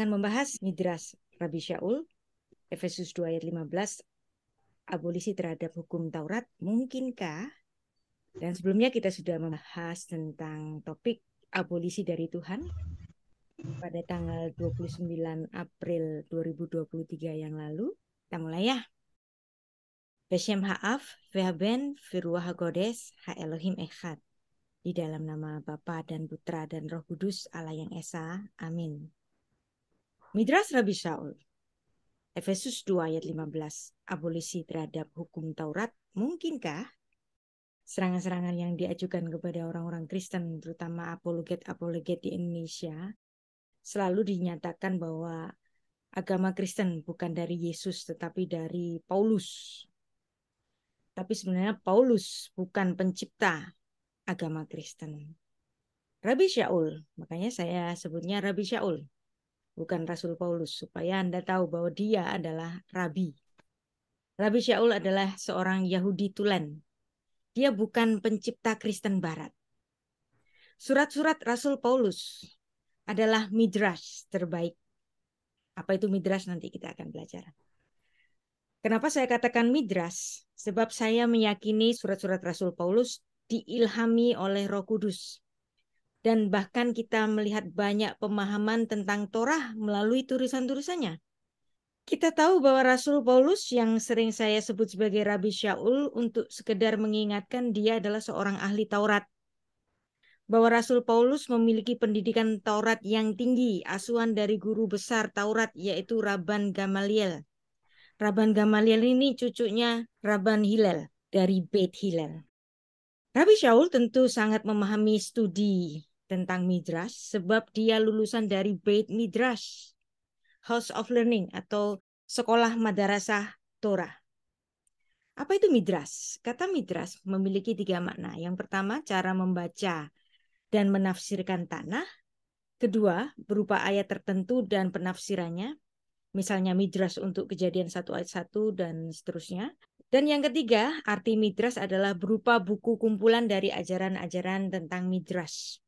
akan membahas Midras Rabi Syaul, Efesus 2 ayat 15, abolisi terhadap hukum Taurat, mungkinkah? Dan sebelumnya kita sudah membahas tentang topik abolisi dari Tuhan pada tanggal 29 April 2023 yang lalu. Kita mulai ya. Beshem Ha'af, ve'aben, Firuah HaGodes, Ha'elohim Echad. Di dalam nama Bapa dan Putra dan Roh Kudus Allah yang Esa. Amin. Midras Rabi Shaul. Efesus 2 ayat 15. Abolisi terhadap hukum Taurat mungkinkah? Serangan-serangan yang diajukan kepada orang-orang Kristen, terutama apologet-apologet di Indonesia, selalu dinyatakan bahwa agama Kristen bukan dari Yesus tetapi dari Paulus. Tapi sebenarnya Paulus bukan pencipta agama Kristen. Rabi Syaul, makanya saya sebutnya Rabi Syaul bukan Rasul Paulus, supaya Anda tahu bahwa dia adalah rabi. Rabi Syaul adalah seorang Yahudi Tulen. Dia bukan pencipta Kristen Barat. Surat-surat Rasul Paulus adalah midrash terbaik. Apa itu midrash nanti kita akan belajar. Kenapa saya katakan midrash? Sebab saya meyakini surat-surat Rasul Paulus diilhami oleh Roh Kudus dan bahkan kita melihat banyak pemahaman tentang Torah melalui tulisan-tulisannya. Kita tahu bahwa Rasul Paulus yang sering saya sebut sebagai Rabi Syaul untuk sekedar mengingatkan dia adalah seorang ahli Taurat. Bahwa Rasul Paulus memiliki pendidikan Taurat yang tinggi, asuhan dari guru besar Taurat yaitu Rabban Gamaliel. Rabban Gamaliel ini cucunya Rabban Hillel dari Beit Hillel. Rabbi Shaul tentu sangat memahami studi tentang Midrash sebab dia lulusan dari Beit Midrash, House of Learning atau Sekolah Madrasah Torah. Apa itu midras? Kata midras memiliki tiga makna. Yang pertama, cara membaca dan menafsirkan tanah. Kedua, berupa ayat tertentu dan penafsirannya. Misalnya midras untuk kejadian satu ayat satu dan seterusnya. Dan yang ketiga, arti midras adalah berupa buku kumpulan dari ajaran-ajaran tentang midras.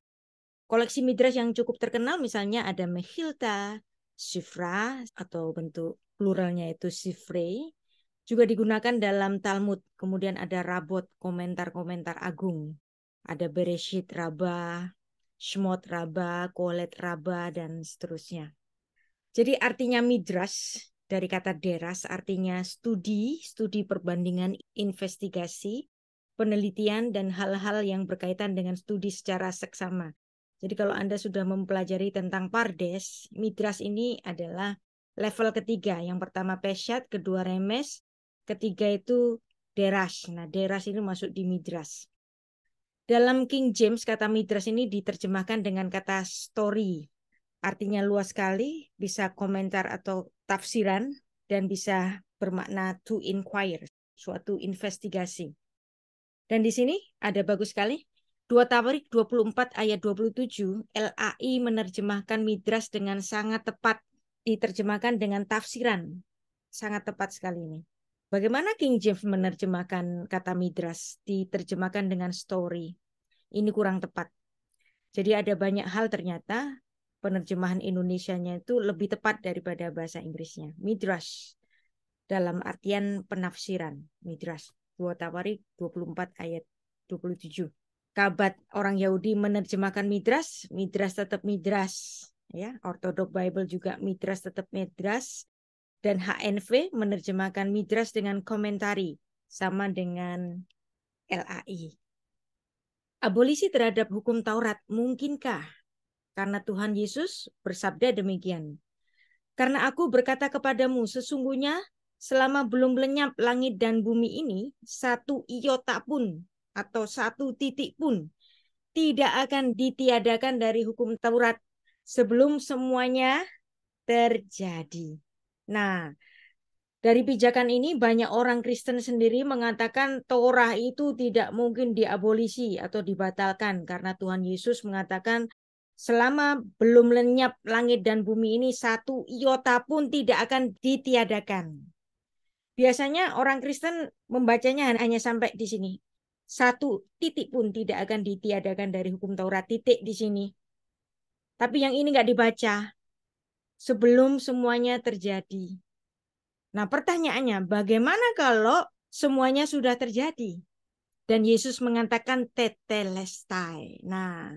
Koleksi midras yang cukup terkenal misalnya ada Mehilta, Sifra atau bentuk pluralnya itu Sifre, juga digunakan dalam Talmud. Kemudian ada Rabot, komentar-komentar agung. Ada Bereshit Rabah, Shmot Rabah, Kolet Rabah, dan seterusnya. Jadi artinya midras dari kata deras artinya studi, studi perbandingan, investigasi, penelitian, dan hal-hal yang berkaitan dengan studi secara seksama. Jadi kalau Anda sudah mempelajari tentang Pardes, Midras ini adalah level ketiga. Yang pertama Pesyat, kedua Remes, ketiga itu Deras. Nah, Deras ini masuk di Midras. Dalam King James, kata Midras ini diterjemahkan dengan kata story. Artinya luas sekali, bisa komentar atau tafsiran, dan bisa bermakna to inquire, suatu investigasi. Dan di sini ada bagus sekali 2 Tawarik 24 ayat 27, LAI menerjemahkan Midras dengan sangat tepat, diterjemahkan dengan tafsiran. Sangat tepat sekali ini. Bagaimana King James menerjemahkan kata Midras, diterjemahkan dengan story? Ini kurang tepat. Jadi ada banyak hal ternyata penerjemahan Indonesianya itu lebih tepat daripada bahasa Inggrisnya. midras dalam artian penafsiran. Midrash 2 Tawarik 24 ayat 27 kabat orang Yahudi menerjemahkan midras, midras tetap midras, ya Orthodox Bible juga midras tetap midras, dan HNV menerjemahkan midras dengan komentari sama dengan LAI. Abolisi terhadap hukum Taurat mungkinkah? Karena Tuhan Yesus bersabda demikian. Karena aku berkata kepadamu, sesungguhnya selama belum lenyap langit dan bumi ini, satu iota pun atau satu titik pun tidak akan ditiadakan dari hukum Taurat sebelum semuanya terjadi. Nah, dari pijakan ini banyak orang Kristen sendiri mengatakan Torah itu tidak mungkin diabolisi atau dibatalkan karena Tuhan Yesus mengatakan selama belum lenyap langit dan bumi ini satu iota pun tidak akan ditiadakan. Biasanya orang Kristen membacanya hanya sampai di sini satu titik pun tidak akan ditiadakan dari hukum Taurat titik di sini. Tapi yang ini nggak dibaca sebelum semuanya terjadi. Nah pertanyaannya, bagaimana kalau semuanya sudah terjadi? Dan Yesus mengatakan tetelestai. Nah,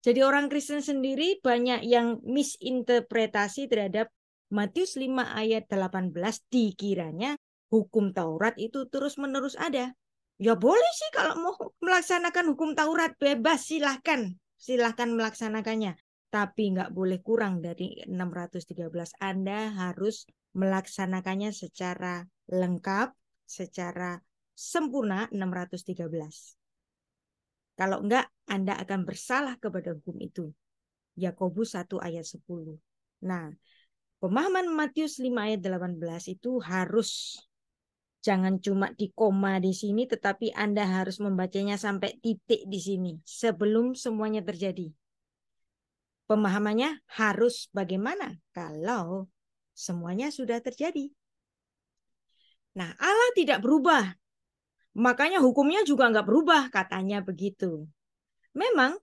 jadi orang Kristen sendiri banyak yang misinterpretasi terhadap Matius 5 ayat 18 dikiranya hukum Taurat itu terus-menerus ada Ya boleh sih kalau mau melaksanakan hukum Taurat bebas silahkan. Silahkan melaksanakannya. Tapi nggak boleh kurang dari 613. Anda harus melaksanakannya secara lengkap, secara sempurna 613. Kalau enggak, Anda akan bersalah kepada hukum itu. Yakobus 1 ayat 10. Nah, pemahaman Matius 5 ayat 18 itu harus Jangan cuma di koma di sini, tetapi Anda harus membacanya sampai titik di sini sebelum semuanya terjadi. Pemahamannya harus bagaimana kalau semuanya sudah terjadi. Nah, Allah tidak berubah. Makanya hukumnya juga nggak berubah, katanya begitu. Memang,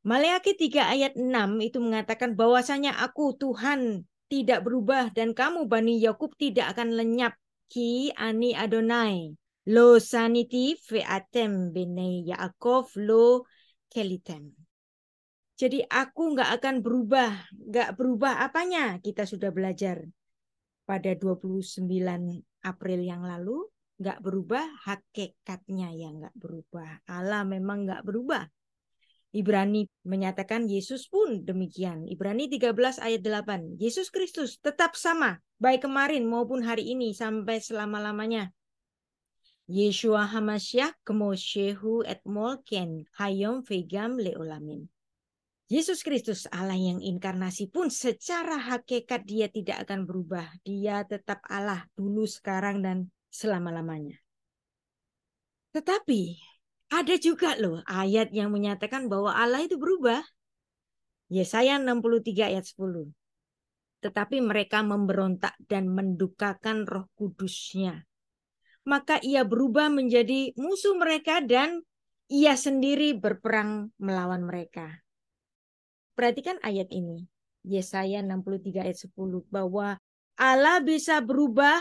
Maleakhi 3 ayat 6 itu mengatakan bahwasanya aku Tuhan tidak berubah dan kamu Bani Yakub tidak akan lenyap ani adonai lo saniti fe atem בני yaakov lo kelitem. Jadi aku nggak akan berubah, nggak berubah apanya kita sudah belajar pada 29 April yang lalu, nggak berubah hakikatnya ya nggak berubah. Allah memang nggak berubah. Ibrani menyatakan Yesus pun demikian. Ibrani 13 ayat 8. Yesus Kristus tetap sama baik kemarin maupun hari ini sampai selama-lamanya. Yeshua Hamashiach kemo shehu et molken hayom vegam leolamin. Yesus Kristus Allah yang inkarnasi pun secara hakikat dia tidak akan berubah. Dia tetap Allah dulu, sekarang, dan selama-lamanya. Tetapi ada juga loh ayat yang menyatakan bahwa Allah itu berubah. Yesaya 63 ayat 10 tetapi mereka memberontak dan mendukakan roh kudusnya. Maka ia berubah menjadi musuh mereka dan ia sendiri berperang melawan mereka. Perhatikan ayat ini. Yesaya 63 ayat 10 bahwa Allah bisa berubah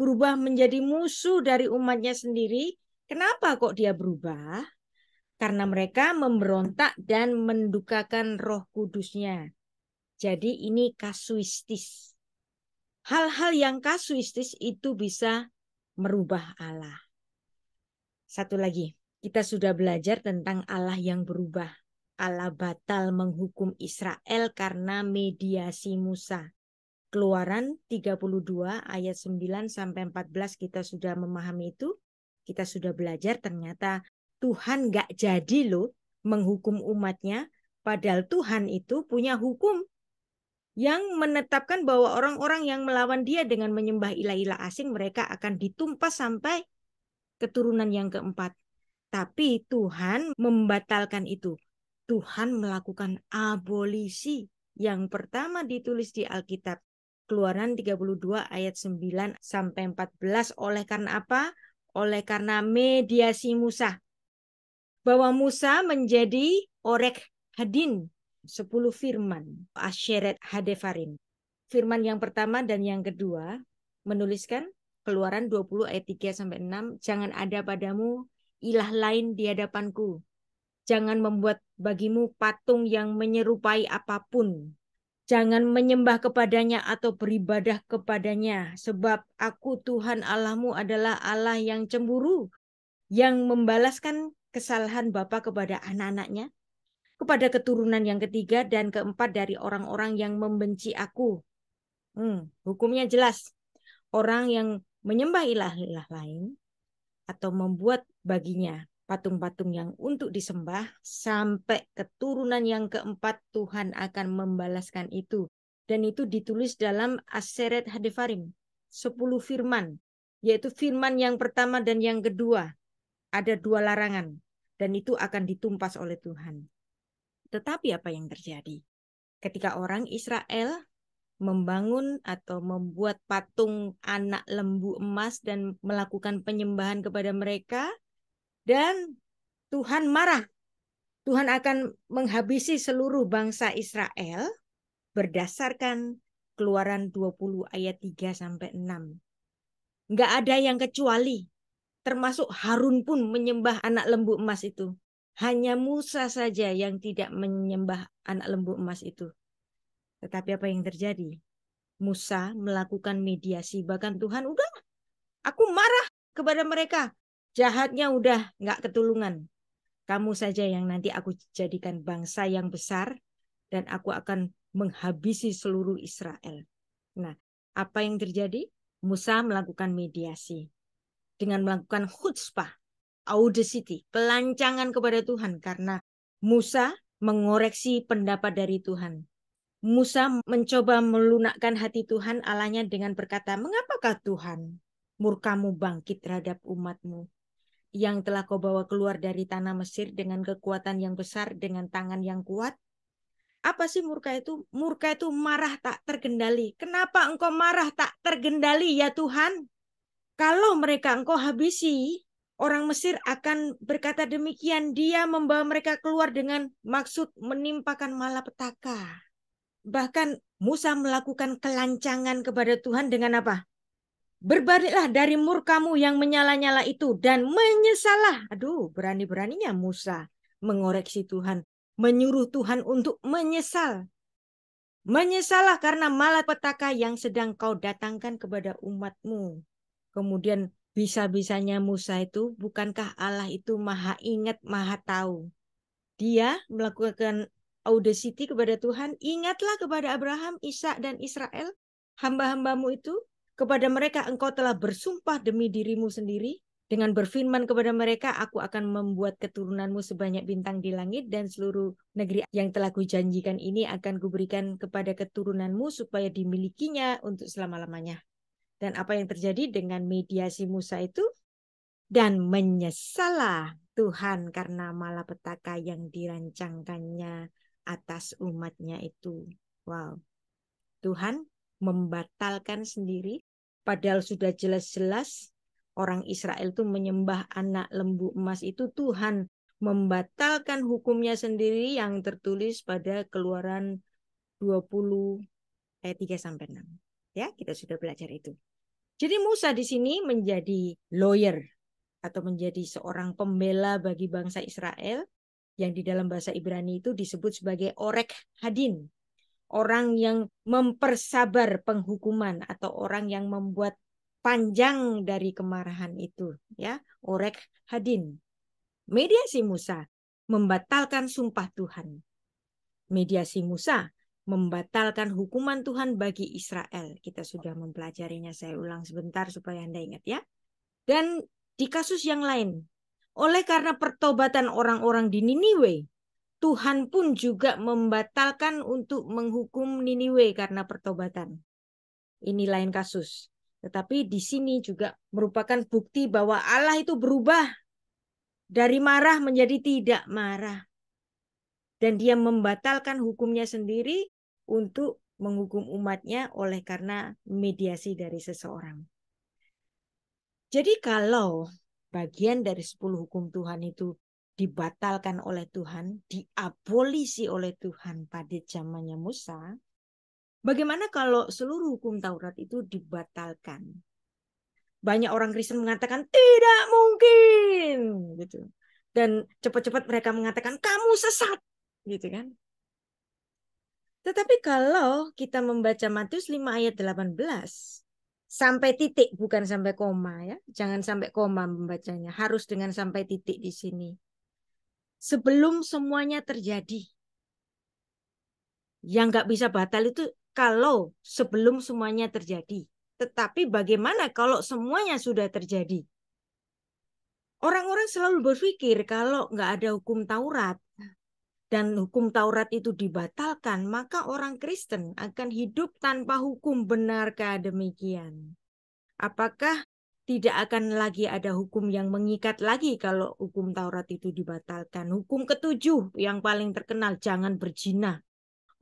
berubah menjadi musuh dari umatnya sendiri. Kenapa kok dia berubah? Karena mereka memberontak dan mendukakan roh kudusnya jadi ini kasuistis. Hal-hal yang kasuistis itu bisa merubah Allah. Satu lagi, kita sudah belajar tentang Allah yang berubah. Allah batal menghukum Israel karena mediasi Musa. Keluaran 32 ayat 9 sampai 14 kita sudah memahami itu. Kita sudah belajar ternyata Tuhan gak jadi loh menghukum umatnya. Padahal Tuhan itu punya hukum yang menetapkan bahwa orang-orang yang melawan dia dengan menyembah ilah-ilah asing mereka akan ditumpas sampai keturunan yang keempat. Tapi Tuhan membatalkan itu. Tuhan melakukan abolisi yang pertama ditulis di Alkitab. Keluaran 32 ayat 9 sampai 14 oleh karena apa? Oleh karena mediasi Musa. Bahwa Musa menjadi orek hadin 10 firman Asyeret Hadefarim. Firman yang pertama dan yang kedua menuliskan Keluaran 20 ayat 3 sampai 6, jangan ada padamu ilah lain di hadapanku. Jangan membuat bagimu patung yang menyerupai apapun. Jangan menyembah kepadanya atau beribadah kepadanya, sebab aku Tuhan Allahmu adalah Allah yang cemburu, yang membalaskan kesalahan bapa kepada anak-anaknya kepada keturunan yang ketiga dan keempat dari orang-orang yang membenci aku. Hmm, hukumnya jelas. Orang yang menyembah ilah-ilah lain atau membuat baginya patung-patung yang untuk disembah sampai keturunan yang keempat Tuhan akan membalaskan itu. Dan itu ditulis dalam Aseret Hadefarim, sepuluh firman, yaitu firman yang pertama dan yang kedua. Ada dua larangan, dan itu akan ditumpas oleh Tuhan tetapi apa yang terjadi? Ketika orang Israel membangun atau membuat patung anak lembu emas dan melakukan penyembahan kepada mereka dan Tuhan marah. Tuhan akan menghabisi seluruh bangsa Israel berdasarkan Keluaran 20 ayat 3 sampai 6. Enggak ada yang kecuali termasuk Harun pun menyembah anak lembu emas itu. Hanya Musa saja yang tidak menyembah anak lembu emas itu. Tetapi apa yang terjadi? Musa melakukan mediasi. Bahkan Tuhan, udah aku marah kepada mereka. Jahatnya udah nggak ketulungan. Kamu saja yang nanti aku jadikan bangsa yang besar dan aku akan menghabisi seluruh Israel. Nah, apa yang terjadi? Musa melakukan mediasi. Dengan melakukan khutbah, audacity, pelancangan kepada Tuhan karena Musa mengoreksi pendapat dari Tuhan. Musa mencoba melunakkan hati Tuhan Allahnya dengan berkata, Mengapakah Tuhan murkamu bangkit terhadap umatmu yang telah kau bawa keluar dari tanah Mesir dengan kekuatan yang besar, dengan tangan yang kuat? Apa sih murka itu? Murka itu marah tak terkendali. Kenapa engkau marah tak terkendali ya Tuhan? Kalau mereka engkau habisi, Orang Mesir akan berkata demikian, dia membawa mereka keluar dengan maksud menimpakan malapetaka. Bahkan Musa melakukan kelancangan kepada Tuhan dengan apa? Berbaliklah dari murkamu yang menyala-nyala itu dan menyesalah. Aduh, berani-beraninya Musa mengoreksi Tuhan, menyuruh Tuhan untuk menyesal. Menyesalah karena malapetaka yang sedang kau datangkan kepada umatmu. Kemudian bisa-bisanya Musa itu, bukankah Allah itu maha ingat, maha tahu? Dia melakukan audacity kepada Tuhan, ingatlah kepada Abraham, Isa, dan Israel, hamba-hambamu itu, kepada mereka engkau telah bersumpah demi dirimu sendiri, dengan berfirman kepada mereka, aku akan membuat keturunanmu sebanyak bintang di langit dan seluruh negeri yang telah kujanjikan ini akan kuberikan kepada keturunanmu supaya dimilikinya untuk selama-lamanya. Dan apa yang terjadi dengan mediasi Musa itu? Dan menyesallah Tuhan karena malapetaka yang dirancangkannya atas umatnya itu. Wow. Tuhan membatalkan sendiri padahal sudah jelas-jelas orang Israel itu menyembah anak lembu emas itu Tuhan membatalkan hukumnya sendiri yang tertulis pada Keluaran 20 ayat 3 sampai 6. Ya, kita sudah belajar itu. Jadi Musa di sini menjadi lawyer atau menjadi seorang pembela bagi bangsa Israel yang di dalam bahasa Ibrani itu disebut sebagai orek hadin. Orang yang mempersabar penghukuman atau orang yang membuat panjang dari kemarahan itu ya, orek hadin. Mediasi Musa membatalkan sumpah Tuhan. Mediasi Musa membatalkan hukuman Tuhan bagi Israel. Kita sudah mempelajarinya, saya ulang sebentar supaya Anda ingat ya. Dan di kasus yang lain, oleh karena pertobatan orang-orang di Niniwe, Tuhan pun juga membatalkan untuk menghukum Niniwe karena pertobatan. Ini lain kasus. Tetapi di sini juga merupakan bukti bahwa Allah itu berubah dari marah menjadi tidak marah. Dan dia membatalkan hukumnya sendiri untuk menghukum umatnya oleh karena mediasi dari seseorang. Jadi kalau bagian dari 10 hukum Tuhan itu dibatalkan oleh Tuhan, diabolisi oleh Tuhan pada zamannya Musa, bagaimana kalau seluruh hukum Taurat itu dibatalkan? Banyak orang Kristen mengatakan tidak mungkin gitu. Dan cepat-cepat mereka mengatakan kamu sesat gitu kan. Tetapi kalau kita membaca Matius 5 ayat 18 sampai titik bukan sampai koma ya. Jangan sampai koma membacanya, harus dengan sampai titik di sini. Sebelum semuanya terjadi. Yang nggak bisa batal itu kalau sebelum semuanya terjadi. Tetapi bagaimana kalau semuanya sudah terjadi? Orang-orang selalu berpikir kalau nggak ada hukum Taurat, dan hukum Taurat itu dibatalkan, maka orang Kristen akan hidup tanpa hukum. Benarkah demikian? Apakah tidak akan lagi ada hukum yang mengikat lagi kalau hukum Taurat itu dibatalkan? Hukum ketujuh yang paling terkenal, jangan berjinah.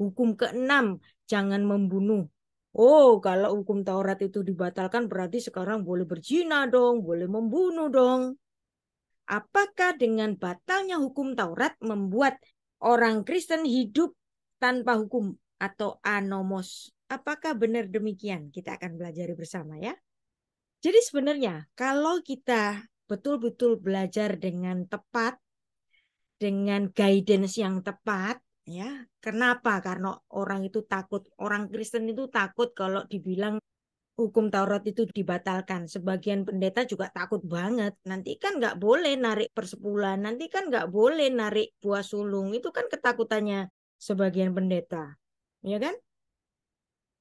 Hukum keenam, jangan membunuh. Oh, kalau hukum Taurat itu dibatalkan berarti sekarang boleh berjinah dong, boleh membunuh dong. Apakah dengan batalnya hukum Taurat membuat orang Kristen hidup tanpa hukum atau anomos. Apakah benar demikian? Kita akan belajar bersama ya. Jadi sebenarnya kalau kita betul-betul belajar dengan tepat, dengan guidance yang tepat, ya. Kenapa? Karena orang itu takut, orang Kristen itu takut kalau dibilang hukum Taurat itu dibatalkan. Sebagian pendeta juga takut banget. Nanti kan nggak boleh narik persepuluhan. nanti kan nggak boleh narik buah sulung. Itu kan ketakutannya sebagian pendeta. Ya kan?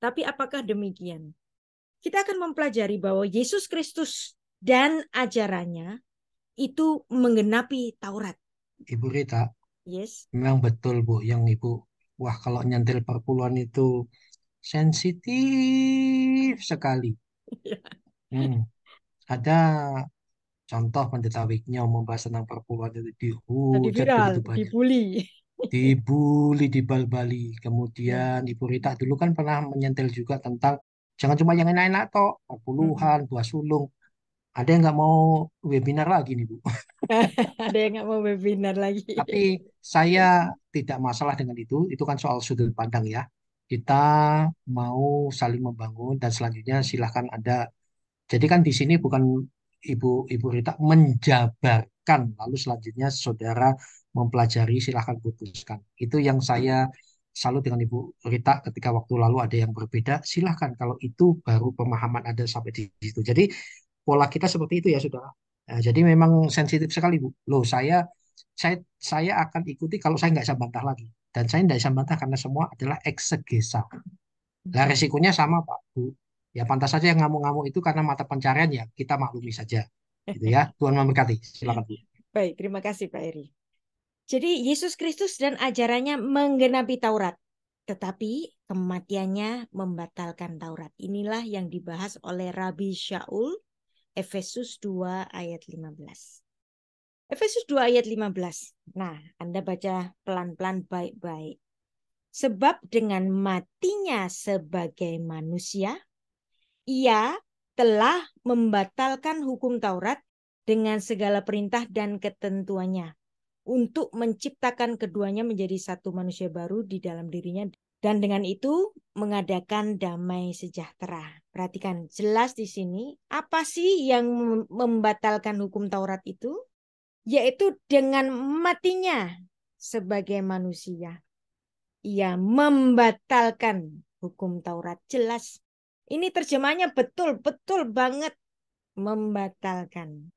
Tapi apakah demikian? Kita akan mempelajari bahwa Yesus Kristus dan ajarannya itu menggenapi Taurat. Ibu Rita. Yes. Memang betul Bu yang Ibu. Wah kalau nyantil perpuluhan itu sensitif sekali. Iya. Hmm. Ada contoh pendeta Wiknya membahas tentang perpuluhan itu dihujat viral, begitu banyak. Dibully. Dibully, dibal-bali. Kemudian iya. Ibu Rita dulu kan pernah menyentil juga tentang jangan cuma yang enak-enak toh, puluhan, buah sulung. Ada yang nggak mau webinar lagi nih Bu. Ada yang nggak mau webinar lagi. Tapi saya tidak masalah dengan itu. Itu kan soal sudut pandang ya kita mau saling membangun dan selanjutnya silahkan ada jadi kan di sini bukan ibu ibu Rita menjabarkan lalu selanjutnya saudara mempelajari silahkan putuskan itu yang saya salut dengan ibu Rita ketika waktu lalu ada yang berbeda silahkan kalau itu baru pemahaman ada sampai di situ jadi pola kita seperti itu ya saudara nah, jadi memang sensitif sekali bu loh saya saya saya akan ikuti kalau saya nggak bisa bantah lagi dan saya tidak bisa bantah karena semua adalah eksegesa. Lah hmm. resikonya sama Pak Bu. Ya pantas saja yang ngamuk-ngamuk itu karena mata pencarian ya kita maklumi saja. Gitu ya. Tuhan memberkati. Silakan Bu. Baik, terima kasih Pak Eri. Jadi Yesus Kristus dan ajarannya menggenapi Taurat. Tetapi kematiannya membatalkan Taurat. Inilah yang dibahas oleh Rabi Shaul, Efesus 2 ayat 15. Efesus 2 ayat 15. Nah, Anda baca pelan-pelan baik-baik. Sebab dengan matinya sebagai manusia, ia telah membatalkan hukum Taurat dengan segala perintah dan ketentuannya untuk menciptakan keduanya menjadi satu manusia baru di dalam dirinya dan dengan itu mengadakan damai sejahtera. Perhatikan jelas di sini apa sih yang membatalkan hukum Taurat itu? yaitu dengan matinya sebagai manusia. Ia membatalkan hukum Taurat jelas. Ini terjemahnya betul-betul banget membatalkan.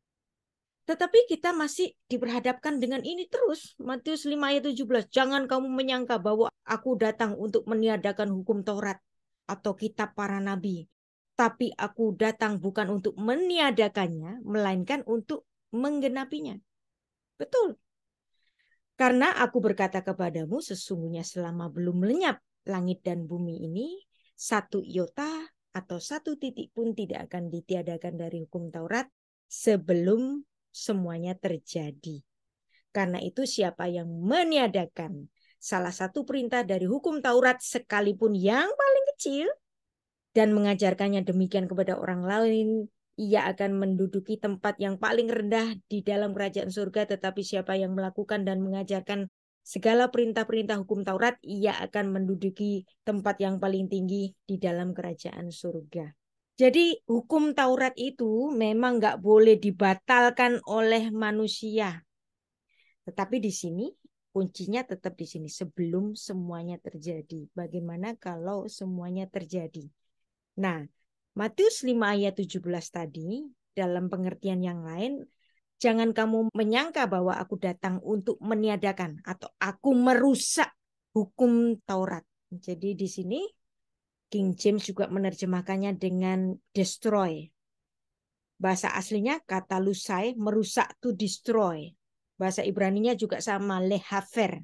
Tetapi kita masih diperhadapkan dengan ini terus. Matius 5 ayat 17. Jangan kamu menyangka bahwa aku datang untuk meniadakan hukum Taurat atau kitab para nabi. Tapi aku datang bukan untuk meniadakannya, melainkan untuk menggenapinya. Betul. Karena aku berkata kepadamu sesungguhnya selama belum lenyap langit dan bumi ini, satu iota atau satu titik pun tidak akan ditiadakan dari hukum Taurat sebelum semuanya terjadi. Karena itu siapa yang meniadakan salah satu perintah dari hukum Taurat sekalipun yang paling kecil dan mengajarkannya demikian kepada orang lain ia akan menduduki tempat yang paling rendah di dalam kerajaan surga, tetapi siapa yang melakukan dan mengajarkan segala perintah-perintah hukum Taurat, ia akan menduduki tempat yang paling tinggi di dalam kerajaan surga. Jadi hukum Taurat itu memang nggak boleh dibatalkan oleh manusia. Tetapi di sini kuncinya tetap di sini sebelum semuanya terjadi. Bagaimana kalau semuanya terjadi? Nah, Matius 5 ayat 17 tadi, dalam pengertian yang lain, jangan kamu menyangka bahwa aku datang untuk meniadakan atau aku merusak hukum Taurat. Jadi di sini King James juga menerjemahkannya dengan destroy. Bahasa aslinya kata lusai merusak to destroy. Bahasa Ibraninya juga sama lehafer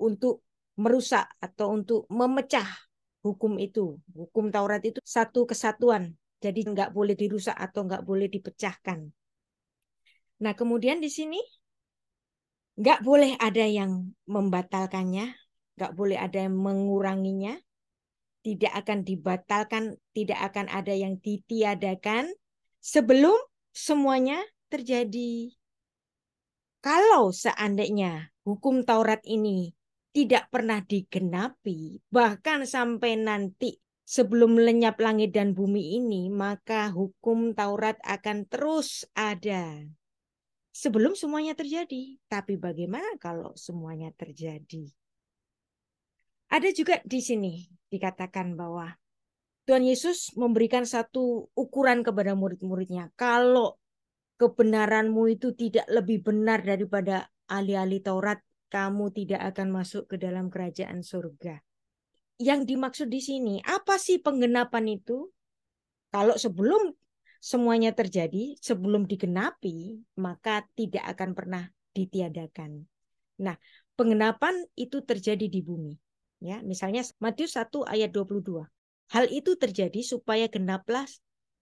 untuk merusak atau untuk memecah hukum itu. Hukum Taurat itu satu kesatuan. Jadi nggak boleh dirusak atau nggak boleh dipecahkan. Nah kemudian di sini nggak boleh ada yang membatalkannya, nggak boleh ada yang menguranginya, tidak akan dibatalkan, tidak akan ada yang ditiadakan sebelum semuanya terjadi. Kalau seandainya hukum Taurat ini tidak pernah digenapi, bahkan sampai nanti sebelum lenyap langit dan bumi ini, maka hukum Taurat akan terus ada. Sebelum semuanya terjadi, tapi bagaimana kalau semuanya terjadi? Ada juga di sini dikatakan bahwa Tuhan Yesus memberikan satu ukuran kepada murid-muridnya. Kalau kebenaranmu itu tidak lebih benar daripada ahli-ahli Taurat, kamu tidak akan masuk ke dalam kerajaan surga. Yang dimaksud di sini, apa sih penggenapan itu? Kalau sebelum semuanya terjadi, sebelum digenapi, maka tidak akan pernah ditiadakan. Nah, penggenapan itu terjadi di bumi. Ya, misalnya Matius 1 ayat 22. Hal itu terjadi supaya genaplah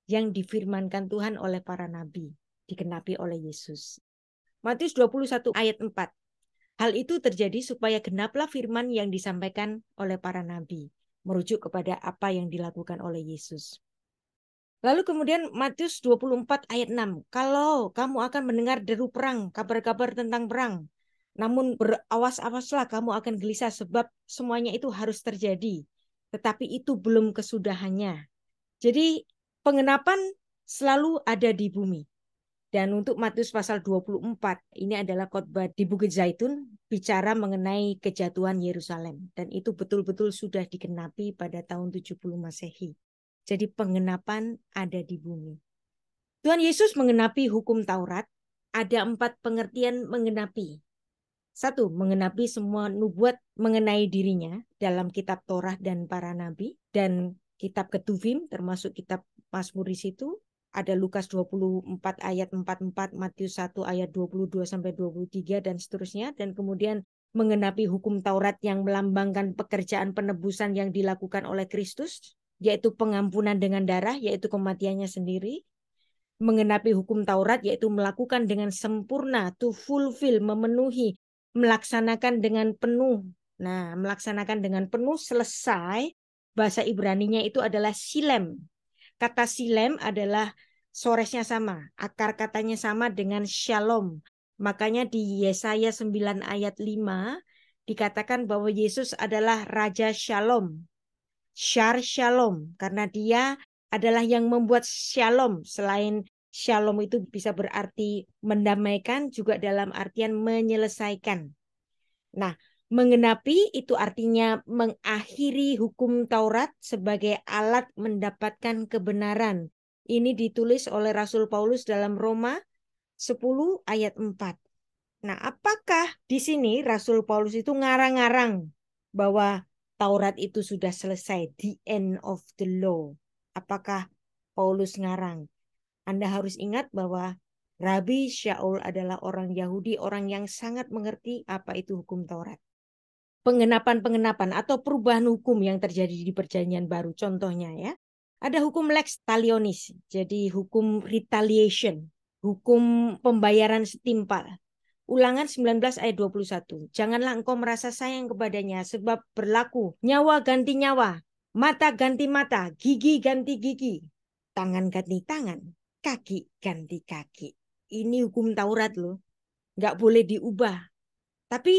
yang difirmankan Tuhan oleh para nabi, digenapi oleh Yesus. Matius 21 ayat 4. Hal itu terjadi supaya genaplah firman yang disampaikan oleh para nabi, merujuk kepada apa yang dilakukan oleh Yesus. Lalu kemudian Matius 24 ayat 6, kalau kamu akan mendengar deru perang, kabar-kabar tentang perang, namun berawas-awaslah kamu akan gelisah sebab semuanya itu harus terjadi, tetapi itu belum kesudahannya. Jadi pengenapan selalu ada di bumi. Dan untuk Matius pasal 24, ini adalah khotbah di Bukit Zaitun bicara mengenai kejatuhan Yerusalem. Dan itu betul-betul sudah digenapi pada tahun 70 Masehi. Jadi pengenapan ada di bumi. Tuhan Yesus mengenapi hukum Taurat. Ada empat pengertian mengenapi. Satu, mengenapi semua nubuat mengenai dirinya dalam kitab Torah dan para nabi. Dan kitab Ketuvim termasuk kitab Mazmur di situ ada Lukas 24 ayat 44, Matius 1 ayat 22 sampai 23 dan seterusnya dan kemudian mengenapi hukum Taurat yang melambangkan pekerjaan penebusan yang dilakukan oleh Kristus yaitu pengampunan dengan darah yaitu kematiannya sendiri mengenapi hukum Taurat yaitu melakukan dengan sempurna to fulfill memenuhi melaksanakan dengan penuh nah melaksanakan dengan penuh selesai bahasa Ibrani-nya itu adalah silem Kata silem adalah soresnya sama, akar katanya sama dengan shalom. Makanya di Yesaya 9 ayat 5 dikatakan bahwa Yesus adalah Raja Shalom. Syar Shalom, karena dia adalah yang membuat shalom. Selain shalom itu bisa berarti mendamaikan, juga dalam artian menyelesaikan. Nah, Mengenapi itu artinya mengakhiri hukum Taurat sebagai alat mendapatkan kebenaran. Ini ditulis oleh Rasul Paulus dalam Roma 10 ayat 4. Nah, apakah di sini Rasul Paulus itu ngarang-ngarang bahwa Taurat itu sudah selesai, the end of the law? Apakah Paulus ngarang? Anda harus ingat bahwa Rabi Syaul adalah orang Yahudi, orang yang sangat mengerti apa itu hukum Taurat pengenapan-pengenapan atau perubahan hukum yang terjadi di perjanjian baru contohnya ya. Ada hukum lex talionis, jadi hukum retaliation, hukum pembayaran setimpal. Ulangan 19 ayat 21. Janganlah engkau merasa sayang kepadanya sebab berlaku nyawa ganti nyawa, mata ganti mata, gigi ganti gigi, tangan ganti tangan, kaki ganti kaki. Ini hukum Taurat loh. Nggak boleh diubah. Tapi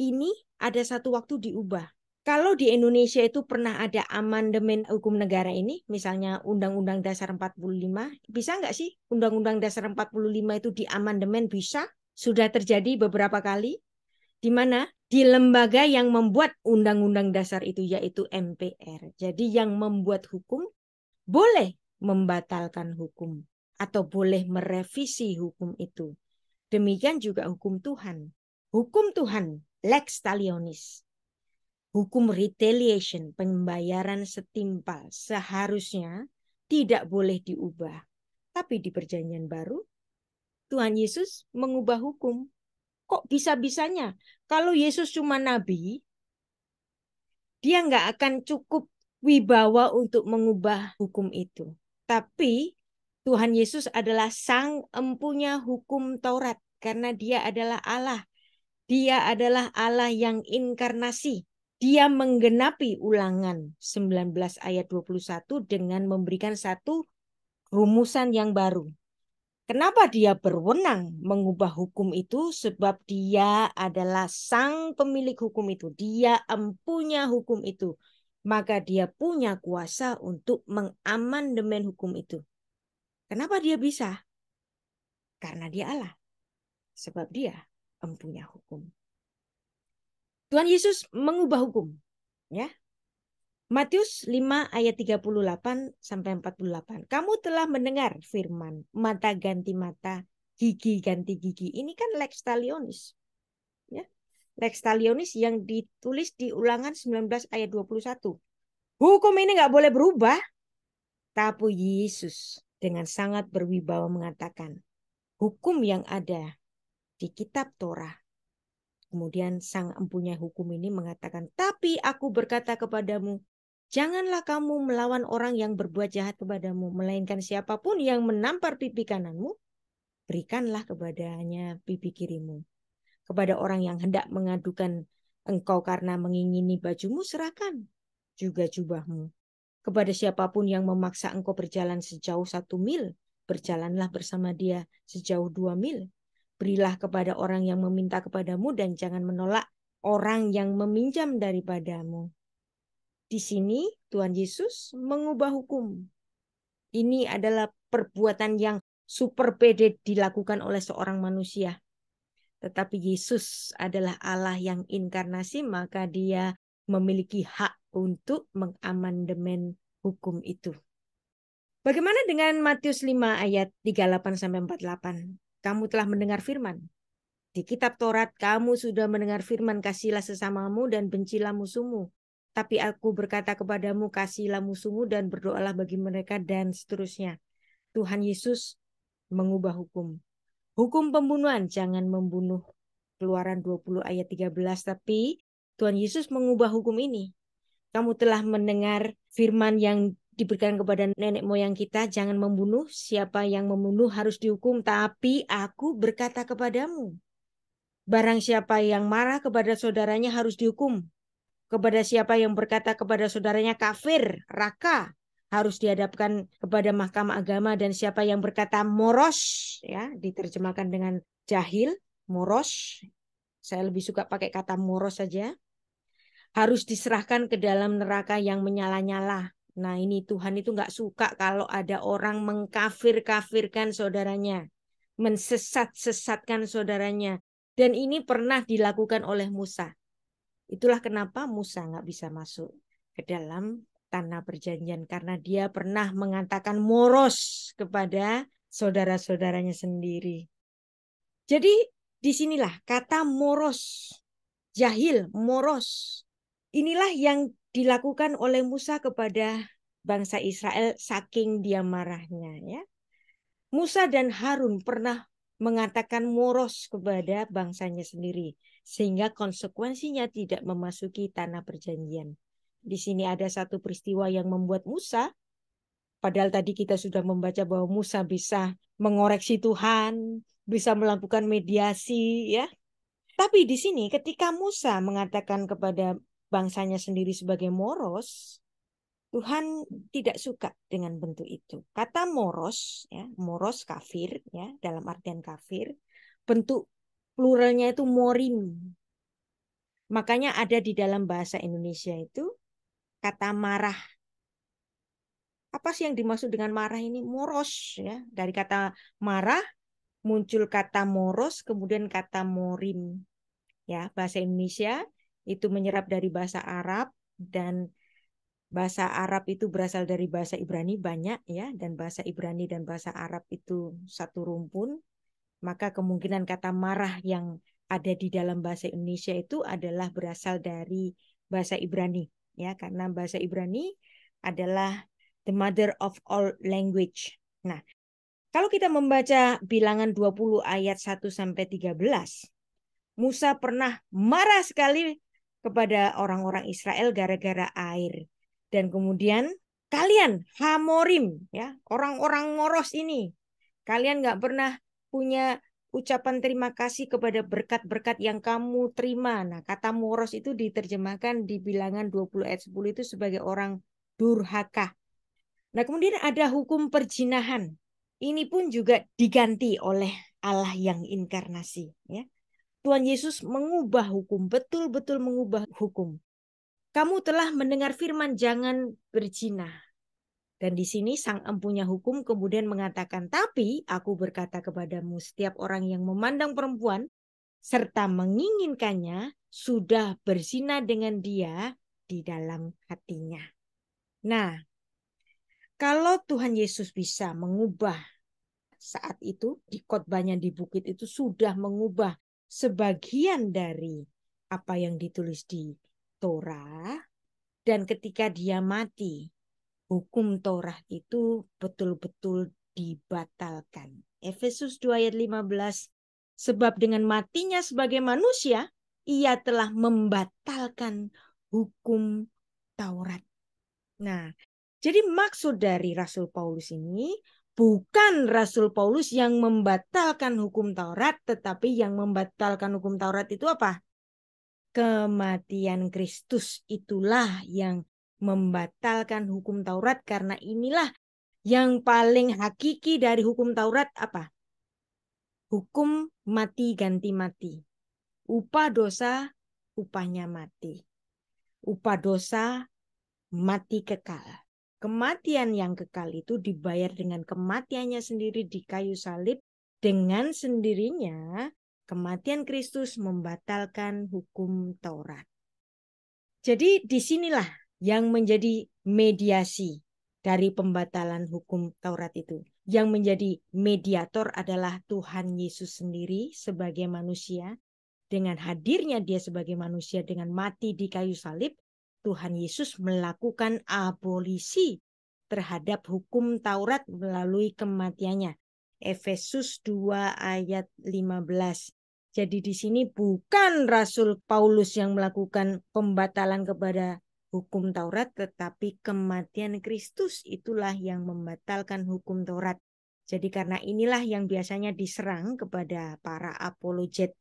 ini ada satu waktu diubah. Kalau di Indonesia itu pernah ada amandemen hukum negara ini, misalnya Undang-Undang Dasar 45, bisa nggak sih Undang-Undang Dasar 45 itu di amandemen bisa? Sudah terjadi beberapa kali, di mana di lembaga yang membuat Undang-Undang Dasar itu yaitu MPR. Jadi yang membuat hukum boleh membatalkan hukum atau boleh merevisi hukum itu. Demikian juga hukum Tuhan. Hukum Tuhan Lex Talionis. Hukum retaliation, pembayaran setimpal, seharusnya tidak boleh diubah. Tapi di perjanjian baru, Tuhan Yesus mengubah hukum. Kok bisa-bisanya? Kalau Yesus cuma nabi, dia nggak akan cukup wibawa untuk mengubah hukum itu. Tapi Tuhan Yesus adalah sang empunya hukum Taurat karena dia adalah Allah dia adalah Allah yang inkarnasi. Dia menggenapi ulangan 19 ayat 21 dengan memberikan satu rumusan yang baru. Kenapa dia berwenang mengubah hukum itu? Sebab dia adalah sang pemilik hukum itu. Dia empunya hukum itu. Maka dia punya kuasa untuk mengamandemen hukum itu. Kenapa dia bisa? Karena dia Allah. Sebab dia empunya hukum. Tuhan Yesus mengubah hukum, ya. Matius 5 ayat 38 sampai 48. Kamu telah mendengar firman mata ganti mata, gigi ganti gigi. Ini kan lex talionis. Ya. Lex talionis yang ditulis di Ulangan 19 ayat 21. Hukum ini nggak boleh berubah. Tapi Yesus dengan sangat berwibawa mengatakan, hukum yang ada di kitab Torah. Kemudian sang empunya hukum ini mengatakan, "Tapi aku berkata kepadamu, janganlah kamu melawan orang yang berbuat jahat kepadamu, melainkan siapapun yang menampar pipi kananmu, berikanlah kepadanya pipi kirimu. Kepada orang yang hendak mengadukan engkau karena mengingini bajumu, serahkan juga jubahmu. Kepada siapapun yang memaksa engkau berjalan sejauh satu mil, berjalanlah bersama dia sejauh dua mil. Berilah kepada orang yang meminta kepadamu dan jangan menolak orang yang meminjam daripadamu. Di sini Tuhan Yesus mengubah hukum. Ini adalah perbuatan yang super pede dilakukan oleh seorang manusia. Tetapi Yesus adalah Allah yang inkarnasi, maka dia memiliki hak untuk mengamandemen hukum itu. Bagaimana dengan Matius 5 ayat 38 sampai 48? kamu telah mendengar firman. Di kitab Taurat kamu sudah mendengar firman kasihlah sesamamu dan bencilah musuhmu. Tapi aku berkata kepadamu kasihlah musuhmu dan berdoalah bagi mereka dan seterusnya. Tuhan Yesus mengubah hukum. Hukum pembunuhan jangan membunuh. Keluaran 20 ayat 13 tapi Tuhan Yesus mengubah hukum ini. Kamu telah mendengar firman yang diberikan kepada nenek moyang kita, jangan membunuh. Siapa yang membunuh harus dihukum, tapi aku berkata kepadamu, barang siapa yang marah kepada saudaranya harus dihukum. Kepada siapa yang berkata kepada saudaranya kafir, raka, harus dihadapkan kepada mahkamah agama dan siapa yang berkata moros ya diterjemahkan dengan jahil moros saya lebih suka pakai kata moros saja harus diserahkan ke dalam neraka yang menyala-nyala Nah ini Tuhan itu nggak suka kalau ada orang mengkafir-kafirkan saudaranya. Mensesat-sesatkan saudaranya. Dan ini pernah dilakukan oleh Musa. Itulah kenapa Musa nggak bisa masuk ke dalam tanah perjanjian. Karena dia pernah mengatakan moros kepada saudara-saudaranya sendiri. Jadi disinilah kata moros. Jahil, moros. Inilah yang dilakukan oleh Musa kepada bangsa Israel saking dia marahnya ya. Musa dan Harun pernah mengatakan moros kepada bangsanya sendiri sehingga konsekuensinya tidak memasuki tanah perjanjian. Di sini ada satu peristiwa yang membuat Musa padahal tadi kita sudah membaca bahwa Musa bisa mengoreksi Tuhan, bisa melakukan mediasi ya. Tapi di sini ketika Musa mengatakan kepada bangsanya sendiri sebagai moros, Tuhan tidak suka dengan bentuk itu. Kata moros, ya, moros kafir, ya, dalam artian kafir, bentuk pluralnya itu morim. Makanya ada di dalam bahasa Indonesia itu kata marah. Apa sih yang dimaksud dengan marah ini? Moros, ya, dari kata marah muncul kata moros, kemudian kata morim. Ya, bahasa Indonesia itu menyerap dari bahasa Arab dan bahasa Arab itu berasal dari bahasa Ibrani banyak ya dan bahasa Ibrani dan bahasa Arab itu satu rumpun maka kemungkinan kata marah yang ada di dalam bahasa Indonesia itu adalah berasal dari bahasa Ibrani ya karena bahasa Ibrani adalah the mother of all language. Nah, kalau kita membaca bilangan 20 ayat 1 sampai 13 Musa pernah marah sekali kepada orang-orang Israel gara-gara air. Dan kemudian kalian hamorim ya orang-orang Moros ini kalian nggak pernah punya ucapan terima kasih kepada berkat-berkat yang kamu terima. Nah, kata moros itu diterjemahkan di bilangan 20 ayat 10 itu sebagai orang durhaka. Nah, kemudian ada hukum perjinahan. Ini pun juga diganti oleh Allah yang inkarnasi, ya. Tuhan Yesus mengubah hukum, betul-betul mengubah hukum. Kamu telah mendengar firman jangan berzina. Dan di sini sang empunya hukum kemudian mengatakan, tapi aku berkata kepadamu setiap orang yang memandang perempuan serta menginginkannya sudah berzina dengan dia di dalam hatinya. Nah, kalau Tuhan Yesus bisa mengubah saat itu di kotbahnya di bukit itu sudah mengubah sebagian dari apa yang ditulis di Torah dan ketika dia mati hukum Torah itu betul-betul dibatalkan. Efesus 2 ayat 15 sebab dengan matinya sebagai manusia ia telah membatalkan hukum Taurat. Nah, jadi maksud dari Rasul Paulus ini bukan Rasul Paulus yang membatalkan hukum Taurat, tetapi yang membatalkan hukum Taurat itu apa? Kematian Kristus itulah yang membatalkan hukum Taurat karena inilah yang paling hakiki dari hukum Taurat apa? Hukum mati ganti mati. Upah dosa, upahnya mati. Upah dosa, mati kekal. Kematian yang kekal itu dibayar dengan kematiannya sendiri di kayu salib. Dengan sendirinya, kematian Kristus membatalkan hukum Taurat. Jadi disinilah yang menjadi mediasi dari pembatalan hukum Taurat itu. Yang menjadi mediator adalah Tuhan Yesus sendiri sebagai manusia. Dengan hadirnya dia sebagai manusia dengan mati di kayu salib, Tuhan Yesus melakukan abolisi terhadap hukum Taurat melalui kematiannya. Efesus 2 ayat 15. Jadi di sini bukan Rasul Paulus yang melakukan pembatalan kepada hukum Taurat, tetapi kematian Kristus itulah yang membatalkan hukum Taurat. Jadi karena inilah yang biasanya diserang kepada para apologet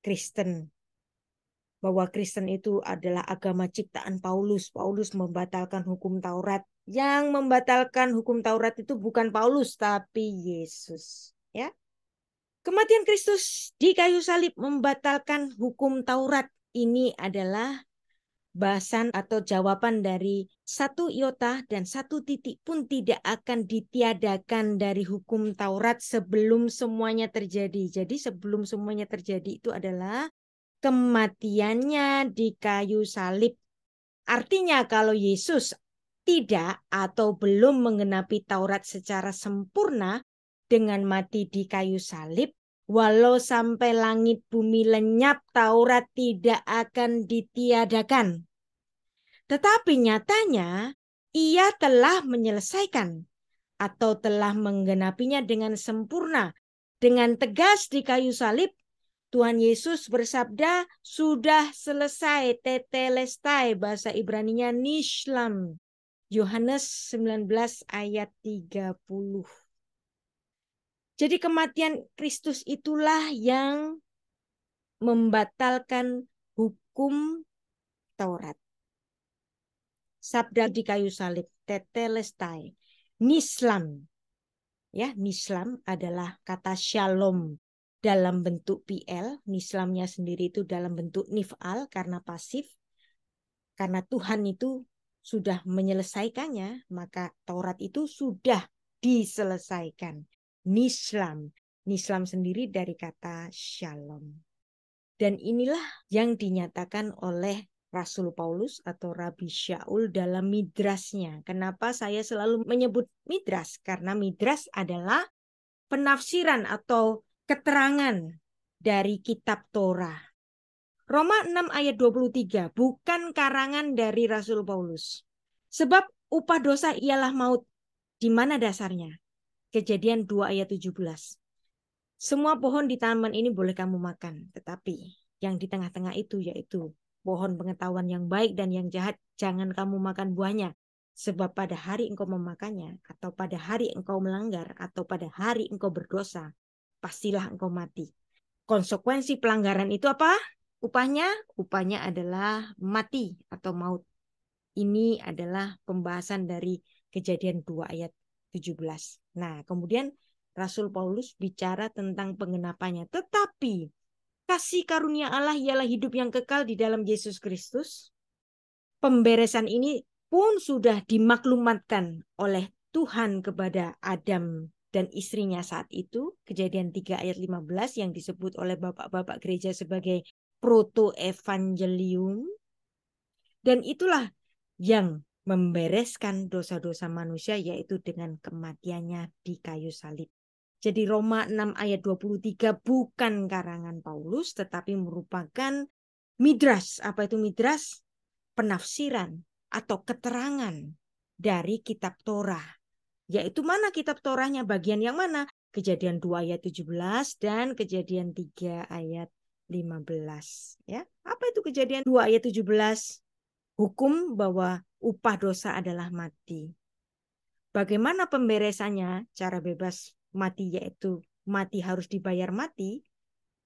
Kristen bahwa Kristen itu adalah agama ciptaan Paulus. Paulus membatalkan hukum Taurat. Yang membatalkan hukum Taurat itu bukan Paulus tapi Yesus, ya. Kematian Kristus di kayu salib membatalkan hukum Taurat. Ini adalah bahasan atau jawaban dari satu iota dan satu titik pun tidak akan ditiadakan dari hukum Taurat sebelum semuanya terjadi. Jadi sebelum semuanya terjadi itu adalah kematiannya di kayu salib. Artinya kalau Yesus tidak atau belum menggenapi Taurat secara sempurna dengan mati di kayu salib, walau sampai langit bumi lenyap Taurat tidak akan ditiadakan. Tetapi nyatanya ia telah menyelesaikan atau telah menggenapinya dengan sempurna dengan tegas di kayu salib Tuhan Yesus bersabda, sudah selesai tetelestai, bahasa Ibrani nya nishlam. Yohanes 19 ayat 30. Jadi kematian Kristus itulah yang membatalkan hukum Taurat. Sabda di kayu salib, tetelestai, nislam. Ya, nislam adalah kata shalom dalam bentuk PL, nislamnya sendiri itu dalam bentuk nifal karena pasif. Karena Tuhan itu sudah menyelesaikannya, maka Taurat itu sudah diselesaikan. Nislam. Nislam sendiri dari kata shalom. Dan inilah yang dinyatakan oleh Rasul Paulus atau Rabi Syaul dalam midrasnya. Kenapa saya selalu menyebut midras? Karena midras adalah penafsiran atau keterangan dari kitab Torah. Roma 6 ayat 23 bukan karangan dari Rasul Paulus. Sebab upah dosa ialah maut. Di mana dasarnya? Kejadian 2 ayat 17. Semua pohon di taman ini boleh kamu makan, tetapi yang di tengah-tengah itu yaitu pohon pengetahuan yang baik dan yang jahat, jangan kamu makan buahnya. Sebab pada hari engkau memakannya, atau pada hari engkau melanggar, atau pada hari engkau berdosa, pastilah engkau mati. Konsekuensi pelanggaran itu apa? Upahnya? Upahnya adalah mati atau maut. Ini adalah pembahasan dari kejadian 2 ayat 17. Nah, kemudian Rasul Paulus bicara tentang pengenapannya. Tetapi kasih karunia Allah ialah hidup yang kekal di dalam Yesus Kristus. Pemberesan ini pun sudah dimaklumatkan oleh Tuhan kepada Adam dan istrinya saat itu, kejadian 3 ayat 15 yang disebut oleh bapak-bapak gereja sebagai proto-evangelium. Dan itulah yang membereskan dosa-dosa manusia yaitu dengan kematiannya di kayu salib. Jadi Roma 6 ayat 23 bukan karangan Paulus tetapi merupakan midras. Apa itu midras? Penafsiran atau keterangan dari kitab Torah yaitu mana kitab Torahnya bagian yang mana? Kejadian 2 ayat 17 dan kejadian 3 ayat 15 ya. Apa itu kejadian 2 ayat 17? Hukum bahwa upah dosa adalah mati. Bagaimana pemberesannya? Cara bebas mati yaitu mati harus dibayar mati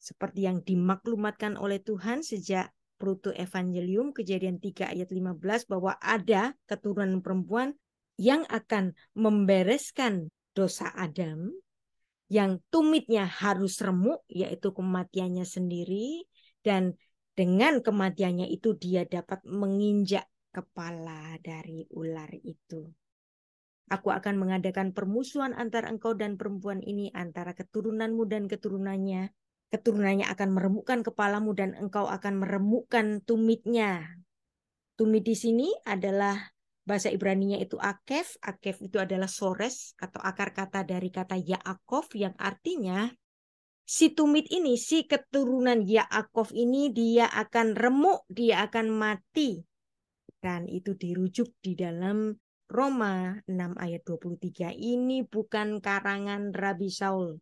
seperti yang dimaklumatkan oleh Tuhan sejak Proto Evangelium kejadian 3 ayat 15 bahwa ada keturunan perempuan yang akan membereskan dosa Adam yang tumitnya harus remuk yaitu kematiannya sendiri dan dengan kematiannya itu dia dapat menginjak kepala dari ular itu. Aku akan mengadakan permusuhan antara engkau dan perempuan ini antara keturunanmu dan keturunannya. Keturunannya akan meremukkan kepalamu dan engkau akan meremukkan tumitnya. Tumit di sini adalah bahasa Ibrani-nya itu akef. Akef itu adalah sores atau akar kata dari kata Yaakov yang artinya si tumit ini, si keturunan Yaakov ini dia akan remuk, dia akan mati. Dan itu dirujuk di dalam Roma 6 ayat 23 ini bukan karangan Rabi Saul,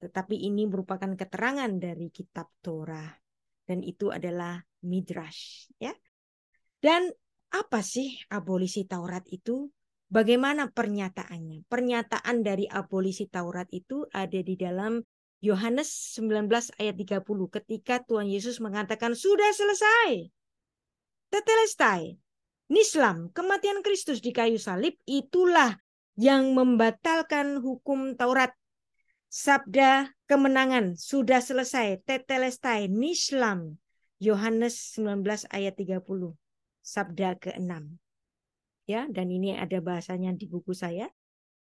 tetapi ini merupakan keterangan dari kitab Torah dan itu adalah midrash ya. Dan apa sih abolisi Taurat itu? Bagaimana pernyataannya? Pernyataan dari abolisi Taurat itu ada di dalam Yohanes 19 ayat 30 ketika Tuhan Yesus mengatakan sudah selesai. Tetelestai. Nislam, kematian Kristus di kayu salib itulah yang membatalkan hukum Taurat. Sabda kemenangan sudah selesai. Tetelestai nislam. Yohanes 19 ayat 30 sabda ke-6. Ya, dan ini ada bahasanya di buku saya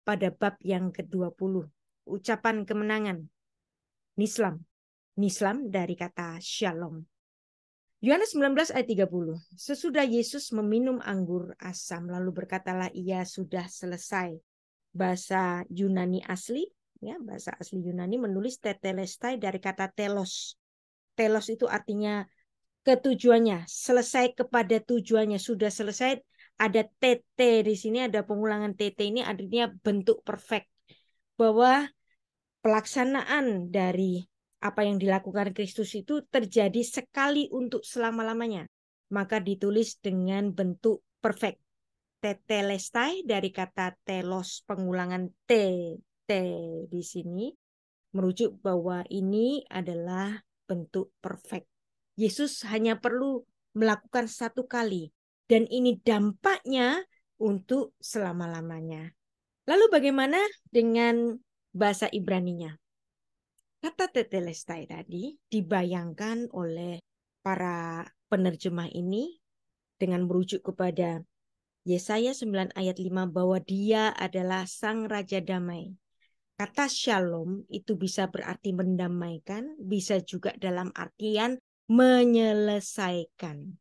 pada bab yang ke-20, ucapan kemenangan. Nislam. Nislam dari kata Shalom. Yohanes 19 ayat 30. Sesudah Yesus meminum anggur asam lalu berkatalah ia sudah selesai. Bahasa Yunani asli, ya bahasa asli Yunani menulis tetelestai dari kata telos. Telos itu artinya ke tujuannya, selesai kepada tujuannya, sudah selesai ada TT di sini, ada pengulangan TT ini artinya bentuk perfect bahwa pelaksanaan dari apa yang dilakukan Kristus itu terjadi sekali untuk selama-lamanya. Maka ditulis dengan bentuk perfect. Tetelestai dari kata telos pengulangan T, T di sini merujuk bahwa ini adalah bentuk perfect. Yesus hanya perlu melakukan satu kali. Dan ini dampaknya untuk selama-lamanya. Lalu bagaimana dengan bahasa Ibrani-nya? Kata tetelestai tadi dibayangkan oleh para penerjemah ini dengan merujuk kepada Yesaya 9 ayat 5 bahwa dia adalah sang raja damai. Kata shalom itu bisa berarti mendamaikan, bisa juga dalam artian menyelesaikan.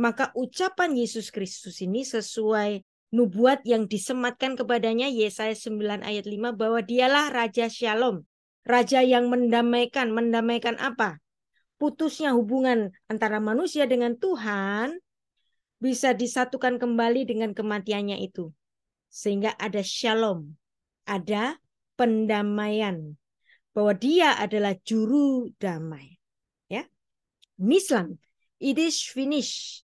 Maka ucapan Yesus Kristus ini sesuai nubuat yang disematkan kepadanya Yesaya 9 ayat 5 bahwa dialah Raja Shalom. Raja yang mendamaikan. Mendamaikan apa? Putusnya hubungan antara manusia dengan Tuhan bisa disatukan kembali dengan kematiannya itu. Sehingga ada shalom, ada pendamaian. Bahwa dia adalah juru damai. Nislam. It is finished.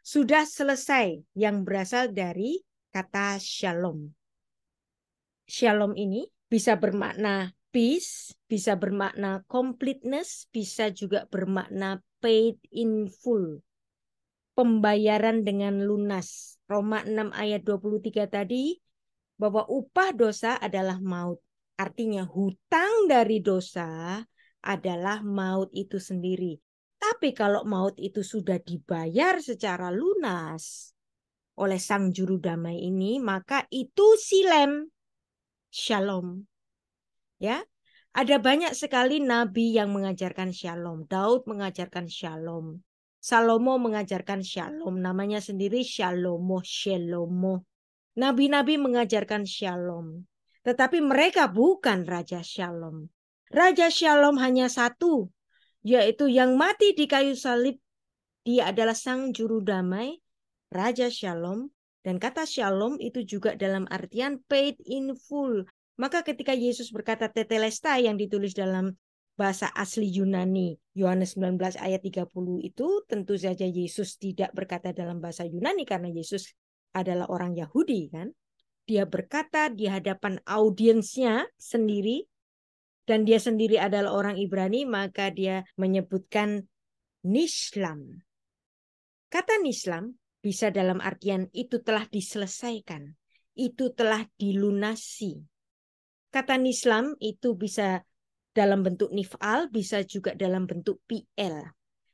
Sudah selesai yang berasal dari kata shalom. Shalom ini bisa bermakna peace, bisa bermakna completeness, bisa juga bermakna paid in full. Pembayaran dengan lunas. Roma 6 ayat 23 tadi bahwa upah dosa adalah maut. Artinya hutang dari dosa adalah maut itu sendiri. Tapi kalau maut itu sudah dibayar secara lunas oleh sang juru damai ini, maka itu silem shalom. Ya, ada banyak sekali nabi yang mengajarkan shalom. Daud mengajarkan shalom. Salomo mengajarkan shalom. Namanya sendiri shalomo, Shalomo. Nabi-nabi mengajarkan shalom. Tetapi mereka bukan Raja Shalom. Raja Shalom hanya satu, yaitu yang mati di kayu salib. Dia adalah sang juru damai, Raja Shalom, dan kata shalom itu juga dalam artian paid in full. Maka ketika Yesus berkata tetelestai yang ditulis dalam bahasa asli Yunani, Yohanes 19 ayat 30 itu tentu saja Yesus tidak berkata dalam bahasa Yunani karena Yesus adalah orang Yahudi kan. Dia berkata di hadapan audiensnya sendiri dan dia sendiri adalah orang Ibrani, maka dia menyebutkan Nislam. Kata Nislam bisa dalam artian itu telah diselesaikan, itu telah dilunasi. Kata Nislam itu bisa dalam bentuk nif'al, bisa juga dalam bentuk PL.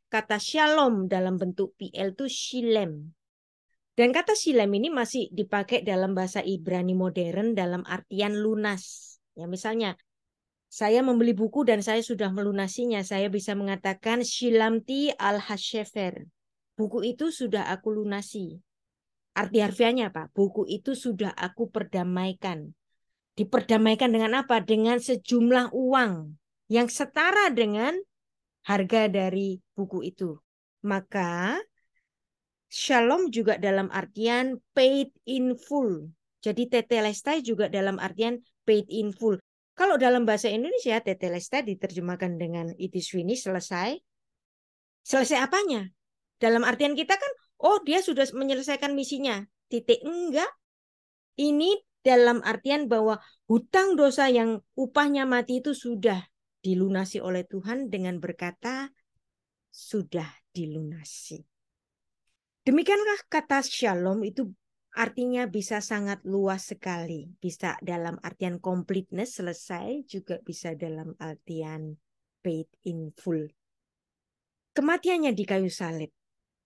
Kata shalom dalam bentuk PL itu shilem. Dan kata shilem ini masih dipakai dalam bahasa Ibrani modern dalam artian lunas. Ya misalnya saya membeli buku dan saya sudah melunasinya. Saya bisa mengatakan Shilamti Al-Hashefer. Buku itu sudah aku lunasi. Arti harfiahnya apa? Buku itu sudah aku perdamaikan. Diperdamaikan dengan apa? Dengan sejumlah uang yang setara dengan harga dari buku itu. Maka Shalom juga dalam artian paid in full. Jadi tetelestai juga dalam artian paid in full. Kalau dalam bahasa Indonesia, teteles diterjemahkan dengan finished, selesai. Selesai apanya? Dalam artian kita kan, oh dia sudah menyelesaikan misinya. Titik enggak. Ini dalam artian bahwa hutang dosa yang upahnya mati itu sudah dilunasi oleh Tuhan dengan berkata, sudah dilunasi. Demikianlah kata shalom itu artinya bisa sangat luas sekali. Bisa dalam artian completeness selesai, juga bisa dalam artian paid in full. Kematiannya di kayu salib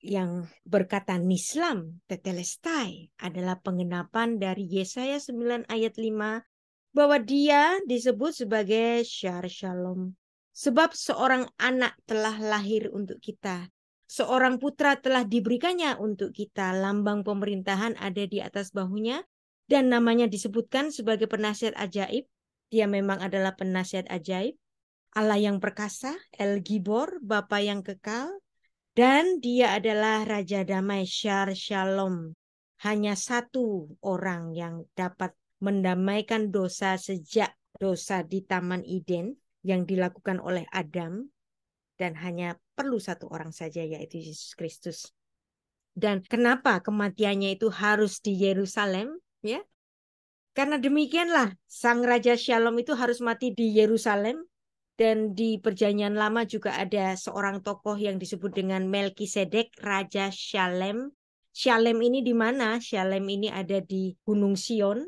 yang berkata Nislam tetelestai adalah pengenapan dari Yesaya 9 ayat 5 bahwa dia disebut sebagai Syar Shalom. Sebab seorang anak telah lahir untuk kita, Seorang putra telah diberikannya untuk kita. Lambang pemerintahan ada di atas bahunya dan namanya disebutkan sebagai penasihat ajaib. Dia memang adalah penasihat ajaib. Allah yang perkasa, El Gibor, Bapa yang kekal, dan dia adalah Raja Damai Shar Shalom. Hanya satu orang yang dapat mendamaikan dosa sejak dosa di Taman Eden yang dilakukan oleh Adam dan hanya perlu satu orang saja yaitu Yesus Kristus. Dan kenapa kematiannya itu harus di Yerusalem, ya? Karena demikianlah sang raja Shalom itu harus mati di Yerusalem dan di perjanjian lama juga ada seorang tokoh yang disebut dengan Melkisedek raja Shalem. Shalem ini di mana? Shalem ini ada di Gunung Sion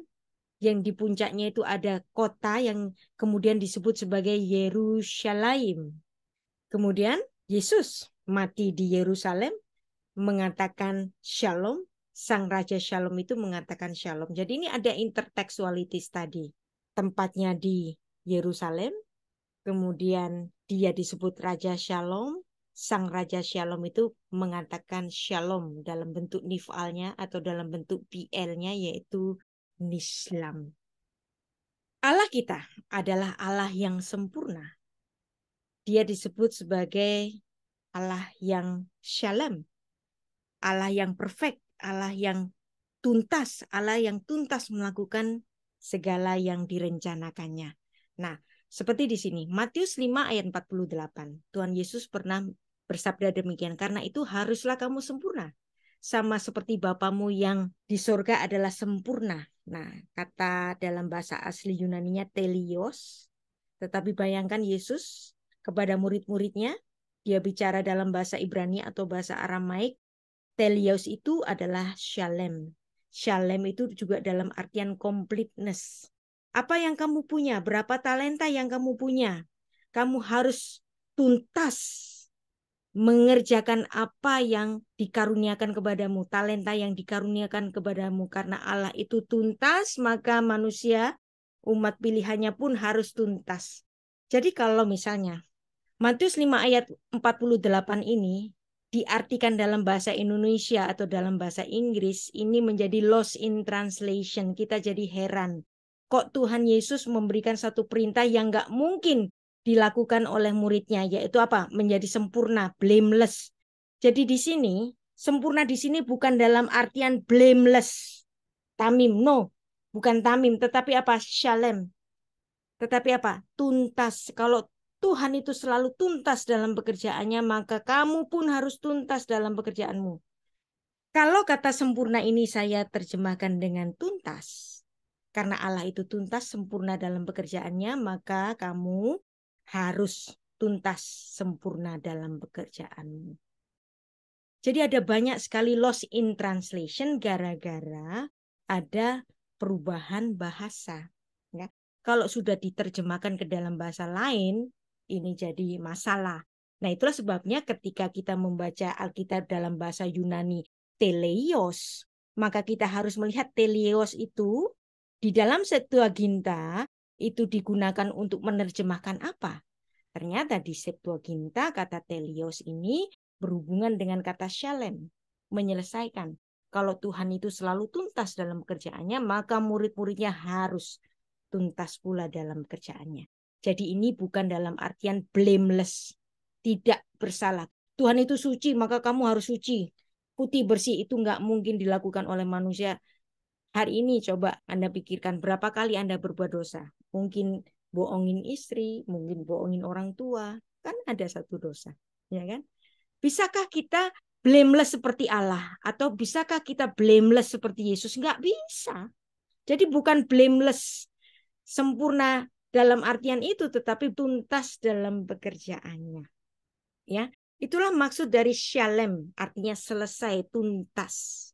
yang di puncaknya itu ada kota yang kemudian disebut sebagai Yerusalem Kemudian Yesus mati di Yerusalem mengatakan shalom. Sang Raja Shalom itu mengatakan shalom. Jadi ini ada intertekstualitis tadi. Tempatnya di Yerusalem, kemudian dia disebut Raja Shalom. Sang Raja Shalom itu mengatakan shalom dalam bentuk nifalnya atau dalam bentuk PL-nya yaitu nislam. Allah kita adalah Allah yang sempurna dia disebut sebagai Allah yang Shalom, Allah yang perfect, Allah yang tuntas, Allah yang tuntas melakukan segala yang direncanakannya. Nah, seperti di sini Matius 5 ayat 48. Tuhan Yesus pernah bersabda demikian, karena itu haruslah kamu sempurna sama seperti Bapamu yang di sorga adalah sempurna. Nah, kata dalam bahasa asli Yunaninya telios. Tetapi bayangkan Yesus kepada murid-muridnya. Dia bicara dalam bahasa Ibrani atau bahasa Aramaik. Telios itu adalah shalem. Shalem itu juga dalam artian completeness. Apa yang kamu punya? Berapa talenta yang kamu punya? Kamu harus tuntas mengerjakan apa yang dikaruniakan kepadamu, talenta yang dikaruniakan kepadamu karena Allah itu tuntas, maka manusia umat pilihannya pun harus tuntas. Jadi kalau misalnya Matius 5 ayat 48 ini diartikan dalam bahasa Indonesia atau dalam bahasa Inggris ini menjadi lost in translation. Kita jadi heran. Kok Tuhan Yesus memberikan satu perintah yang nggak mungkin dilakukan oleh muridnya, yaitu apa? Menjadi sempurna, blameless. Jadi di sini, sempurna di sini bukan dalam artian blameless, tamim, no. Bukan tamim, tetapi apa? Shalem. Tetapi apa? Tuntas. Kalau Tuhan itu selalu tuntas dalam pekerjaannya, maka kamu pun harus tuntas dalam pekerjaanmu. Kalau kata sempurna ini saya terjemahkan dengan tuntas, karena Allah itu tuntas sempurna dalam pekerjaannya, maka kamu harus tuntas sempurna dalam pekerjaanmu. Jadi ada banyak sekali loss in translation gara-gara ada perubahan bahasa. Ya. Kalau sudah diterjemahkan ke dalam bahasa lain, ini jadi masalah. Nah, itulah sebabnya ketika kita membaca Alkitab dalam bahasa Yunani teleios, maka kita harus melihat teleios itu di dalam Septuaginta itu digunakan untuk menerjemahkan apa? Ternyata di Septuaginta kata teleios ini berhubungan dengan kata shalem, menyelesaikan. Kalau Tuhan itu selalu tuntas dalam pekerjaannya, maka murid-muridnya harus tuntas pula dalam kerjaannya. Jadi ini bukan dalam artian blameless, tidak bersalah. Tuhan itu suci, maka kamu harus suci. Putih bersih itu nggak mungkin dilakukan oleh manusia. Hari ini coba Anda pikirkan berapa kali Anda berbuat dosa. Mungkin bohongin istri, mungkin bohongin orang tua, kan ada satu dosa, ya kan? Bisakah kita blameless seperti Allah atau bisakah kita blameless seperti Yesus? Nggak bisa. Jadi bukan blameless sempurna dalam artian itu tetapi tuntas dalam pekerjaannya. Ya, itulah maksud dari shalem artinya selesai, tuntas.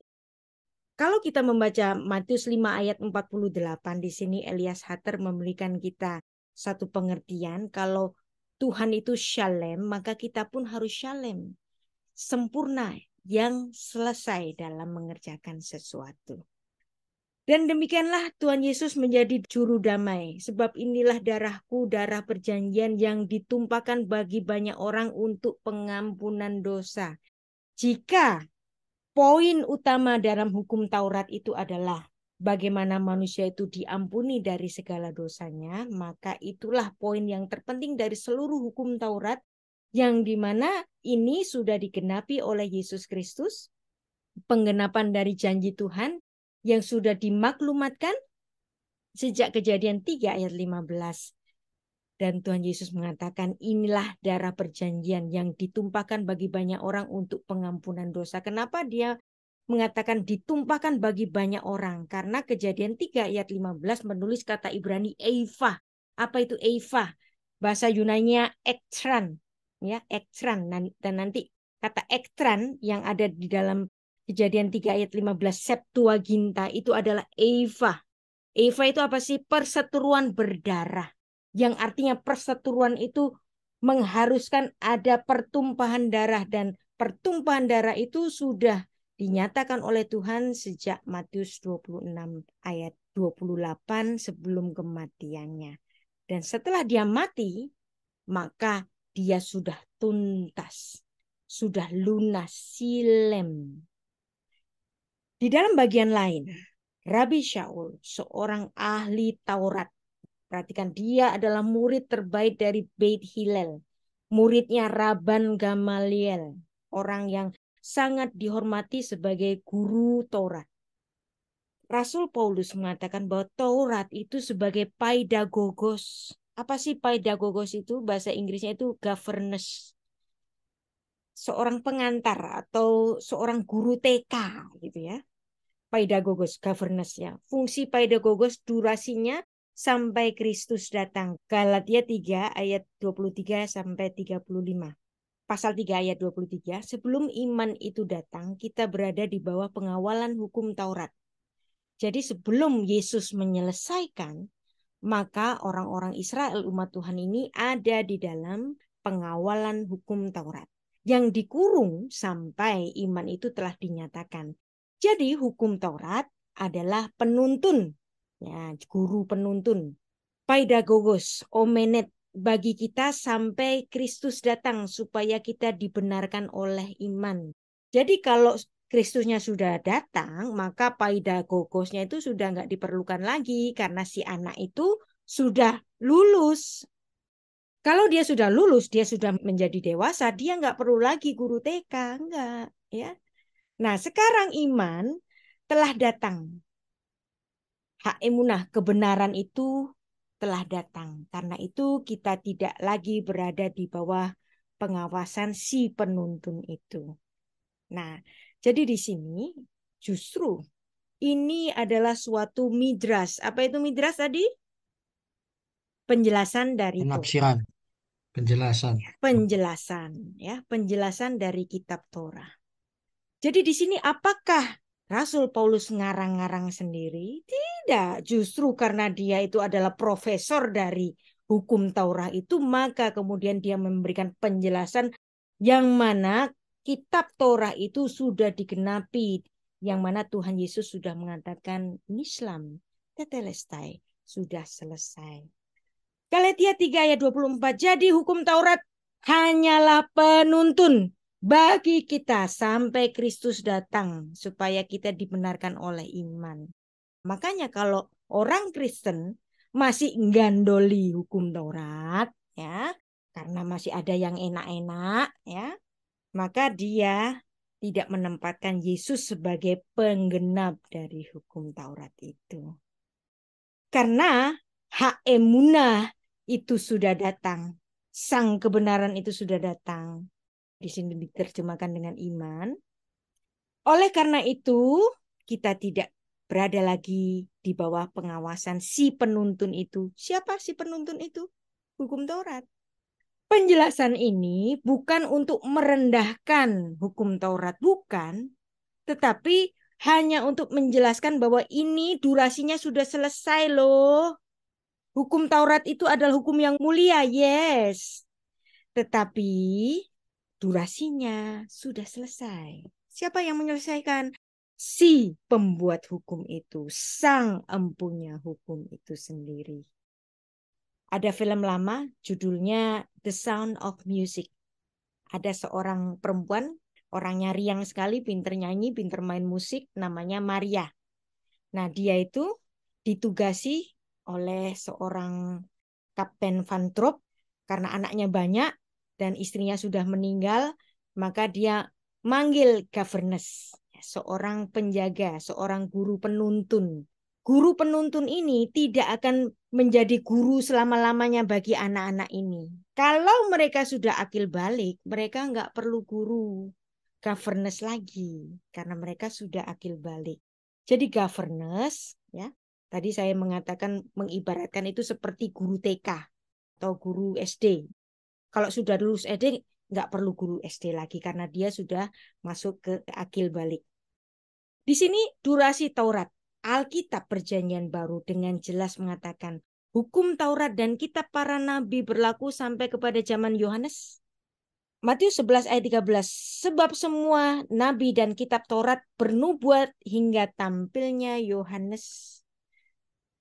Kalau kita membaca Matius 5 ayat 48 di sini Elias Hatter memberikan kita satu pengertian kalau Tuhan itu shalem, maka kita pun harus shalem. Sempurna yang selesai dalam mengerjakan sesuatu. Dan demikianlah Tuhan Yesus menjadi juru damai, sebab inilah darahku, darah perjanjian yang ditumpahkan bagi banyak orang untuk pengampunan dosa. Jika poin utama dalam hukum Taurat itu adalah bagaimana manusia itu diampuni dari segala dosanya, maka itulah poin yang terpenting dari seluruh hukum Taurat yang dimana ini sudah digenapi oleh Yesus Kristus, penggenapan dari janji Tuhan yang sudah dimaklumatkan sejak kejadian 3 ayat 15. Dan Tuhan Yesus mengatakan inilah darah perjanjian yang ditumpahkan bagi banyak orang untuk pengampunan dosa. Kenapa dia mengatakan ditumpahkan bagi banyak orang? Karena kejadian 3 ayat 15 menulis kata Ibrani Eifa. Apa itu Eifa? Bahasa Yunani ektran. Ya, ektran. Dan nanti kata ektran yang ada di dalam Kejadian 3 ayat 15 Septuaginta itu adalah Eva. Eva itu apa sih? Perseteruan berdarah. Yang artinya perseteruan itu mengharuskan ada pertumpahan darah dan pertumpahan darah itu sudah dinyatakan oleh Tuhan sejak Matius 26 ayat 28 sebelum kematiannya. Dan setelah dia mati, maka dia sudah tuntas, sudah lunas silem di dalam bagian lain, Rabi Shaul, seorang ahli Taurat, perhatikan dia adalah murid terbaik dari Beit Hillel, muridnya Rabban Gamaliel, orang yang sangat dihormati sebagai guru Taurat. Rasul Paulus mengatakan bahwa Taurat itu sebagai paidagogos. Apa sih paidagogos itu? Bahasa Inggrisnya itu governess. Seorang pengantar atau seorang guru TK gitu ya pedagogos, governance-nya. Fungsi pedagogos durasinya sampai Kristus datang. Galatia 3 ayat 23 sampai 35. Pasal 3 ayat 23, sebelum iman itu datang, kita berada di bawah pengawalan hukum Taurat. Jadi sebelum Yesus menyelesaikan, maka orang-orang Israel umat Tuhan ini ada di dalam pengawalan hukum Taurat yang dikurung sampai iman itu telah dinyatakan. Jadi hukum Taurat adalah penuntun, ya, guru penuntun. Paidagogos, omenet bagi kita sampai Kristus datang supaya kita dibenarkan oleh iman. Jadi kalau Kristusnya sudah datang, maka paidagogosnya itu sudah nggak diperlukan lagi karena si anak itu sudah lulus. Kalau dia sudah lulus, dia sudah menjadi dewasa, dia nggak perlu lagi guru TK, nggak, ya. Nah, sekarang iman telah datang. Hak imunah kebenaran itu telah datang. Karena itu kita tidak lagi berada di bawah pengawasan si penuntun itu. Nah, jadi di sini justru ini adalah suatu midras. Apa itu midras tadi? Penjelasan dari penafsiran. Penjelasan. Penjelasan ya, penjelasan dari kitab Torah. Jadi di sini apakah Rasul Paulus ngarang-ngarang sendiri? Tidak, justru karena dia itu adalah profesor dari hukum Taurat itu, maka kemudian dia memberikan penjelasan yang mana kitab Taurat itu sudah digenapi, yang mana Tuhan Yesus sudah mengatakan Islam, tetelestai, sudah selesai. Galatia 3 ayat 24. Jadi hukum Taurat hanyalah penuntun bagi kita sampai Kristus datang supaya kita dibenarkan oleh iman. Makanya kalau orang Kristen masih gandoli hukum Taurat ya, karena masih ada yang enak-enak ya, maka dia tidak menempatkan Yesus sebagai penggenap dari hukum Taurat itu. Karena hak emunah itu sudah datang, sang kebenaran itu sudah datang di sini diterjemahkan dengan iman. Oleh karena itu, kita tidak berada lagi di bawah pengawasan si penuntun itu. Siapa si penuntun itu? Hukum Taurat. Penjelasan ini bukan untuk merendahkan hukum Taurat, bukan, tetapi hanya untuk menjelaskan bahwa ini durasinya sudah selesai loh. Hukum Taurat itu adalah hukum yang mulia, yes. Tetapi durasinya sudah selesai. Siapa yang menyelesaikan? Si pembuat hukum itu, sang empunya hukum itu sendiri. Ada film lama judulnya The Sound of Music. Ada seorang perempuan, orangnya riang sekali, pinter nyanyi, pinter main musik, namanya Maria. Nah dia itu ditugasi oleh seorang Kapten Van Trop karena anaknya banyak dan istrinya sudah meninggal, maka dia manggil governess, seorang penjaga, seorang guru penuntun. Guru penuntun ini tidak akan menjadi guru selama-lamanya bagi anak-anak ini. Kalau mereka sudah akil balik, mereka nggak perlu guru, governess lagi, karena mereka sudah akil balik. Jadi governess, ya, tadi saya mengatakan mengibaratkan itu seperti guru TK atau guru SD kalau sudah lulus SD nggak perlu guru SD lagi karena dia sudah masuk ke akil balik. Di sini durasi Taurat, Alkitab Perjanjian Baru dengan jelas mengatakan hukum Taurat dan kitab para nabi berlaku sampai kepada zaman Yohanes. Matius 11 ayat 13, sebab semua nabi dan kitab Taurat bernubuat hingga tampilnya Yohanes.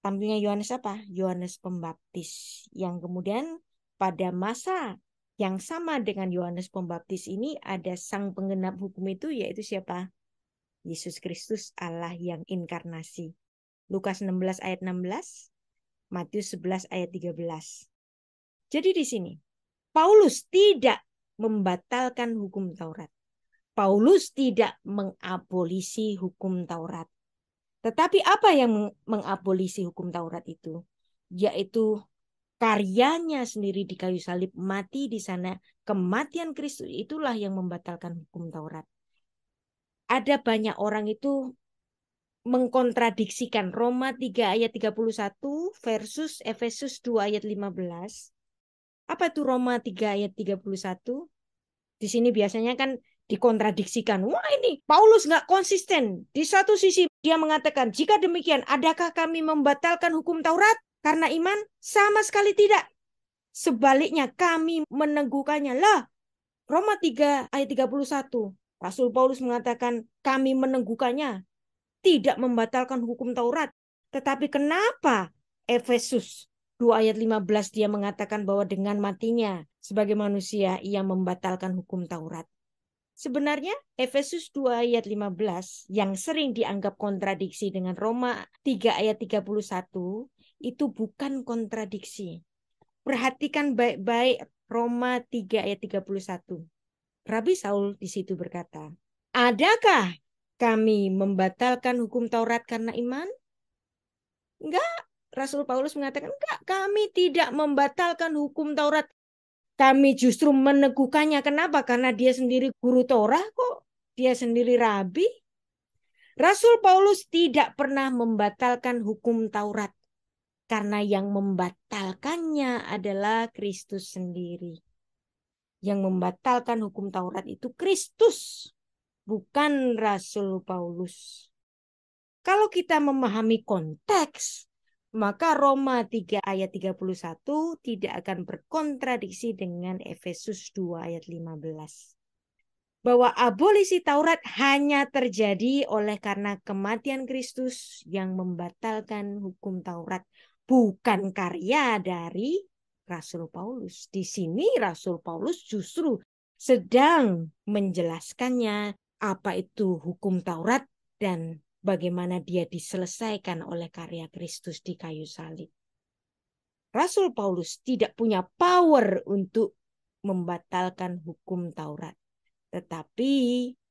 Tampilnya Yohanes apa? Yohanes Pembaptis yang kemudian pada masa yang sama dengan Yohanes Pembaptis ini ada sang penggenap hukum itu yaitu siapa? Yesus Kristus Allah yang inkarnasi. Lukas 16 ayat 16, Matius 11 ayat 13. Jadi di sini Paulus tidak membatalkan hukum Taurat. Paulus tidak mengabolisi hukum Taurat. Tetapi apa yang mengabolisi hukum Taurat itu? Yaitu karyanya sendiri di kayu salib mati di sana. Kematian Kristus itulah yang membatalkan hukum Taurat. Ada banyak orang itu mengkontradiksikan Roma 3 ayat 31 versus Efesus 2 ayat 15. Apa itu Roma 3 ayat 31? Di sini biasanya kan dikontradiksikan. Wah ini Paulus nggak konsisten. Di satu sisi dia mengatakan, jika demikian adakah kami membatalkan hukum Taurat? Karena iman sama sekali tidak. Sebaliknya kami meneguhkannya. Lah, Roma 3 ayat 31. Rasul Paulus mengatakan kami meneguhkannya. Tidak membatalkan hukum Taurat. Tetapi kenapa Efesus 2 ayat 15 dia mengatakan bahwa dengan matinya sebagai manusia ia membatalkan hukum Taurat. Sebenarnya Efesus 2 ayat 15 yang sering dianggap kontradiksi dengan Roma 3 ayat 31 itu bukan kontradiksi. Perhatikan baik-baik Roma 3 ayat 31. Rabi Saul di situ berkata, "Adakah kami membatalkan hukum Taurat karena iman?" Enggak. Rasul Paulus mengatakan, "Enggak, kami tidak membatalkan hukum Taurat. Kami justru meneguhkannya. Kenapa? Karena dia sendiri guru Taurat kok. Dia sendiri rabi. Rasul Paulus tidak pernah membatalkan hukum Taurat karena yang membatalkannya adalah Kristus sendiri. Yang membatalkan hukum Taurat itu Kristus, bukan Rasul Paulus. Kalau kita memahami konteks, maka Roma 3 ayat 31 tidak akan berkontradiksi dengan Efesus 2 ayat 15 bahwa abolisi Taurat hanya terjadi oleh karena kematian Kristus yang membatalkan hukum Taurat bukan karya dari Rasul Paulus. Di sini Rasul Paulus justru sedang menjelaskannya apa itu hukum Taurat dan bagaimana dia diselesaikan oleh karya Kristus di kayu salib. Rasul Paulus tidak punya power untuk membatalkan hukum Taurat. Tetapi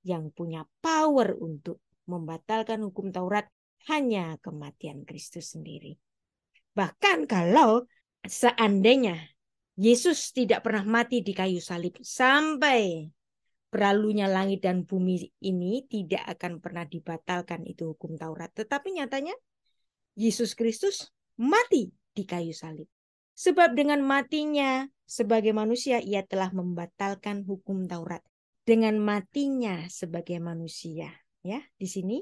yang punya power untuk membatalkan hukum Taurat hanya kematian Kristus sendiri. Bahkan kalau seandainya Yesus tidak pernah mati di kayu salib sampai berlalunya langit dan bumi ini tidak akan pernah dibatalkan itu hukum Taurat. Tetapi nyatanya Yesus Kristus mati di kayu salib. Sebab dengan matinya sebagai manusia ia telah membatalkan hukum Taurat. Dengan matinya sebagai manusia, ya, di sini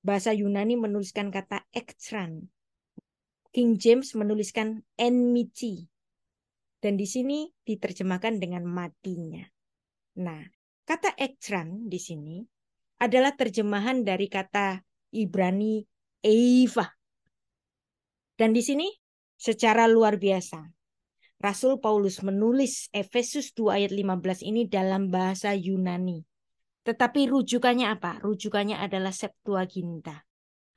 bahasa Yunani menuliskan kata ekstran King James menuliskan enmity. Dan di sini diterjemahkan dengan matinya. Nah, kata ekran di sini adalah terjemahan dari kata Ibrani Eva. Dan di sini secara luar biasa Rasul Paulus menulis Efesus 2 ayat 15 ini dalam bahasa Yunani. Tetapi rujukannya apa? Rujukannya adalah Septuaginta.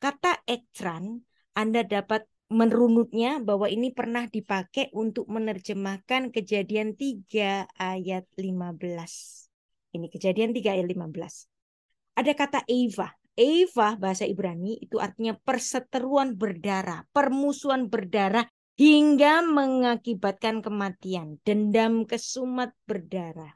Kata ektran Anda dapat menurutnya bahwa ini pernah dipakai untuk menerjemahkan kejadian 3 ayat 15. Ini kejadian 3 ayat 15. Ada kata Eva. Eva bahasa Ibrani itu artinya perseteruan berdarah, permusuhan berdarah hingga mengakibatkan kematian, dendam kesumat berdarah.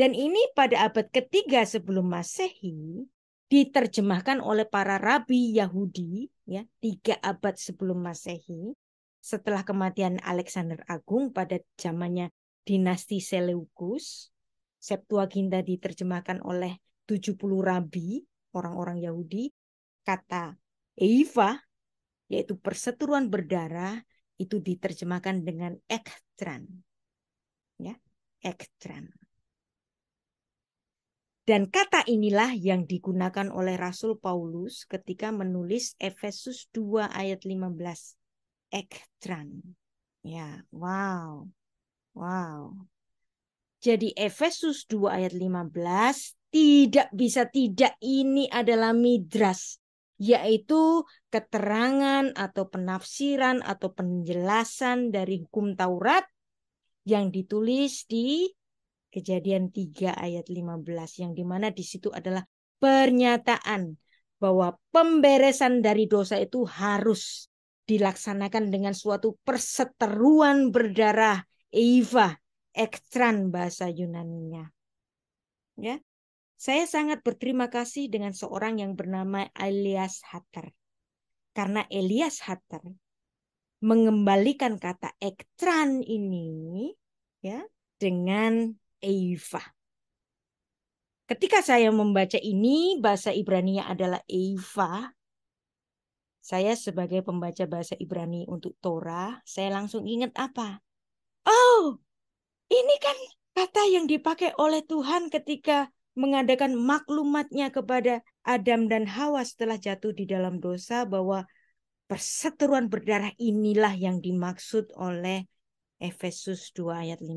Dan ini pada abad ketiga sebelum Masehi diterjemahkan oleh para rabi Yahudi ya tiga abad sebelum Masehi setelah kematian Alexander Agung pada zamannya dinasti Seleukus Septuaginta diterjemahkan oleh 70 rabi orang-orang Yahudi kata Eiva yaitu perseteruan berdarah itu diterjemahkan dengan ekstran ya ekstran dan kata inilah yang digunakan oleh Rasul Paulus ketika menulis Efesus 2 ayat 15. Ektran. Ya, wow. Wow. Jadi Efesus 2 ayat 15 tidak bisa tidak ini adalah midras yaitu keterangan atau penafsiran atau penjelasan dari hukum Taurat yang ditulis di Kejadian 3 ayat 15 yang dimana di situ adalah pernyataan bahwa pemberesan dari dosa itu harus dilaksanakan dengan suatu perseteruan berdarah Eva ekstran bahasa Yunaninya. Ya. Saya sangat berterima kasih dengan seorang yang bernama Elias Hatter. Karena Elias Hatter mengembalikan kata ektran ini ya dengan Eva. Ketika saya membaca ini, bahasa Ibrani adalah Eva, Saya sebagai pembaca bahasa Ibrani untuk Torah, saya langsung ingat apa? Oh, ini kan kata yang dipakai oleh Tuhan ketika mengadakan maklumatnya kepada Adam dan Hawa setelah jatuh di dalam dosa bahwa perseteruan berdarah inilah yang dimaksud oleh Efesus 2 ayat 15.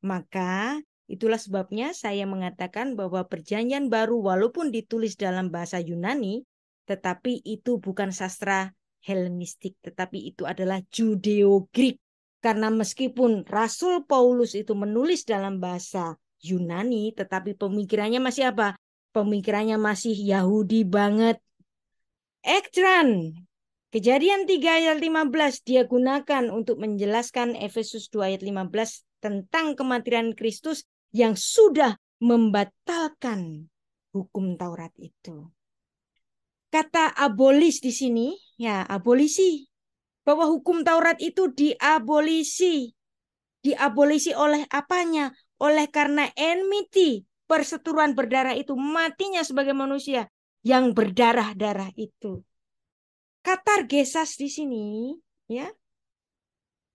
Maka itulah sebabnya saya mengatakan bahwa perjanjian baru walaupun ditulis dalam bahasa Yunani, tetapi itu bukan sastra Helenistik, tetapi itu adalah Judeo-Greek. Karena meskipun Rasul Paulus itu menulis dalam bahasa Yunani, tetapi pemikirannya masih apa? Pemikirannya masih Yahudi banget. Ektran, kejadian 3 ayat 15 dia gunakan untuk menjelaskan Efesus 2 ayat 15 tentang kematian Kristus yang sudah membatalkan hukum Taurat itu. Kata abolis di sini, ya abolisi, bahwa hukum Taurat itu diabolisi. Diabolisi oleh apanya? Oleh karena enmity, perseturuan berdarah itu, matinya sebagai manusia yang berdarah-darah itu. kata gesas di sini, ya,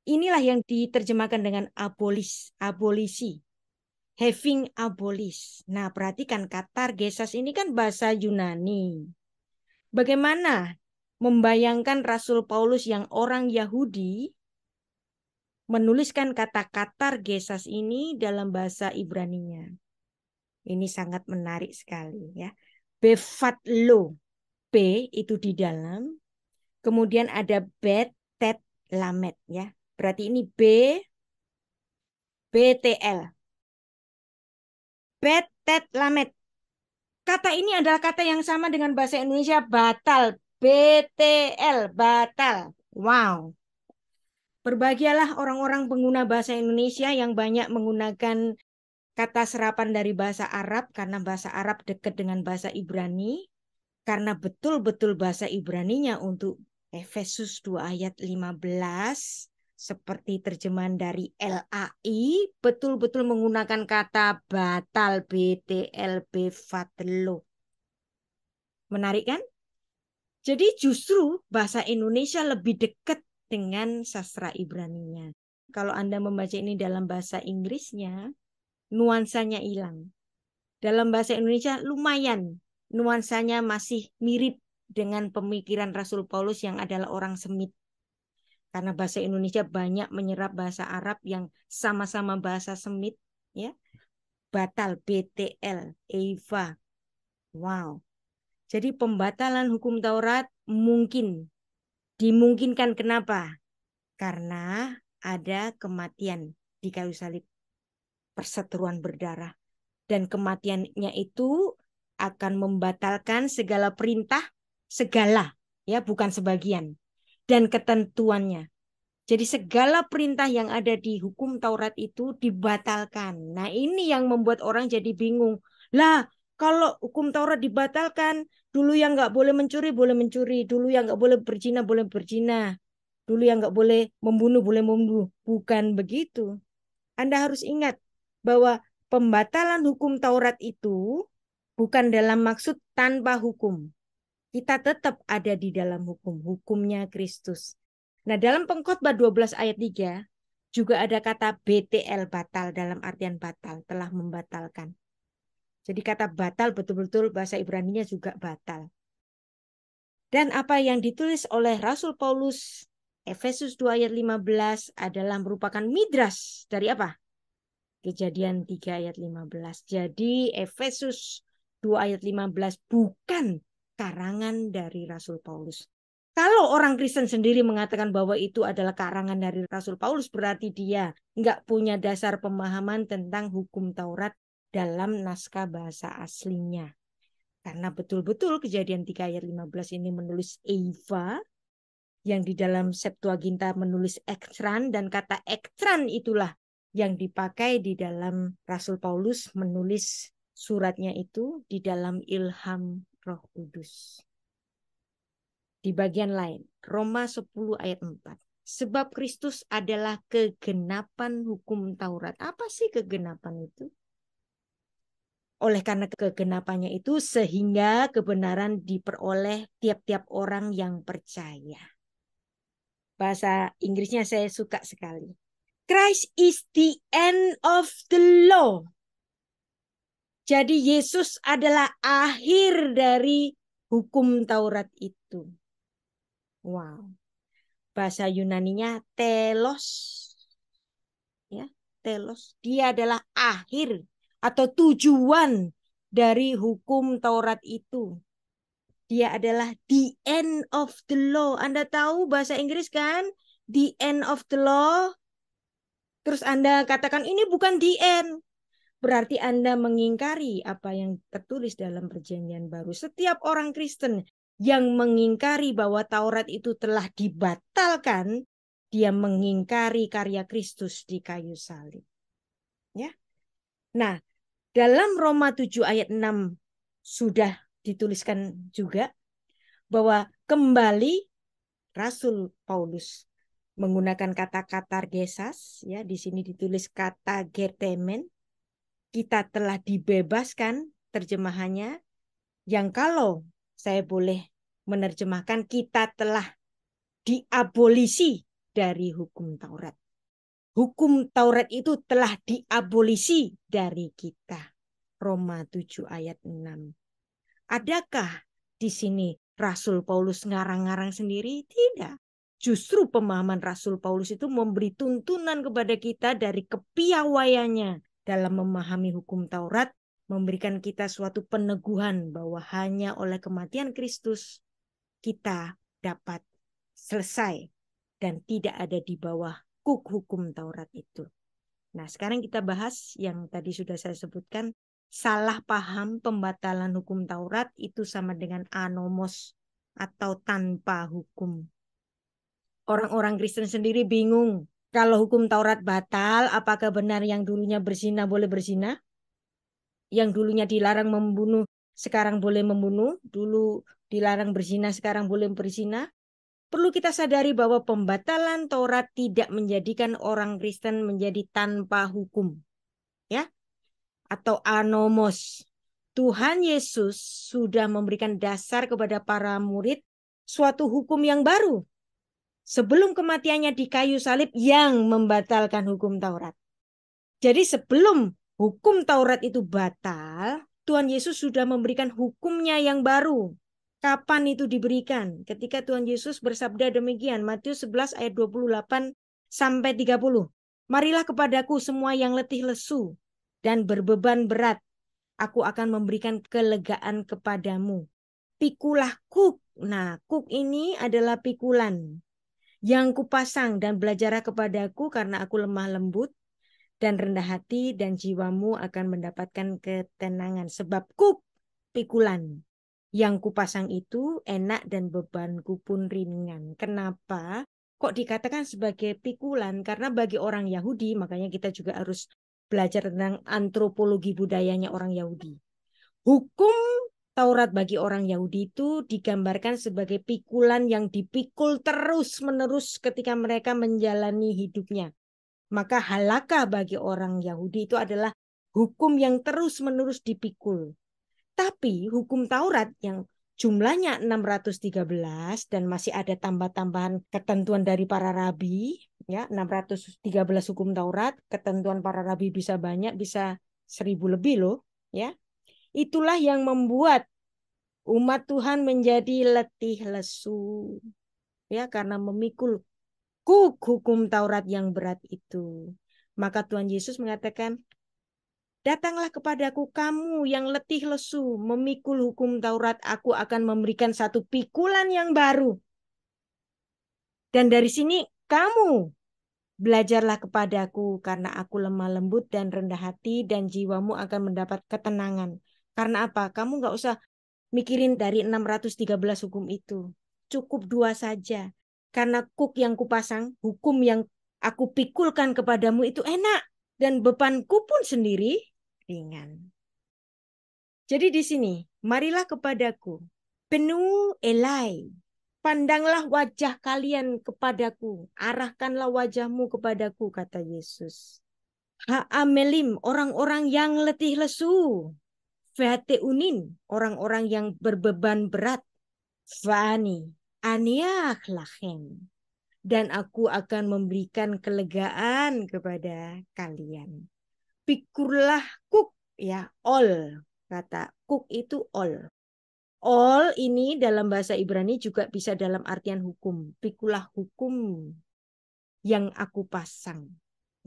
Inilah yang diterjemahkan dengan abolis, abolisi. Having abolis. Nah, perhatikan kata gesas ini kan bahasa Yunani. Bagaimana membayangkan Rasul Paulus yang orang Yahudi menuliskan kata katar gesas ini dalam bahasa Ibraninya. Ini sangat menarik sekali ya. Befatlo. B itu di dalam. Kemudian ada bet, tet, lamet ya. Berarti ini B, BTL. Betet lamet. Kata ini adalah kata yang sama dengan bahasa Indonesia batal. BTL, batal. Wow. Berbahagialah orang-orang pengguna bahasa Indonesia yang banyak menggunakan kata serapan dari bahasa Arab karena bahasa Arab dekat dengan bahasa Ibrani. Karena betul-betul bahasa Ibraninya untuk Efesus 2 ayat 15 seperti terjemahan dari LAI betul-betul menggunakan kata batal BTLB fatlo. Menarik kan? Jadi justru bahasa Indonesia lebih dekat dengan sastra Ibrani-nya. Kalau Anda membaca ini dalam bahasa Inggrisnya, nuansanya hilang. Dalam bahasa Indonesia lumayan, nuansanya masih mirip dengan pemikiran Rasul Paulus yang adalah orang Semit karena bahasa Indonesia banyak menyerap bahasa Arab yang sama-sama bahasa Semit ya batal BTL Eva wow jadi pembatalan hukum Taurat mungkin dimungkinkan kenapa karena ada kematian di kayu salib perseteruan berdarah dan kematiannya itu akan membatalkan segala perintah segala ya bukan sebagian dan ketentuannya. Jadi segala perintah yang ada di hukum Taurat itu dibatalkan. Nah ini yang membuat orang jadi bingung. Lah kalau hukum Taurat dibatalkan, dulu yang nggak boleh mencuri boleh mencuri, dulu yang nggak boleh berzina boleh berzina, dulu yang nggak boleh membunuh boleh membunuh. Bukan begitu. Anda harus ingat bahwa pembatalan hukum Taurat itu bukan dalam maksud tanpa hukum kita tetap ada di dalam hukum, hukumnya Kristus. Nah, dalam pengkhotbah 12 ayat 3 juga ada kata BTL batal dalam artian batal, telah membatalkan. Jadi kata batal betul-betul bahasa Ibrani nya juga batal. Dan apa yang ditulis oleh Rasul Paulus Efesus 2 ayat 15 adalah merupakan midras dari apa? Kejadian 3 ayat 15. Jadi Efesus 2 ayat 15 bukan karangan dari Rasul Paulus. Kalau orang Kristen sendiri mengatakan bahwa itu adalah karangan dari Rasul Paulus, berarti dia nggak punya dasar pemahaman tentang hukum Taurat dalam naskah bahasa aslinya. Karena betul-betul kejadian 3 ayat 15 ini menulis Eva, yang di dalam Septuaginta menulis ekstran, dan kata ekstran itulah yang dipakai di dalam Rasul Paulus menulis suratnya itu di dalam ilham Roh Kudus. Di bagian lain, Roma 10 ayat 4. Sebab Kristus adalah kegenapan hukum Taurat. Apa sih kegenapan itu? Oleh karena kegenapannya itu sehingga kebenaran diperoleh tiap-tiap orang yang percaya. Bahasa Inggrisnya saya suka sekali. Christ is the end of the law jadi Yesus adalah akhir dari hukum Taurat itu. Wow. Bahasa Yunaninya telos. Ya, telos. Dia adalah akhir atau tujuan dari hukum Taurat itu. Dia adalah the end of the law. Anda tahu bahasa Inggris kan? The end of the law. Terus Anda katakan ini bukan the end berarti Anda mengingkari apa yang tertulis dalam Perjanjian Baru. Setiap orang Kristen yang mengingkari bahwa Taurat itu telah dibatalkan, dia mengingkari karya Kristus di kayu salib. Ya. Nah, dalam Roma 7 ayat 6 sudah dituliskan juga bahwa kembali Rasul Paulus menggunakan kata kata gesas ya di sini ditulis kata getemen kita telah dibebaskan terjemahannya yang kalau saya boleh menerjemahkan kita telah diabolisi dari hukum Taurat. Hukum Taurat itu telah diabolisi dari kita. Roma 7 ayat 6. Adakah di sini Rasul Paulus ngarang-ngarang sendiri? Tidak. Justru pemahaman Rasul Paulus itu memberi tuntunan kepada kita dari kepiawaiannya dalam memahami hukum Taurat memberikan kita suatu peneguhan bahwa hanya oleh kematian Kristus kita dapat selesai dan tidak ada di bawah kuk hukum Taurat itu. Nah, sekarang kita bahas yang tadi sudah saya sebutkan, salah paham pembatalan hukum Taurat itu sama dengan anomos atau tanpa hukum. Orang-orang Kristen sendiri bingung kalau hukum Taurat batal, apakah benar yang dulunya berzina boleh berzina? Yang dulunya dilarang membunuh, sekarang boleh membunuh. Dulu dilarang berzina, sekarang boleh berzina. Perlu kita sadari bahwa pembatalan Taurat tidak menjadikan orang Kristen menjadi tanpa hukum. Ya? Atau anomos. Tuhan Yesus sudah memberikan dasar kepada para murid suatu hukum yang baru sebelum kematiannya di kayu salib yang membatalkan hukum Taurat. Jadi sebelum hukum Taurat itu batal, Tuhan Yesus sudah memberikan hukumnya yang baru. Kapan itu diberikan? Ketika Tuhan Yesus bersabda demikian, Matius 11 ayat 28 sampai 30. Marilah kepadaku semua yang letih lesu dan berbeban berat. Aku akan memberikan kelegaan kepadamu. Pikulah kuk. Nah, kuk ini adalah pikulan yang kupasang dan belajarlah kepadaku karena aku lemah lembut dan rendah hati dan jiwamu akan mendapatkan ketenangan sebab ku pikulan yang kupasang itu enak dan bebanku pun ringan. Kenapa? Kok dikatakan sebagai pikulan? Karena bagi orang Yahudi makanya kita juga harus belajar tentang antropologi budayanya orang Yahudi. Hukum Taurat bagi orang Yahudi itu digambarkan sebagai pikulan yang dipikul terus-menerus ketika mereka menjalani hidupnya. Maka halakah bagi orang Yahudi itu adalah hukum yang terus-menerus dipikul. Tapi hukum Taurat yang jumlahnya 613 dan masih ada tambah-tambahan ketentuan dari para rabi, ya 613 hukum Taurat, ketentuan para rabi bisa banyak, bisa seribu lebih loh, ya Itulah yang membuat umat Tuhan menjadi letih lesu. Ya, karena memikul kuk hukum Taurat yang berat itu. Maka Tuhan Yesus mengatakan, Datanglah kepadaku kamu yang letih lesu, memikul hukum Taurat, aku akan memberikan satu pikulan yang baru. Dan dari sini kamu belajarlah kepadaku karena aku lemah lembut dan rendah hati dan jiwamu akan mendapat ketenangan. Karena apa? Kamu nggak usah mikirin dari 613 hukum itu. Cukup dua saja. Karena kuk yang kupasang, hukum yang aku pikulkan kepadamu itu enak. Dan bebanku pun sendiri ringan. Jadi di sini, marilah kepadaku. Penuh elai. Pandanglah wajah kalian kepadaku. Arahkanlah wajahmu kepadaku, kata Yesus. amelim orang-orang yang letih lesu unin orang-orang yang berbeban berat. Fani, lahem. Dan aku akan memberikan kelegaan kepada kalian. Pikurlah kuk, ya, all Kata kuk itu all. All ini dalam bahasa Ibrani juga bisa dalam artian hukum. Pikulah hukum yang aku pasang.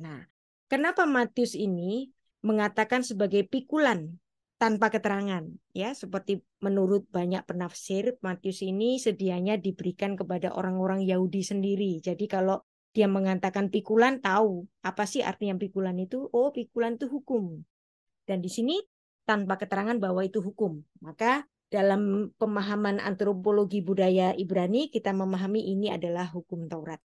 Nah, kenapa Matius ini mengatakan sebagai pikulan? tanpa keterangan ya seperti menurut banyak penafsir Matius ini sedianya diberikan kepada orang-orang Yahudi sendiri. Jadi kalau dia mengatakan pikulan tahu apa sih arti yang pikulan itu? Oh, pikulan itu hukum. Dan di sini tanpa keterangan bahwa itu hukum. Maka dalam pemahaman antropologi budaya Ibrani kita memahami ini adalah hukum Taurat.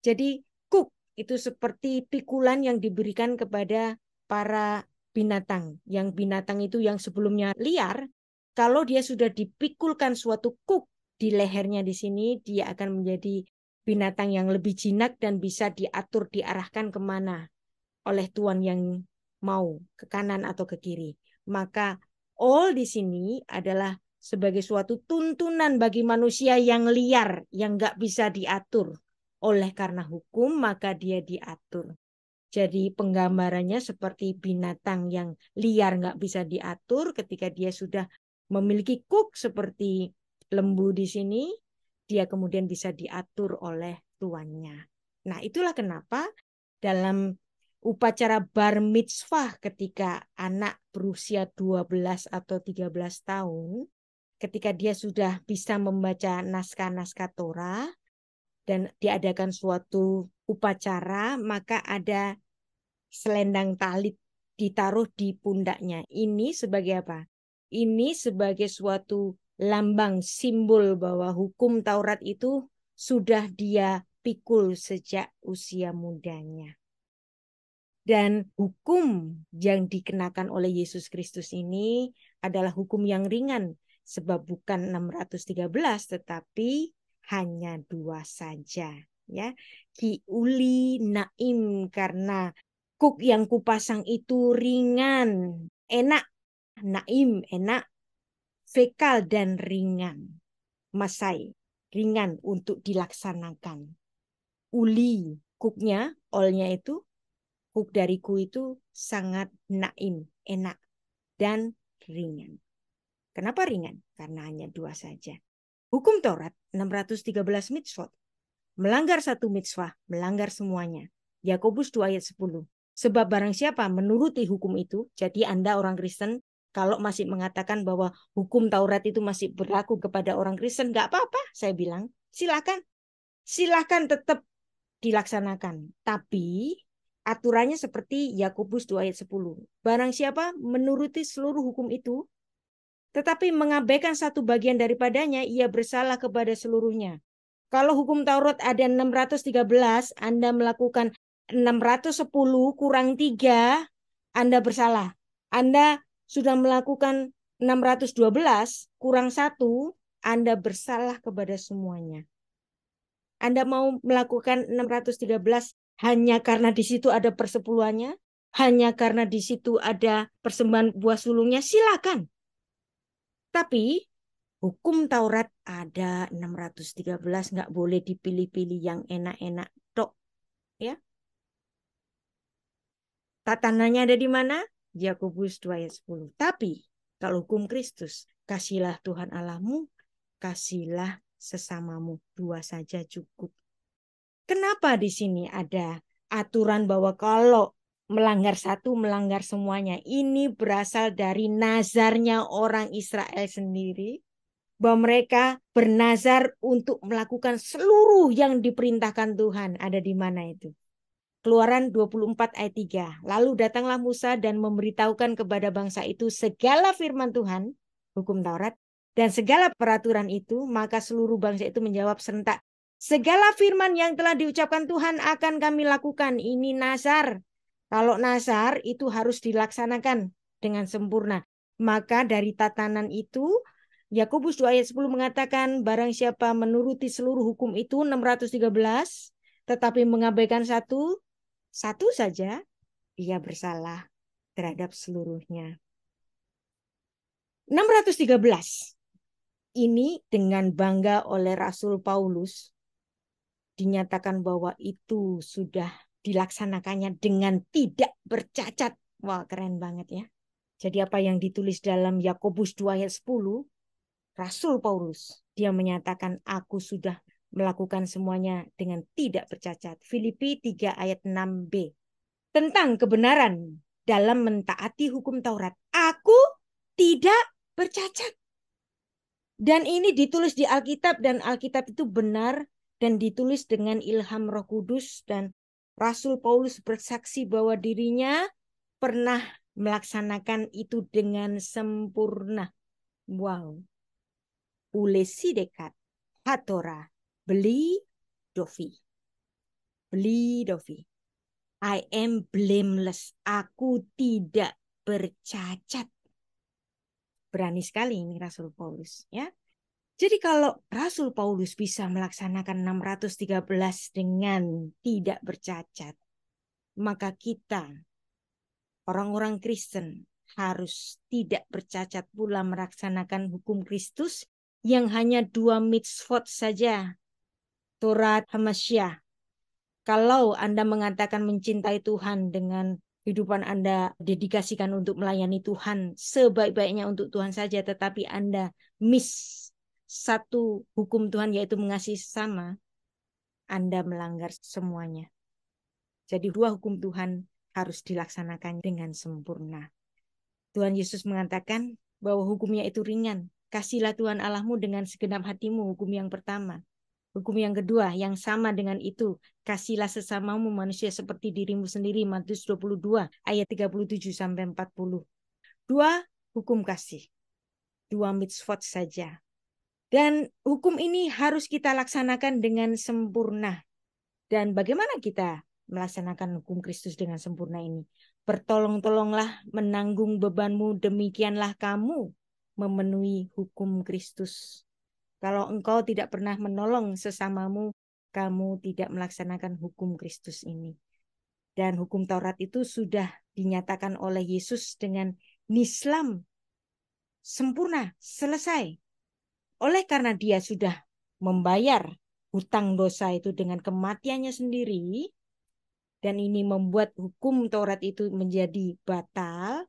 Jadi kuk itu seperti pikulan yang diberikan kepada para binatang. Yang binatang itu yang sebelumnya liar, kalau dia sudah dipikulkan suatu kuk di lehernya di sini, dia akan menjadi binatang yang lebih jinak dan bisa diatur diarahkan kemana oleh tuan yang mau ke kanan atau ke kiri. Maka all di sini adalah sebagai suatu tuntunan bagi manusia yang liar, yang nggak bisa diatur. Oleh karena hukum, maka dia diatur. Jadi penggambarannya seperti binatang yang liar nggak bisa diatur ketika dia sudah memiliki kuk seperti lembu di sini, dia kemudian bisa diatur oleh tuannya. Nah itulah kenapa dalam upacara bar mitzvah ketika anak berusia 12 atau 13 tahun, ketika dia sudah bisa membaca naskah-naskah Torah, dan diadakan suatu upacara maka ada selendang talit ditaruh di pundaknya. Ini sebagai apa? Ini sebagai suatu lambang simbol bahwa hukum Taurat itu sudah dia pikul sejak usia mudanya. Dan hukum yang dikenakan oleh Yesus Kristus ini adalah hukum yang ringan sebab bukan 613 tetapi hanya dua saja ya Ki Uli Naim karena kuk yang kupasang itu ringan, enak, Naim enak, fekal dan ringan. Masai ringan untuk dilaksanakan. Uli kuknya, olnya itu kuk dariku itu sangat naim, enak dan ringan. Kenapa ringan? Karena hanya dua saja. Hukum Taurat 613 mitzvot melanggar satu mitzvah, melanggar semuanya. Yakobus 2 ayat 10. Sebab barang siapa menuruti hukum itu, jadi Anda orang Kristen, kalau masih mengatakan bahwa hukum Taurat itu masih berlaku kepada orang Kristen, nggak apa-apa, saya bilang. Silakan. Silakan tetap dilaksanakan. Tapi aturannya seperti Yakobus 2 ayat 10. Barang siapa menuruti seluruh hukum itu, tetapi mengabaikan satu bagian daripadanya, ia bersalah kepada seluruhnya. Kalau hukum Taurat ada 613, Anda melakukan 610 kurang 3, Anda bersalah. Anda sudah melakukan 612 kurang 1, Anda bersalah kepada semuanya. Anda mau melakukan 613 hanya karena di situ ada persepuluhannya, hanya karena di situ ada persembahan buah sulungnya, silakan. Tapi hukum Taurat ada 613 nggak boleh dipilih-pilih yang enak-enak tok ya tatanannya ada di mana Yakobus 2 ayat 10 tapi kalau hukum Kristus kasihilah Tuhan Allahmu kasihilah sesamamu dua saja cukup kenapa di sini ada aturan bahwa kalau melanggar satu melanggar semuanya ini berasal dari nazarnya orang Israel sendiri bahwa mereka bernazar untuk melakukan seluruh yang diperintahkan Tuhan. Ada di mana itu? Keluaran 24 ayat 3. Lalu datanglah Musa dan memberitahukan kepada bangsa itu segala firman Tuhan, hukum Taurat, dan segala peraturan itu, maka seluruh bangsa itu menjawab serentak, segala firman yang telah diucapkan Tuhan akan kami lakukan. Ini nazar. Kalau nazar itu harus dilaksanakan dengan sempurna. Maka dari tatanan itu Yakobus 2 ayat 10 mengatakan barang siapa menuruti seluruh hukum itu 613 tetapi mengabaikan satu satu saja ia bersalah terhadap seluruhnya. 613 ini dengan bangga oleh Rasul Paulus dinyatakan bahwa itu sudah dilaksanakannya dengan tidak bercacat. Wah, keren banget ya. Jadi apa yang ditulis dalam Yakobus 2 ayat 10 Rasul Paulus. Dia menyatakan, aku sudah melakukan semuanya dengan tidak bercacat. Filipi 3 ayat 6b. Tentang kebenaran dalam mentaati hukum Taurat. Aku tidak bercacat. Dan ini ditulis di Alkitab dan Alkitab itu benar dan ditulis dengan ilham roh kudus dan Rasul Paulus bersaksi bahwa dirinya pernah melaksanakan itu dengan sempurna. Wow, ulesi dekat hatora beli dofi, Beli dofi, I am blameless. Aku tidak bercacat. Berani sekali ini Rasul Paulus ya. Jadi kalau Rasul Paulus bisa melaksanakan 613 dengan tidak bercacat, maka kita orang-orang Kristen harus tidak bercacat pula melaksanakan hukum Kristus yang hanya dua mitzvot saja, Torah Hamasyah. Kalau Anda mengatakan mencintai Tuhan dengan kehidupan Anda dedikasikan untuk melayani Tuhan sebaik-baiknya untuk Tuhan saja, tetapi Anda miss satu hukum Tuhan yaitu mengasihi sama, Anda melanggar semuanya. Jadi dua hukum Tuhan harus dilaksanakan dengan sempurna. Tuhan Yesus mengatakan bahwa hukumnya itu ringan, Kasihlah Tuhan Allahmu dengan segenap hatimu, hukum yang pertama. Hukum yang kedua, yang sama dengan itu, kasihlah sesamamu manusia seperti dirimu sendiri, Matius 22 ayat 37 sampai 40. Dua, hukum kasih. Dua mitzvot saja. Dan hukum ini harus kita laksanakan dengan sempurna. Dan bagaimana kita melaksanakan hukum Kristus dengan sempurna ini? Bertolong-tolonglah menanggung bebanmu, demikianlah kamu memenuhi hukum Kristus. Kalau engkau tidak pernah menolong sesamamu, kamu tidak melaksanakan hukum Kristus ini. Dan hukum Taurat itu sudah dinyatakan oleh Yesus dengan nislam sempurna, selesai. Oleh karena dia sudah membayar hutang dosa itu dengan kematiannya sendiri, dan ini membuat hukum Taurat itu menjadi batal,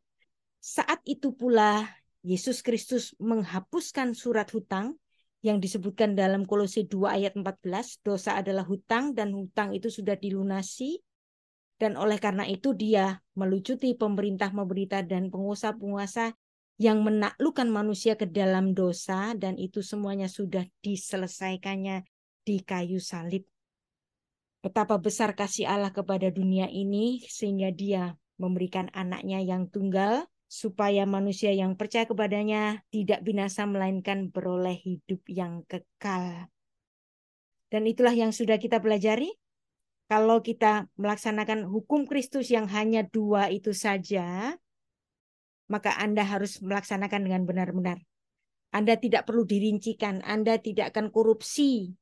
saat itu pula Yesus Kristus menghapuskan surat hutang yang disebutkan dalam Kolose 2 ayat 14, dosa adalah hutang dan hutang itu sudah dilunasi dan oleh karena itu dia melucuti pemerintah-pemerintah dan penguasa-penguasa yang menaklukkan manusia ke dalam dosa dan itu semuanya sudah diselesaikannya di kayu salib. Betapa besar kasih Allah kepada dunia ini sehingga dia memberikan anaknya yang tunggal supaya manusia yang percaya kepadanya tidak binasa melainkan beroleh hidup yang kekal. Dan itulah yang sudah kita pelajari. Kalau kita melaksanakan hukum Kristus yang hanya dua itu saja, maka Anda harus melaksanakan dengan benar-benar. Anda tidak perlu dirincikan, Anda tidak akan korupsi.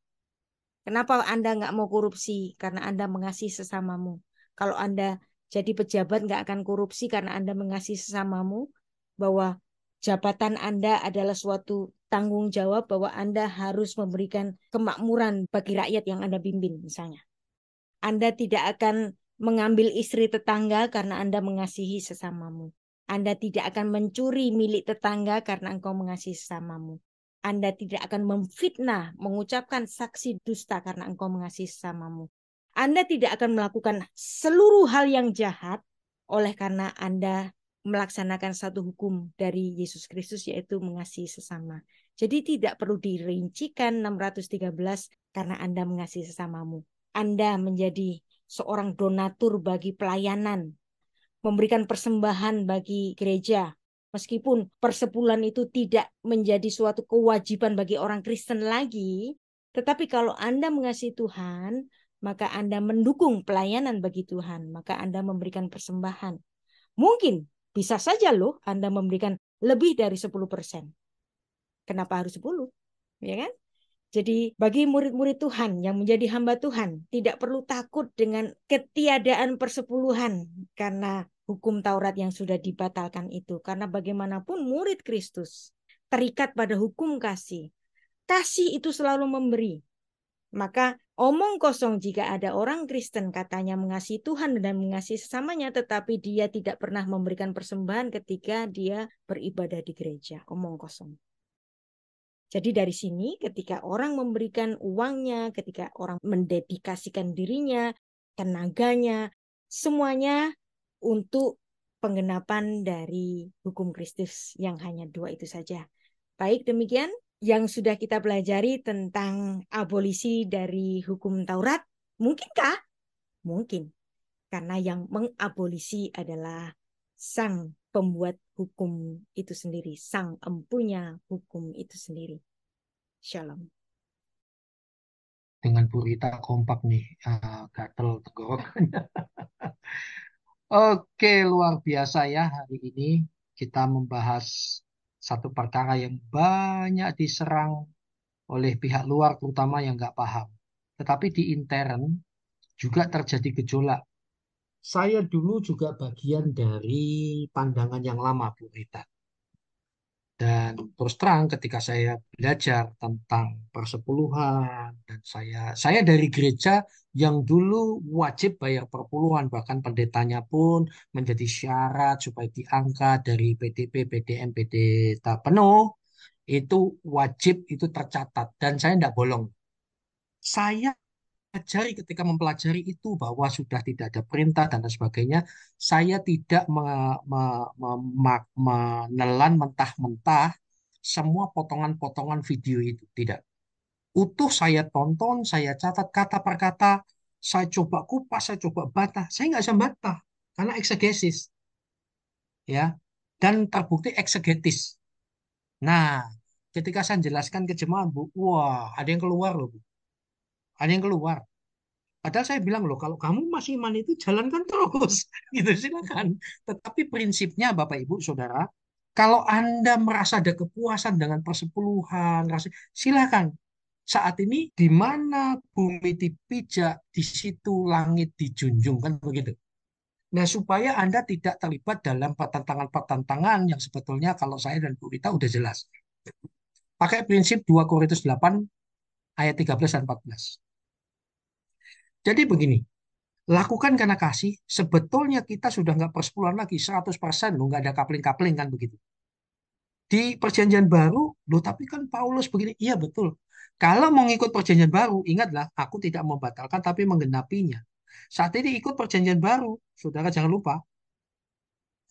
Kenapa Anda nggak mau korupsi? Karena Anda mengasihi sesamamu. Kalau Anda jadi pejabat nggak akan korupsi karena Anda mengasihi sesamamu, bahwa jabatan Anda adalah suatu tanggung jawab bahwa Anda harus memberikan kemakmuran bagi rakyat yang Anda bimbing misalnya. Anda tidak akan mengambil istri tetangga karena Anda mengasihi sesamamu. Anda tidak akan mencuri milik tetangga karena engkau mengasihi sesamamu. Anda tidak akan memfitnah, mengucapkan saksi dusta karena engkau mengasihi sesamamu. Anda tidak akan melakukan seluruh hal yang jahat oleh karena Anda melaksanakan satu hukum dari Yesus Kristus yaitu mengasihi sesama. Jadi tidak perlu dirincikan 613 karena Anda mengasihi sesamamu. Anda menjadi seorang donatur bagi pelayanan, memberikan persembahan bagi gereja. Meskipun persepulan itu tidak menjadi suatu kewajiban bagi orang Kristen lagi, tetapi kalau Anda mengasihi Tuhan, maka Anda mendukung pelayanan bagi Tuhan, maka Anda memberikan persembahan. Mungkin bisa saja loh Anda memberikan lebih dari 10%. Kenapa harus 10? Ya kan? Jadi bagi murid-murid Tuhan yang menjadi hamba Tuhan tidak perlu takut dengan ketiadaan persepuluhan karena hukum Taurat yang sudah dibatalkan itu. Karena bagaimanapun murid Kristus terikat pada hukum kasih. Kasih itu selalu memberi. Maka Omong kosong jika ada orang Kristen katanya mengasihi Tuhan dan mengasihi sesamanya, tetapi dia tidak pernah memberikan persembahan ketika dia beribadah di gereja. Omong kosong. Jadi dari sini ketika orang memberikan uangnya, ketika orang mendedikasikan dirinya, tenaganya, semuanya untuk penggenapan dari hukum Kristus yang hanya dua itu saja. Baik demikian, yang sudah kita pelajari tentang abolisi dari hukum Taurat? Mungkinkah? Mungkin. Karena yang mengabolisi adalah sang pembuat hukum itu sendiri, sang empunya hukum itu sendiri. Shalom. Dengan Purita kompak nih, uh, gatel tenggorokannya. Oke, luar biasa ya hari ini kita membahas satu perkara yang banyak diserang oleh pihak luar terutama yang nggak paham. Tetapi di intern juga terjadi gejolak. Saya dulu juga bagian dari pandangan yang lama, Bu Rita. Dan terus terang ketika saya belajar tentang persepuluhan dan saya saya dari gereja yang dulu wajib bayar perpuluhan bahkan pendetanya pun menjadi syarat supaya diangkat dari PDP, PDM, tak penuh itu wajib itu tercatat dan saya tidak bolong. Saya ajari ketika mempelajari itu bahwa sudah tidak ada perintah dan sebagainya, saya tidak menelan mentah-mentah semua potongan-potongan video itu tidak. Utuh saya tonton, saya catat kata per kata, saya coba kupas, saya coba bantah, saya nggak bisa bantah karena eksegesis, ya dan terbukti eksegetis. Nah, ketika saya jelaskan ke jemaah, bu, wah ada yang keluar loh bu ada yang keluar Padahal saya bilang loh, kalau kamu masih iman itu jalankan terus, gitu silakan. Tetapi prinsipnya Bapak Ibu Saudara, kalau Anda merasa ada kepuasan dengan persepuluhan, silakan. Saat ini di mana bumi dipijak, di situ langit dijunjung kan begitu. Nah supaya Anda tidak terlibat dalam pertentangan-pertentangan yang sebetulnya kalau saya dan Bu Rita udah jelas. Pakai prinsip 2 Korintus 8 ayat 13 dan 14 jadi begini, lakukan karena kasih, sebetulnya kita sudah nggak persepuluhan lagi, 100% persen, nggak ada kapling-kapling kan begitu. Di perjanjian baru, loh tapi kan Paulus begini, iya betul. Kalau mau ngikut perjanjian baru, ingatlah, aku tidak membatalkan tapi menggenapinya. Saat ini ikut perjanjian baru, saudara jangan lupa.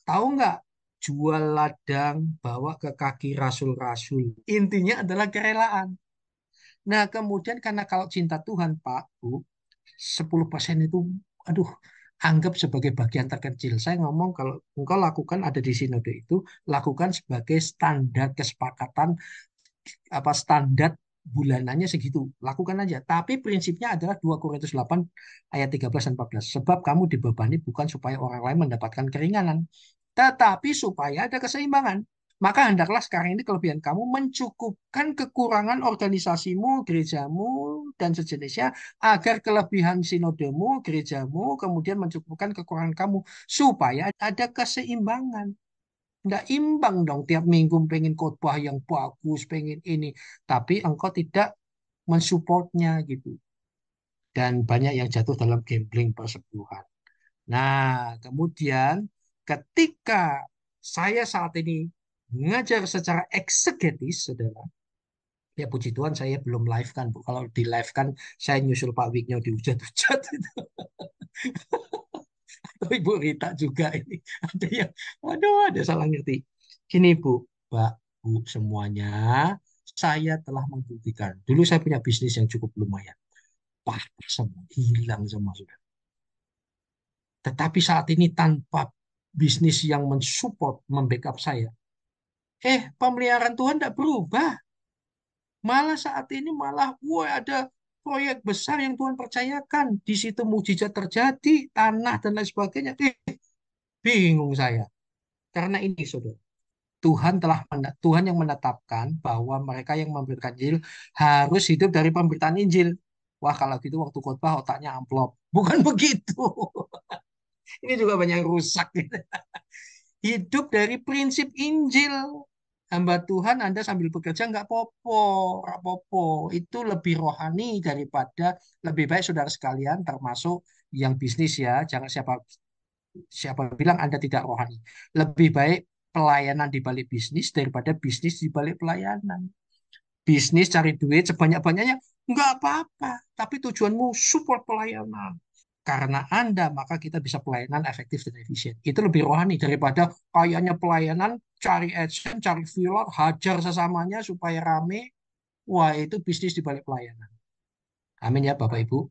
Tahu nggak? Jual ladang, bawa ke kaki rasul-rasul. Intinya adalah kerelaan. Nah kemudian karena kalau cinta Tuhan Pak, Bu, 10% itu aduh anggap sebagai bagian terkecil. Saya ngomong kalau engkau lakukan ada di sinode itu, lakukan sebagai standar kesepakatan apa standar bulanannya segitu. Lakukan aja. Tapi prinsipnya adalah 2 Korintus 8 ayat 13 dan 14. Sebab kamu dibebani bukan supaya orang lain mendapatkan keringanan, tetapi supaya ada keseimbangan. Maka hendaklah sekarang ini kelebihan kamu mencukupkan kekurangan organisasimu, gerejamu, dan sejenisnya agar kelebihan sinodemu, gerejamu, kemudian mencukupkan kekurangan kamu supaya ada keseimbangan. Tidak imbang dong tiap minggu pengen khotbah yang bagus, pengen ini. Tapi engkau tidak mensupportnya gitu. Dan banyak yang jatuh dalam gambling persepuluhan. Nah, kemudian ketika saya saat ini mengajar secara eksegetis, saudara, ya puji Tuhan saya belum live kan bu. Kalau di live kan saya nyusul Pak Wiknya dihujat-hujat itu. Atau Ibu Rita juga ini ada yang, waduh ada salah ngerti. Gini Bu, Pak, Bu semuanya, saya telah membuktikan. Dulu saya punya bisnis yang cukup lumayan. Patah semua, hilang semua sudah. Tetapi saat ini tanpa bisnis yang mensupport, membackup saya, eh pemeliharaan Tuhan tidak berubah. Malah saat ini malah wah ada proyek besar yang Tuhan percayakan. Di situ mujizat terjadi, tanah dan lain sebagainya. Eh, bingung saya. Karena ini Saudara, Tuhan telah Tuhan yang menetapkan bahwa mereka yang memberikan Injil harus hidup dari pemberitaan Injil. Wah, kalau gitu waktu khotbah otaknya amplop. Bukan begitu. ini juga banyak yang rusak hidup dari prinsip Injil. Hamba Tuhan Anda sambil bekerja nggak popo, rapopo. Itu lebih rohani daripada lebih baik saudara sekalian termasuk yang bisnis ya. Jangan siapa siapa bilang Anda tidak rohani. Lebih baik pelayanan di balik bisnis daripada bisnis di balik pelayanan. Bisnis cari duit sebanyak-banyaknya nggak apa-apa, tapi tujuanmu support pelayanan karena Anda, maka kita bisa pelayanan efektif dan efisien. Itu lebih rohani daripada kayaknya pelayanan, cari action, cari viewer, hajar sesamanya supaya rame. Wah, itu bisnis di balik pelayanan. Amin ya Bapak Ibu.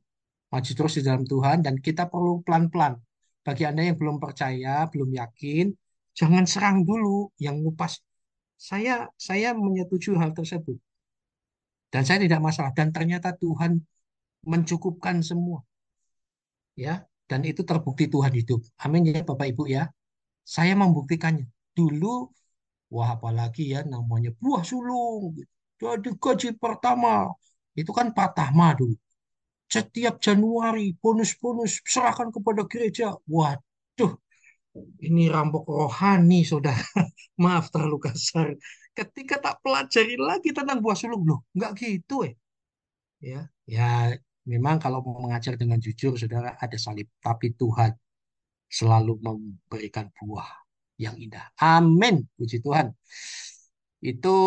Maju terus di dalam Tuhan dan kita perlu pelan-pelan. Bagi Anda yang belum percaya, belum yakin, jangan serang dulu yang ngupas. Saya saya menyetujui hal tersebut. Dan saya tidak masalah. Dan ternyata Tuhan mencukupkan semua ya dan itu terbukti Tuhan hidup. Amin ya Bapak Ibu ya. Saya membuktikannya. Dulu wah apalagi ya namanya buah sulung. Jadi gaji pertama itu kan patah madu. Setiap Januari bonus-bonus serahkan kepada gereja. Waduh, ini rampok rohani sudah. Maaf terlalu kasar. Ketika tak pelajari lagi tentang buah sulung loh, nggak gitu eh. Ya, ya Memang kalau mengajar dengan jujur, saudara, ada salib. Tapi Tuhan selalu memberikan buah yang indah. Amin. Puji Tuhan. Itu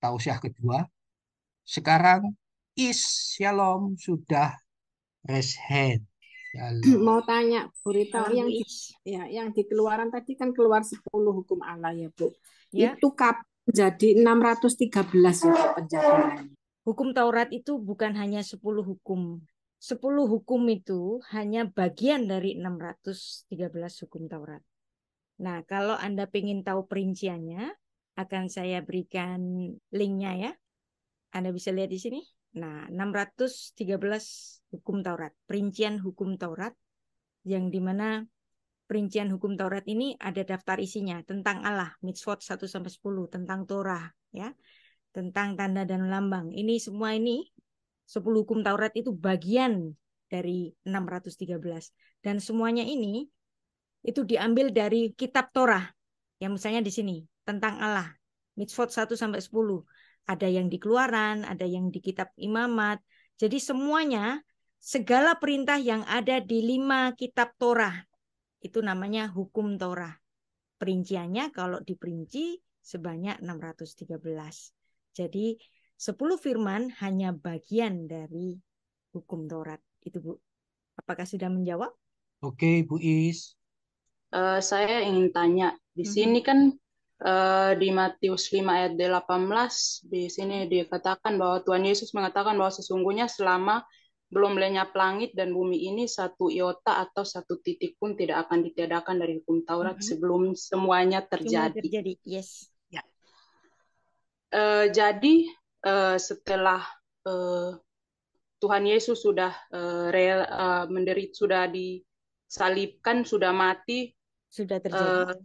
tausiah kedua. Sekarang is shalom sudah raise hand. Shalom. Mau tanya Bu Rita yang di, ya yang di keluaran tadi kan keluar 10 hukum Allah ya Bu. Ya. Itu kap jadi 613 ya Bu hukum Taurat itu bukan hanya 10 hukum. 10 hukum itu hanya bagian dari 613 hukum Taurat. Nah, kalau Anda ingin tahu perinciannya, akan saya berikan linknya ya. Anda bisa lihat di sini. Nah, 613 hukum Taurat, perincian hukum Taurat, yang dimana perincian hukum Taurat ini ada daftar isinya tentang Allah, mitzvot 1 sampai 10, tentang Torah, ya tentang tanda dan lambang. Ini semua ini 10 hukum Taurat itu bagian dari 613 dan semuanya ini itu diambil dari kitab Torah. yang misalnya di sini tentang Allah. Mitzvot 1 sampai 10. Ada yang di Keluaran, ada yang di kitab Imamat. Jadi semuanya segala perintah yang ada di lima kitab Torah itu namanya hukum Torah. Perinciannya kalau diperinci sebanyak 613. Jadi 10 firman hanya bagian dari hukum Taurat. Itu Bu. Apakah sudah menjawab? Oke, Bu Is. Uh, saya ingin tanya, di mm -hmm. sini kan uh, di Matius 5 ayat 18, di sini dikatakan bahwa Tuhan Yesus mengatakan bahwa sesungguhnya selama belum lenyap langit dan bumi ini satu iota atau satu titik pun tidak akan ditiadakan dari hukum Taurat mm -hmm. sebelum semuanya terjadi. Semuanya terjadi, yes uh, jadi uh, setelah uh, Tuhan Yesus sudah uh, real, uh, menderit sudah disalibkan sudah mati sudah terjadi uh,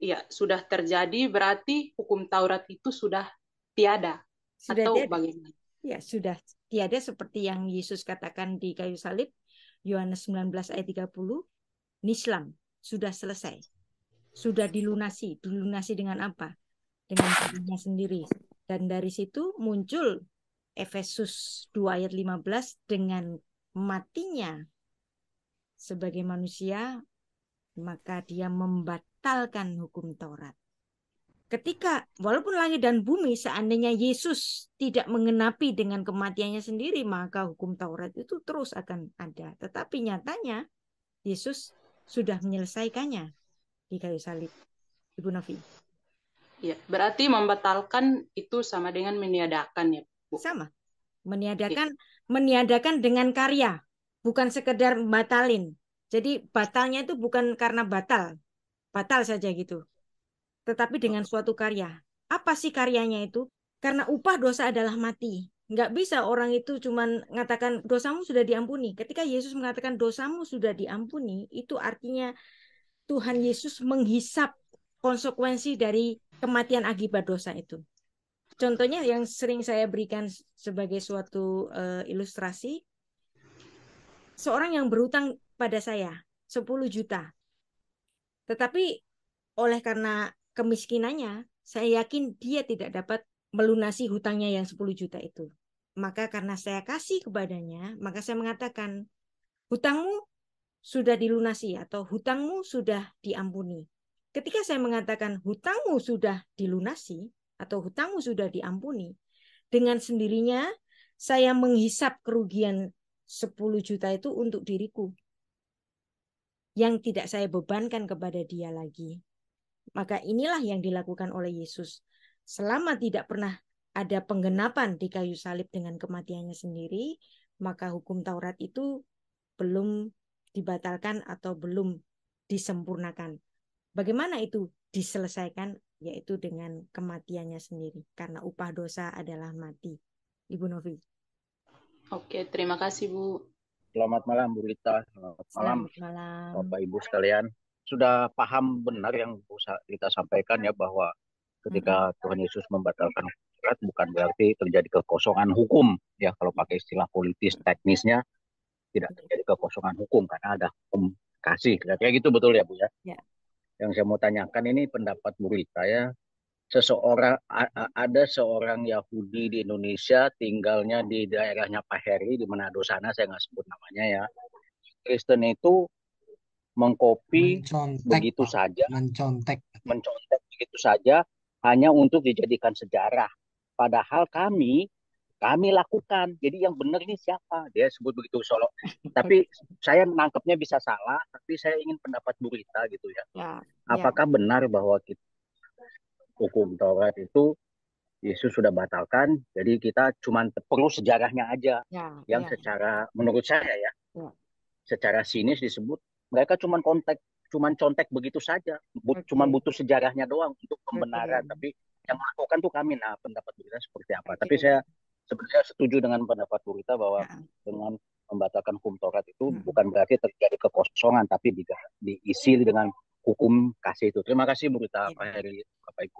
ya sudah terjadi berarti hukum Taurat itu sudah tiada sudah atau tiada. bagaimana ya sudah tiada seperti yang Yesus katakan di kayu salib Yohanes 19 ayat 30 nislam sudah selesai sudah dilunasi dilunasi dengan apa dengan dirinya sendiri dan dari situ muncul Efesus 2 ayat 15 dengan matinya sebagai manusia maka dia membatalkan hukum Taurat. Ketika walaupun langit dan bumi seandainya Yesus tidak mengenapi dengan kematiannya sendiri maka hukum Taurat itu terus akan ada. Tetapi nyatanya Yesus sudah menyelesaikannya di kayu salib. Ibu Novi. Ya, berarti membatalkan itu sama dengan meniadakan ya, Bu. Sama. Iya. Meniadakan ya. meniadakan dengan karya, bukan sekedar batalin. Jadi batalnya itu bukan karena batal. Batal saja gitu. Tetapi dengan oh. suatu karya. Apa sih karyanya itu? Karena upah dosa adalah mati. Nggak bisa orang itu cuman mengatakan dosamu sudah diampuni. Ketika Yesus mengatakan dosamu sudah diampuni, itu artinya Tuhan Yesus menghisap konsekuensi dari kematian akibat dosa itu. Contohnya yang sering saya berikan sebagai suatu uh, ilustrasi, seorang yang berhutang pada saya 10 juta. Tetapi oleh karena kemiskinannya, saya yakin dia tidak dapat melunasi hutangnya yang 10 juta itu. Maka karena saya kasih kepadanya, maka saya mengatakan, hutangmu sudah dilunasi atau hutangmu sudah diampuni ketika saya mengatakan hutangmu sudah dilunasi atau hutangmu sudah diampuni, dengan sendirinya saya menghisap kerugian 10 juta itu untuk diriku yang tidak saya bebankan kepada dia lagi. Maka inilah yang dilakukan oleh Yesus. Selama tidak pernah ada penggenapan di kayu salib dengan kematiannya sendiri, maka hukum Taurat itu belum dibatalkan atau belum disempurnakan. Bagaimana itu diselesaikan? Yaitu dengan kematiannya sendiri. Karena upah dosa adalah mati. Ibu Novi. Oke, terima kasih Bu. Selamat malam Bu Rita. Selamat, malam. malam Bapak Ibu sekalian. Sudah paham benar yang Bu Rita sampaikan ya bahwa ketika Tuhan Yesus membatalkan surat bukan berarti terjadi kekosongan hukum ya kalau pakai istilah politis teknisnya tidak terjadi kekosongan hukum karena ada hukum kasih kira-kira gitu betul ya bu ya, ya yang saya mau tanyakan ini pendapat murid saya seseorang ada seorang Yahudi di Indonesia tinggalnya di daerahnya Pak Heri di Manado sana saya nggak sebut namanya ya Kristen itu mengkopi begitu saja mencontek mencontek begitu saja hanya untuk dijadikan sejarah padahal kami kami lakukan. Jadi yang benar ini siapa? Dia sebut begitu Solo. tapi saya menangkapnya bisa salah, tapi saya ingin pendapat Bu Rita gitu ya. ya, ya. Apakah ya. benar bahwa kita, hukum Taurat itu Yesus sudah batalkan, jadi kita cuma perlu sejarahnya aja ya, yang ya. secara menurut saya ya, ya. secara sinis disebut mereka cuma kontek cuma contek begitu saja, but, okay. cuma butuh sejarahnya doang untuk pembenaran, okay. Ya. tapi yang melakukan tuh kami. Nah, pendapat kita seperti apa? Okay. Tapi saya sebenarnya setuju dengan pendapat Bu Rita bahwa ya. dengan membatalkan hukum Taurat itu hmm. bukan berarti terjadi kekosongan tapi di, diisi iya. dengan hukum kasih itu. Terima kasih Bu Rita, ya. Pak Heri, Bapak Ibu.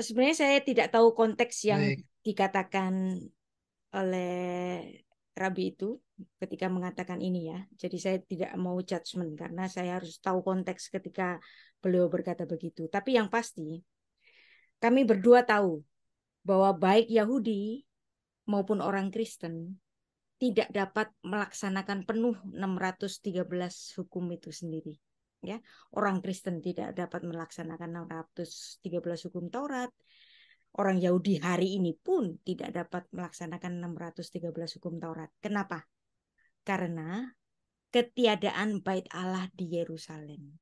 Eh, sebenarnya saya tidak tahu konteks yang Baik. dikatakan oleh Rabi itu ketika mengatakan ini ya. Jadi saya tidak mau judgement karena saya harus tahu konteks ketika beliau berkata begitu. Tapi yang pasti kami berdua tahu bahwa baik Yahudi maupun orang Kristen tidak dapat melaksanakan penuh 613 hukum itu sendiri. Ya, orang Kristen tidak dapat melaksanakan 613 hukum Taurat. Orang Yahudi hari ini pun tidak dapat melaksanakan 613 hukum Taurat. Kenapa? Karena ketiadaan bait Allah di Yerusalem.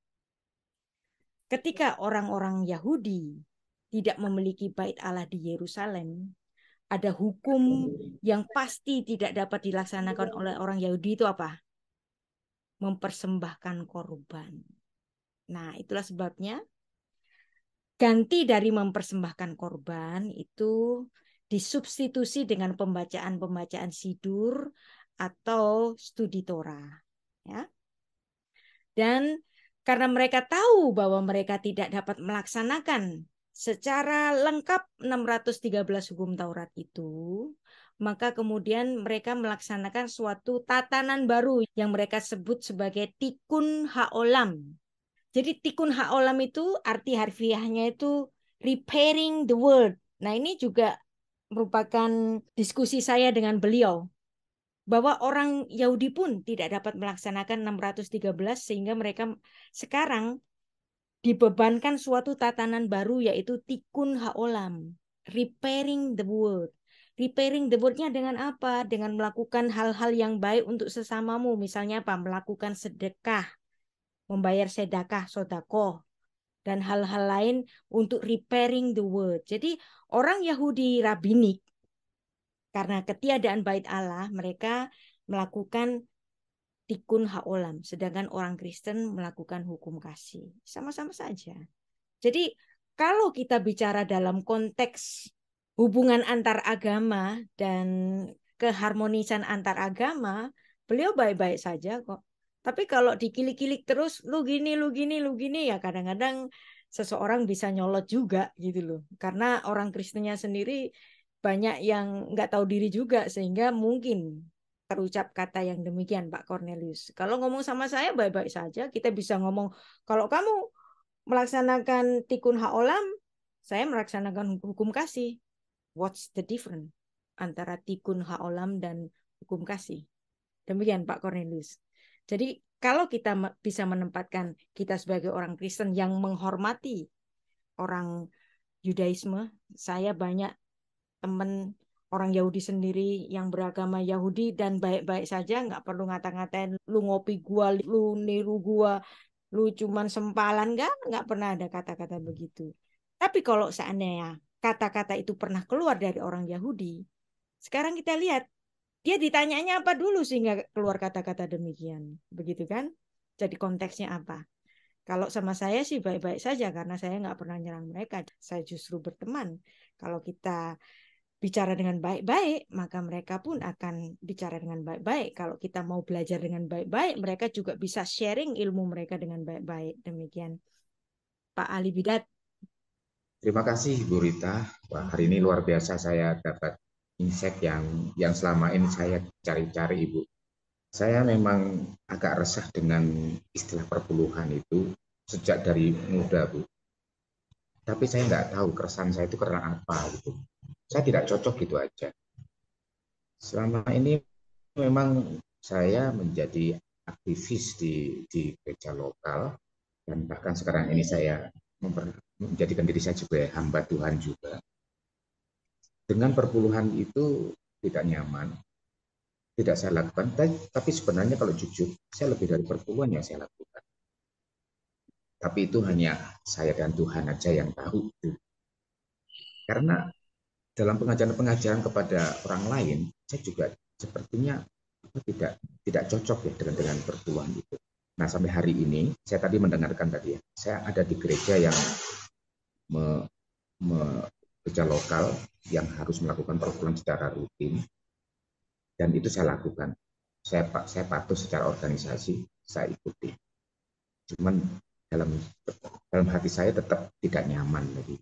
Ketika orang-orang Yahudi tidak memiliki bait Allah di Yerusalem, ada hukum yang pasti tidak dapat dilaksanakan oleh orang Yahudi itu apa? Mempersembahkan korban. Nah, itulah sebabnya ganti dari mempersembahkan korban itu disubstitusi dengan pembacaan-pembacaan sidur atau studi Torah, ya. Dan karena mereka tahu bahwa mereka tidak dapat melaksanakan secara lengkap 613 hukum Taurat itu, maka kemudian mereka melaksanakan suatu tatanan baru yang mereka sebut sebagai tikun haolam. Jadi tikun haolam itu arti harfiahnya itu repairing the world. Nah ini juga merupakan diskusi saya dengan beliau bahwa orang Yahudi pun tidak dapat melaksanakan 613 sehingga mereka sekarang dibebankan suatu tatanan baru yaitu tikun haolam, repairing the world. Repairing the world-nya dengan apa? Dengan melakukan hal-hal yang baik untuk sesamamu. Misalnya apa? Melakukan sedekah, membayar sedekah, sodako, dan hal-hal lain untuk repairing the world. Jadi orang Yahudi rabbinik karena ketiadaan bait Allah mereka melakukan tikun haolam, sedangkan orang Kristen melakukan hukum kasih. Sama-sama saja. Jadi kalau kita bicara dalam konteks hubungan antar agama dan keharmonisan antar agama, beliau baik-baik saja kok. Tapi kalau dikilik-kilik terus, lu gini, lu gini, lu gini, ya kadang-kadang seseorang bisa nyolot juga gitu loh. Karena orang Kristennya sendiri banyak yang nggak tahu diri juga sehingga mungkin terucap kata yang demikian Pak Cornelius. Kalau ngomong sama saya baik-baik saja, kita bisa ngomong kalau kamu melaksanakan tikun haolam, saya melaksanakan hukum kasih. What's the difference antara tikun haolam dan hukum kasih? Demikian Pak Cornelius. Jadi kalau kita bisa menempatkan kita sebagai orang Kristen yang menghormati orang Yudaisme, saya banyak teman orang Yahudi sendiri yang beragama Yahudi dan baik-baik saja nggak perlu ngata-ngatain lu ngopi gua lu niru gua lu cuman sempalan nggak nggak pernah ada kata-kata hmm. begitu tapi kalau seandainya kata-kata itu pernah keluar dari orang Yahudi sekarang kita lihat dia ditanyanya apa dulu sehingga keluar kata-kata demikian begitu kan jadi konteksnya apa kalau sama saya sih baik-baik saja karena saya nggak pernah nyerang mereka saya justru berteman kalau kita bicara dengan baik-baik, maka mereka pun akan bicara dengan baik-baik. Kalau kita mau belajar dengan baik-baik, mereka juga bisa sharing ilmu mereka dengan baik-baik. Demikian, Pak Ali Bidat. Terima kasih Bu Rita. Wah, hari ini luar biasa saya dapat insek yang yang selama ini saya cari-cari Ibu. Saya memang agak resah dengan istilah perpuluhan itu sejak dari muda Bu tapi saya nggak tahu keresahan saya itu karena apa gitu. Saya tidak cocok gitu aja. Selama ini memang saya menjadi aktivis di di gereja lokal dan bahkan sekarang ini saya memper, menjadikan diri saya juga hamba Tuhan juga. Dengan perpuluhan itu tidak nyaman, tidak saya lakukan, tapi sebenarnya kalau jujur, saya lebih dari perpuluhan yang saya lakukan. Tapi itu hanya saya dan Tuhan aja yang tahu itu. Karena dalam pengajaran-pengajaran kepada orang lain, saya juga sepertinya tidak tidak cocok ya dengan dengan pertuan itu. Nah sampai hari ini saya tadi mendengarkan tadi ya, saya ada di gereja yang me, me, gereja lokal yang harus melakukan perkumpulan secara rutin dan itu saya lakukan. Saya saya patuh secara organisasi, saya ikuti. Cuman dalam dalam hati saya tetap tidak nyaman lagi.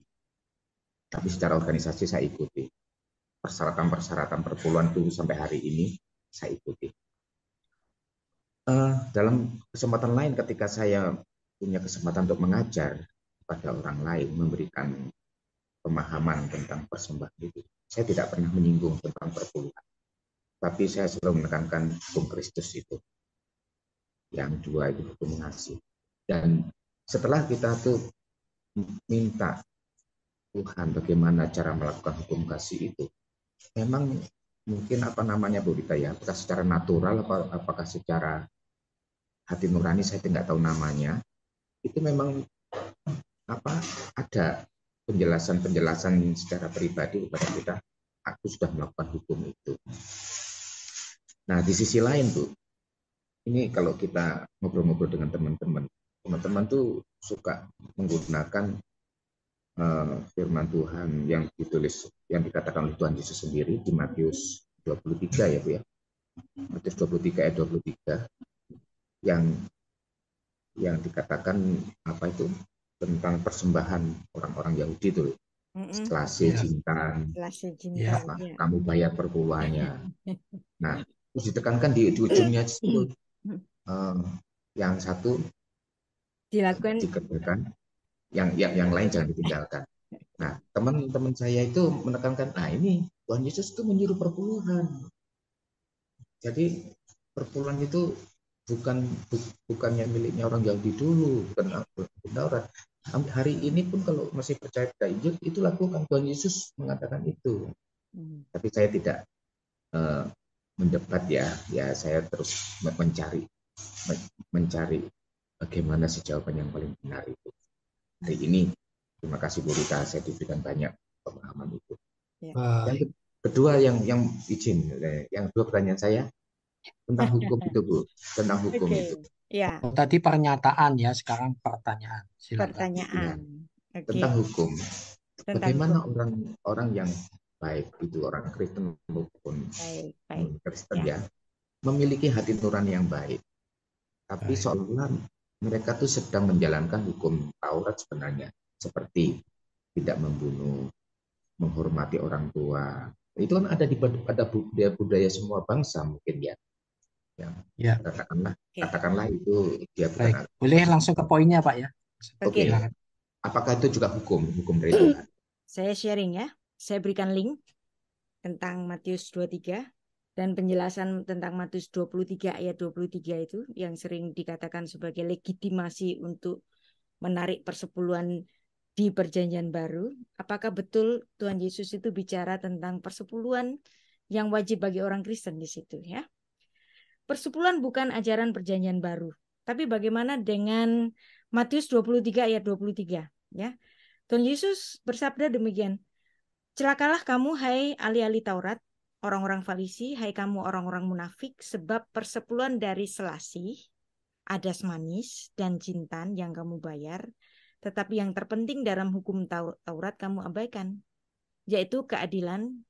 Tapi secara organisasi saya ikuti. Persyaratan-persyaratan perpuluhan itu sampai hari ini saya ikuti. Uh, dalam kesempatan lain ketika saya punya kesempatan untuk mengajar pada orang lain, memberikan pemahaman tentang persembahan itu, saya tidak pernah menyinggung tentang perpuluhan. Tapi saya selalu menekankan hukum Kristus itu. Yang dua itu hukum ngasih. Dan setelah kita tuh minta Tuhan bagaimana cara melakukan hukum kasih itu memang mungkin apa namanya Bu Dita ya apakah secara natural apakah secara hati nurani saya tidak tahu namanya itu memang apa ada penjelasan-penjelasan secara pribadi kepada kita aku sudah melakukan hukum itu nah di sisi lain Bu ini kalau kita ngobrol-ngobrol dengan teman-teman teman-teman tuh suka menggunakan uh, firman Tuhan yang ditulis yang dikatakan oleh Tuhan Yesus sendiri di Matius 23 ya Bu ya. Matius 23 ayat 23 yang yang dikatakan apa itu tentang persembahan orang-orang Yahudi itu selasih mm -mm. jintan, ya. kamu bayar perbuahannya nah, terus ditekankan di, di ujungnya itu uh, eh, yang satu dilakukan dikerjakan yang yang yang lain jangan ditinggalkan nah teman-teman saya itu menekankan nah ini Tuhan Yesus itu menyuruh perpuluhan jadi perpuluhan itu bukan bu, bukannya miliknya orang Yahudi dulu bukan benda orang hari ini pun kalau masih percaya pada Injil itu lakukan Tuhan Yesus mengatakan itu hmm. tapi saya tidak uh, mendebat ya ya saya terus mencari mencari bagaimana sih jawaban yang paling benar itu. Hari ini terima kasih Bu Rita, saya diberikan banyak pemahaman itu. Ya. Yang kedua yang yang izin, eh, yang dua pertanyaan saya tentang hukum itu Bu, tentang hukum okay. itu. Ya. Oh, tadi pernyataan ya, sekarang pertanyaan. Silakan. Pertanyaan. Iya. Okay. Tentang hukum. Tentang Bagaimana hukum. orang orang yang baik itu orang Kristen maupun baik, Kristen ya. ya memiliki hati nurani yang baik, tapi baik. seolah mereka tuh sedang menjalankan hukum Taurat sebenarnya seperti tidak membunuh, menghormati orang tua. Itu kan ada di pada budaya, budaya semua bangsa mungkin ya. Ya. ya. Katakanlah okay. katakanlah itu dia bukan. Boleh langsung ke poinnya Pak ya. Oke. Okay. Okay. Apakah itu juga hukum hukum dari Tuhan? Saya sharing ya. Saya berikan link tentang Matius 23 dan penjelasan tentang Matius 23 ayat 23 itu yang sering dikatakan sebagai legitimasi untuk menarik persepuluhan di perjanjian baru, apakah betul Tuhan Yesus itu bicara tentang persepuluhan yang wajib bagi orang Kristen di situ ya? Persepuluhan bukan ajaran perjanjian baru, tapi bagaimana dengan Matius 23 ayat 23 ya? Tuhan Yesus bersabda demikian, Celakalah kamu hai ahli-ahli Taurat orang-orang Farisi, hai kamu orang-orang munafik, sebab persepuluhan dari selasih, adas manis, dan jintan yang kamu bayar, tetapi yang terpenting dalam hukum Taurat kamu abaikan, yaitu keadilan,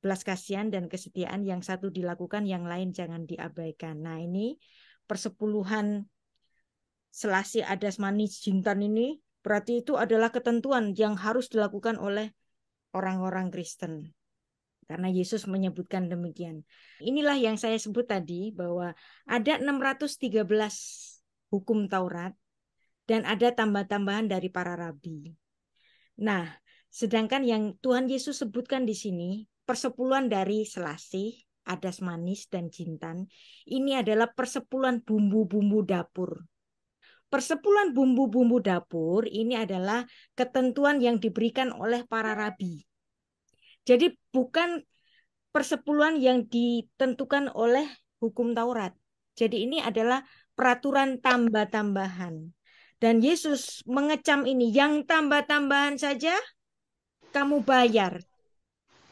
belas kasihan, dan kesetiaan yang satu dilakukan, yang lain jangan diabaikan. Nah ini persepuluhan selasih adas manis jintan ini berarti itu adalah ketentuan yang harus dilakukan oleh orang-orang Kristen karena Yesus menyebutkan demikian. Inilah yang saya sebut tadi bahwa ada 613 hukum Taurat dan ada tambah-tambahan dari para rabi. Nah, sedangkan yang Tuhan Yesus sebutkan di sini persepuluhan dari selasih, adas manis dan jintan. Ini adalah persepuluhan bumbu-bumbu dapur. Persepuluhan bumbu-bumbu dapur ini adalah ketentuan yang diberikan oleh para rabi jadi bukan persepuluhan yang ditentukan oleh hukum Taurat. Jadi ini adalah peraturan tambah-tambahan. Dan Yesus mengecam ini, yang tambah-tambahan saja kamu bayar.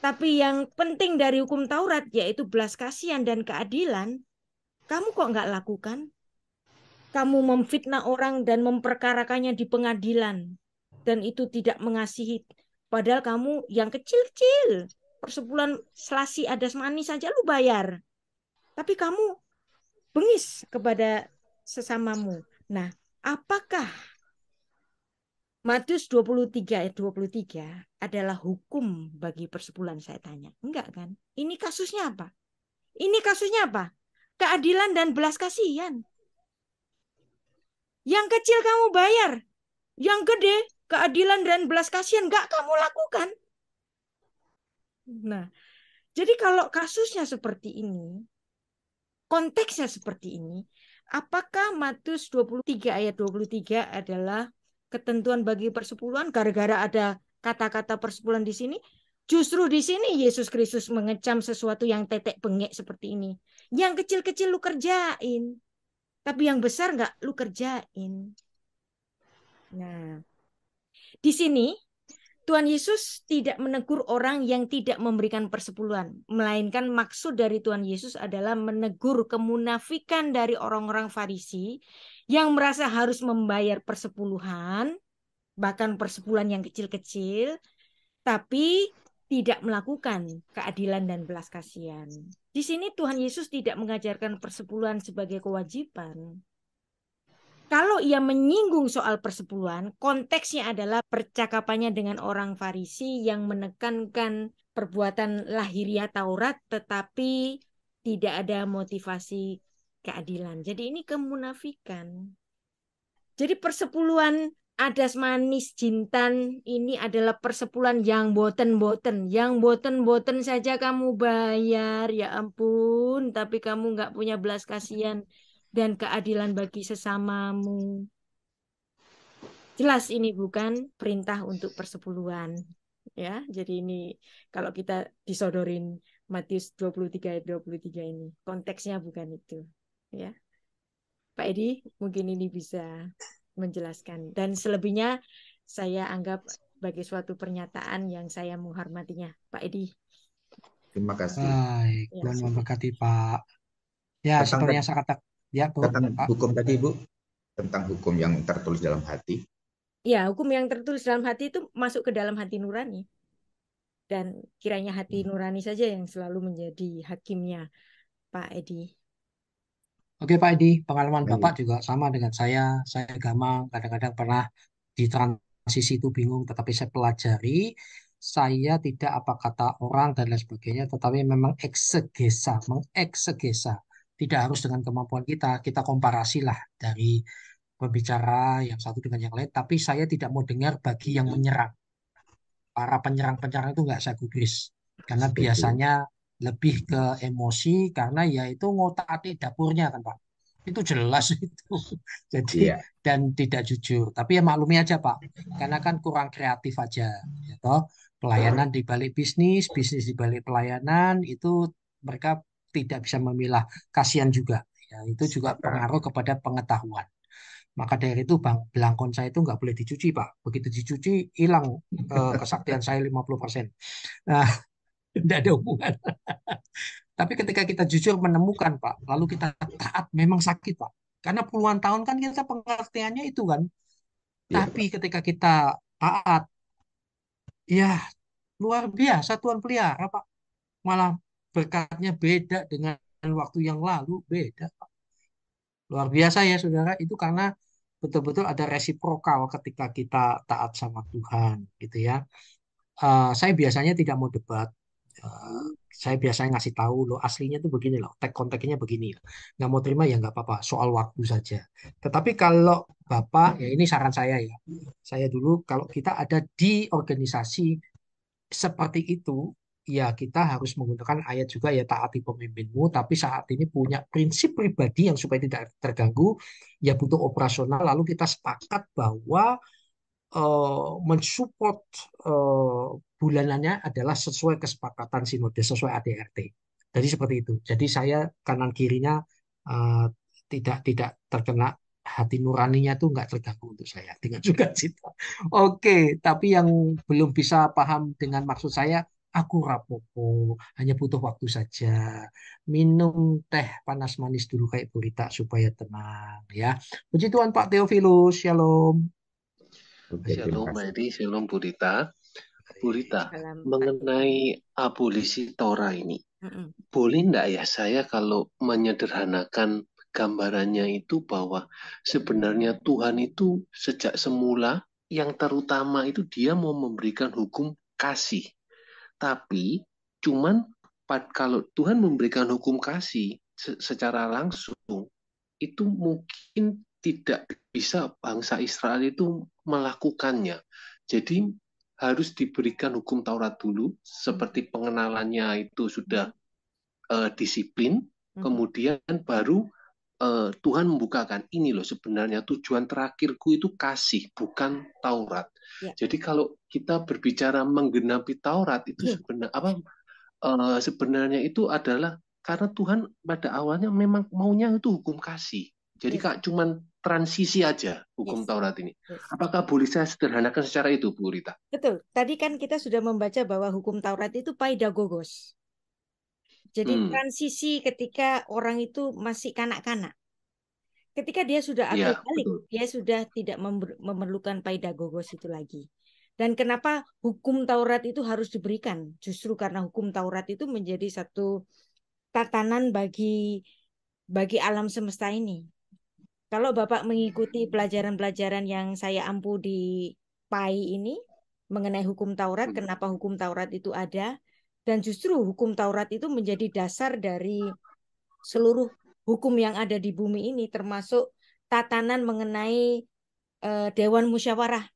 Tapi yang penting dari hukum Taurat yaitu belas kasihan dan keadilan, kamu kok nggak lakukan? Kamu memfitnah orang dan memperkarakannya di pengadilan. Dan itu tidak mengasihi Padahal kamu yang kecil-kecil, persebulan selasi adas manis saja lu bayar. Tapi kamu bengis kepada sesamamu. Nah, apakah Matius 23 ayat 23 adalah hukum bagi persepuluhan saya tanya. Enggak kan? Ini kasusnya apa? Ini kasusnya apa? Keadilan dan belas kasihan. Yang kecil kamu bayar, yang gede keadilan dan belas kasihan nggak kamu lakukan. Nah, jadi kalau kasusnya seperti ini, konteksnya seperti ini, apakah Matius 23 ayat 23 adalah ketentuan bagi persepuluhan gara-gara ada kata-kata persepuluhan di sini? Justru di sini Yesus Kristus mengecam sesuatu yang tetek bengek seperti ini. Yang kecil-kecil lu kerjain, tapi yang besar nggak lu kerjain. Nah, di sini Tuhan Yesus tidak menegur orang yang tidak memberikan persepuluhan, melainkan maksud dari Tuhan Yesus adalah menegur kemunafikan dari orang-orang Farisi yang merasa harus membayar persepuluhan, bahkan persepuluhan yang kecil-kecil, tapi tidak melakukan keadilan dan belas kasihan. Di sini Tuhan Yesus tidak mengajarkan persepuluhan sebagai kewajiban, kalau ia menyinggung soal persepuluhan, konteksnya adalah percakapannya dengan orang Farisi yang menekankan perbuatan lahiriah Taurat tetapi tidak ada motivasi keadilan. Jadi ini kemunafikan. Jadi persepuluhan adas manis jintan ini adalah persepuluhan yang boten-boten. Yang boten-boten saja kamu bayar, ya ampun. Tapi kamu nggak punya belas kasihan dan keadilan bagi sesamamu. Jelas ini bukan perintah untuk persepuluhan. Ya, jadi ini kalau kita disodorin Matius 23 ayat 23 ini, konteksnya bukan itu, ya. Pak Edi, mungkin ini bisa menjelaskan dan selebihnya saya anggap sebagai suatu pernyataan yang saya menghormatinya, Pak Edi. Terima kasih. Baik, ya, dan memberkati Pak. Ya, seperti saya kata, Ya, Tentang Pak. hukum tadi, Bu. Tentang hukum yang tertulis dalam hati. Ya, hukum yang tertulis dalam hati itu masuk ke dalam hati nurani. Dan kiranya hati hmm. nurani saja yang selalu menjadi hakimnya, Pak Edi. Oke Pak Edi, pengalaman Baik. Bapak juga sama dengan saya. Saya gamang, kadang-kadang pernah di transisi itu bingung, tetapi saya pelajari. Saya tidak apa kata orang dan lain sebagainya, tetapi memang eksegesa, mengeksegesa tidak harus dengan kemampuan kita kita komparasilah dari pembicara yang satu dengan yang lain tapi saya tidak mau dengar bagi yang hmm. menyerang para penyerang-penyerang itu nggak saya gubris karena biasanya lebih ke emosi karena ya itu ngotak-atik dapurnya kan Pak itu jelas itu jadi yeah. dan tidak jujur tapi ya maklumi aja pak karena kan kurang kreatif aja ya toh pelayanan di balik bisnis bisnis di balik pelayanan itu mereka tidak bisa memilah kasihan juga ya itu juga iya. pengaruh kepada pengetahuan maka dari itu bang belangkon saya itu nggak boleh dicuci pak begitu dicuci hilang eh, kesaktian saya 50 persen nah tidak ada hubungan tapi ketika kita jujur menemukan pak lalu kita taat memang sakit pak karena puluhan tahun kan kita pengertiannya itu kan ya. tapi ketika kita taat ya luar biasa Tuhan pelihara pak malah berkatnya beda dengan waktu yang lalu, beda. Luar biasa ya saudara, itu karena betul-betul ada resiprokal ketika kita taat sama Tuhan gitu ya. Uh, saya biasanya tidak mau debat, Uh, saya biasanya ngasih tahu loh aslinya tuh begini loh tek konteknya begini nggak mau terima ya nggak apa-apa soal waktu saja tetapi kalau bapak ya ini saran saya ya saya dulu kalau kita ada di organisasi seperti itu ya kita harus menggunakan ayat juga ya taati pemimpinmu, tapi saat ini punya prinsip pribadi yang supaya tidak terganggu, ya butuh operasional. Lalu kita sepakat bahwa uh, mensupport uh, bulanannya adalah sesuai kesepakatan sinode, sesuai ADRT. Jadi seperti itu. Jadi saya kanan kirinya uh, tidak tidak terkena hati nuraninya tuh nggak terganggu untuk saya dengan juga cita. Oke, okay, tapi yang belum bisa paham dengan maksud saya aku rapopo, hanya butuh waktu saja. Minum teh panas manis dulu kayak Burita supaya tenang ya. Puji Tuhan Pak Teofilus, shalom. Oke, shalom Mary, shalom Burita. Burita, Salam, mengenai abolisi Torah ini, mm-hmm. boleh enggak ya saya kalau menyederhanakan gambarannya itu bahwa sebenarnya Tuhan itu sejak semula yang terutama itu dia mau memberikan hukum kasih tapi cuman kalau Tuhan memberikan hukum kasih secara langsung itu mungkin tidak bisa bangsa Israel itu melakukannya. Jadi harus diberikan hukum Taurat dulu seperti pengenalannya itu sudah uh, disiplin, hmm. kemudian baru uh, Tuhan membukakan ini loh sebenarnya tujuan terakhirku itu kasih bukan Taurat. Yeah. Jadi kalau kita berbicara menggenapi Taurat itu yeah. Hmm. sebenarnya apa uh, sebenarnya itu adalah karena Tuhan pada awalnya memang maunya itu hukum kasih. Jadi yeah. kak cuman transisi aja hukum yes. Taurat ini. Yes. Apakah boleh saya sederhanakan secara itu, Bu Rita? Betul. Tadi kan kita sudah membaca bahwa hukum Taurat itu paidagogos. Jadi hmm. transisi ketika orang itu masih kanak-kanak. Ketika dia sudah agak ya, balik, betul. dia sudah tidak memerlukan paidagogos itu lagi. Dan kenapa hukum Taurat itu harus diberikan? Justru karena hukum Taurat itu menjadi satu tatanan bagi bagi alam semesta ini. Kalau Bapak mengikuti pelajaran-pelajaran yang saya ampu di PAI ini mengenai hukum Taurat, hmm. kenapa hukum Taurat itu ada, dan justru hukum Taurat itu menjadi dasar dari seluruh hukum yang ada di bumi ini termasuk tatanan mengenai uh, dewan musyawarah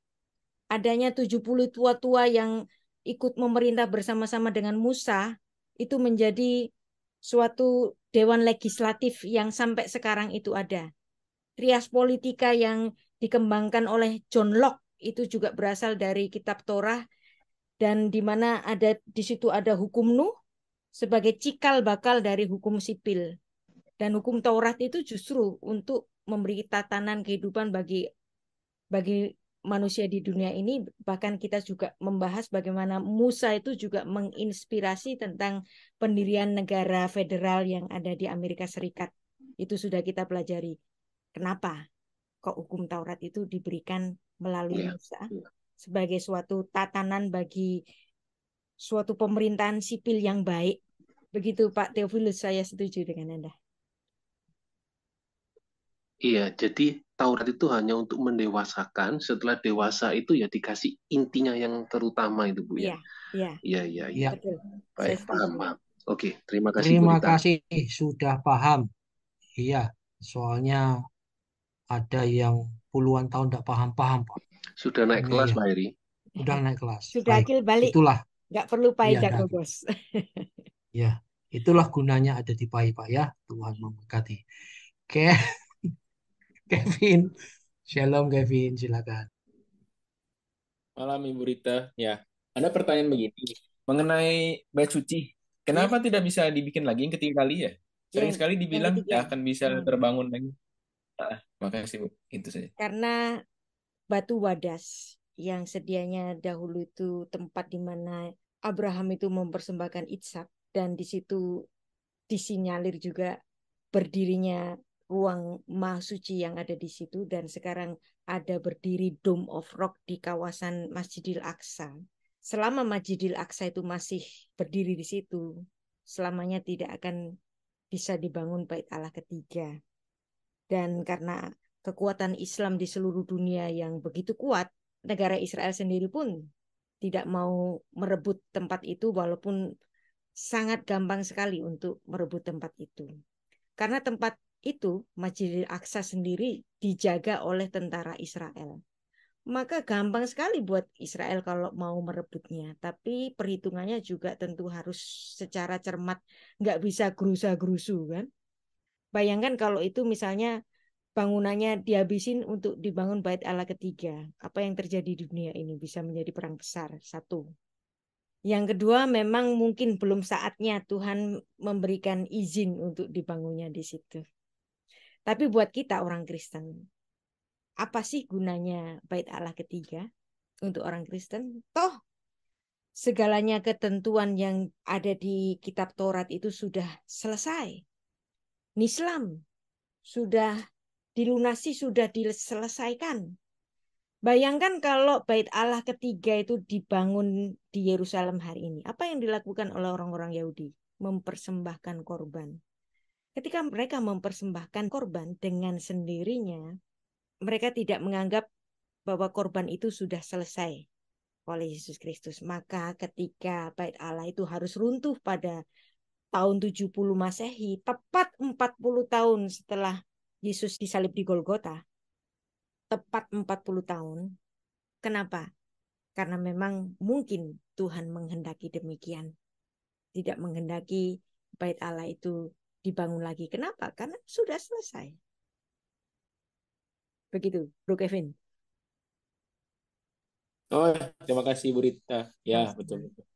adanya 70 tua-tua yang ikut memerintah bersama-sama dengan Musa itu menjadi suatu dewan legislatif yang sampai sekarang itu ada. Trias politika yang dikembangkan oleh John Locke itu juga berasal dari kitab Torah dan di mana ada di situ ada hukum Nuh sebagai cikal bakal dari hukum sipil. Dan hukum Taurat itu justru untuk memberi tatanan kehidupan bagi bagi manusia di dunia ini bahkan kita juga membahas bagaimana Musa itu juga menginspirasi tentang pendirian negara federal yang ada di Amerika Serikat. Itu sudah kita pelajari. Kenapa kok hukum Taurat itu diberikan melalui iya. Musa? Iya sebagai suatu tatanan bagi suatu pemerintahan sipil yang baik. Begitu Pak Teofilus. saya setuju dengan Anda. Iya, jadi Taurat itu hanya untuk mendewasakan. Setelah dewasa itu ya dikasih intinya yang terutama itu Bu ya? Iya, iya. Iya, iya. Ya. Baik, paham, paham. Oke, terima kasih. Terima Bu kasih sudah paham. Iya, soalnya ada yang puluhan tahun tidak paham-paham, Pak. Sudah naik Oke, iya, kelas, Pak iya. iri Sudah naik kelas. Sudah Baik. akil balik. Itulah. Nggak perlu PAI ya, Bos. ya, itulah gunanya ada di PAI, Pak ya. Tuhan memberkati. Oke. Kevin. Shalom Kevin, silakan. Malam Ibu Rita. Ya, ada pertanyaan begini mengenai baju suci. Kenapa ya. tidak bisa dibikin lagi yang ketiga kali ya? Iya, Sering ya, sekali dibilang tidak akan bisa hmm. terbangun lagi. Ah, makasih Bu, itu saja. Karena batu wadas yang sedianya dahulu itu tempat di mana Abraham itu mempersembahkan Ishak dan di situ disinyalir juga berdirinya ruang mahasuci yang ada di situ dan sekarang ada berdiri Dome of Rock di kawasan Masjidil Aqsa. Selama Masjidil Aqsa itu masih berdiri di situ, selamanya tidak akan bisa dibangun bait Allah ketiga. Dan karena kekuatan Islam di seluruh dunia yang begitu kuat, negara Israel sendiri pun tidak mau merebut tempat itu walaupun sangat gampang sekali untuk merebut tempat itu. Karena tempat itu Masjidil Aqsa sendiri dijaga oleh tentara Israel. Maka gampang sekali buat Israel kalau mau merebutnya. Tapi perhitungannya juga tentu harus secara cermat. Nggak bisa gerusa-gerusu kan. Bayangkan kalau itu misalnya bangunannya dihabisin untuk dibangun bait Allah ketiga. Apa yang terjadi di dunia ini bisa menjadi perang besar. Satu. Yang kedua, memang mungkin belum saatnya Tuhan memberikan izin untuk dibangunnya di situ. Tapi buat kita orang Kristen, apa sih gunanya bait Allah ketiga untuk orang Kristen? Toh segalanya ketentuan yang ada di kitab Taurat itu sudah selesai. Islam sudah dilunasi sudah diselesaikan. Bayangkan kalau bait Allah ketiga itu dibangun di Yerusalem hari ini. Apa yang dilakukan oleh orang-orang Yahudi? Mempersembahkan korban. Ketika mereka mempersembahkan korban dengan sendirinya, mereka tidak menganggap bahwa korban itu sudah selesai oleh Yesus Kristus. Maka ketika bait Allah itu harus runtuh pada tahun 70 Masehi, tepat 40 tahun setelah Yesus disalib di Golgota tepat 40 tahun. Kenapa? Karena memang mungkin Tuhan menghendaki demikian. Tidak menghendaki bait Allah itu dibangun lagi. Kenapa? Karena sudah selesai. Begitu, Bro Kevin. Oh, terima kasih Bu Rita. Ya, betul. betul.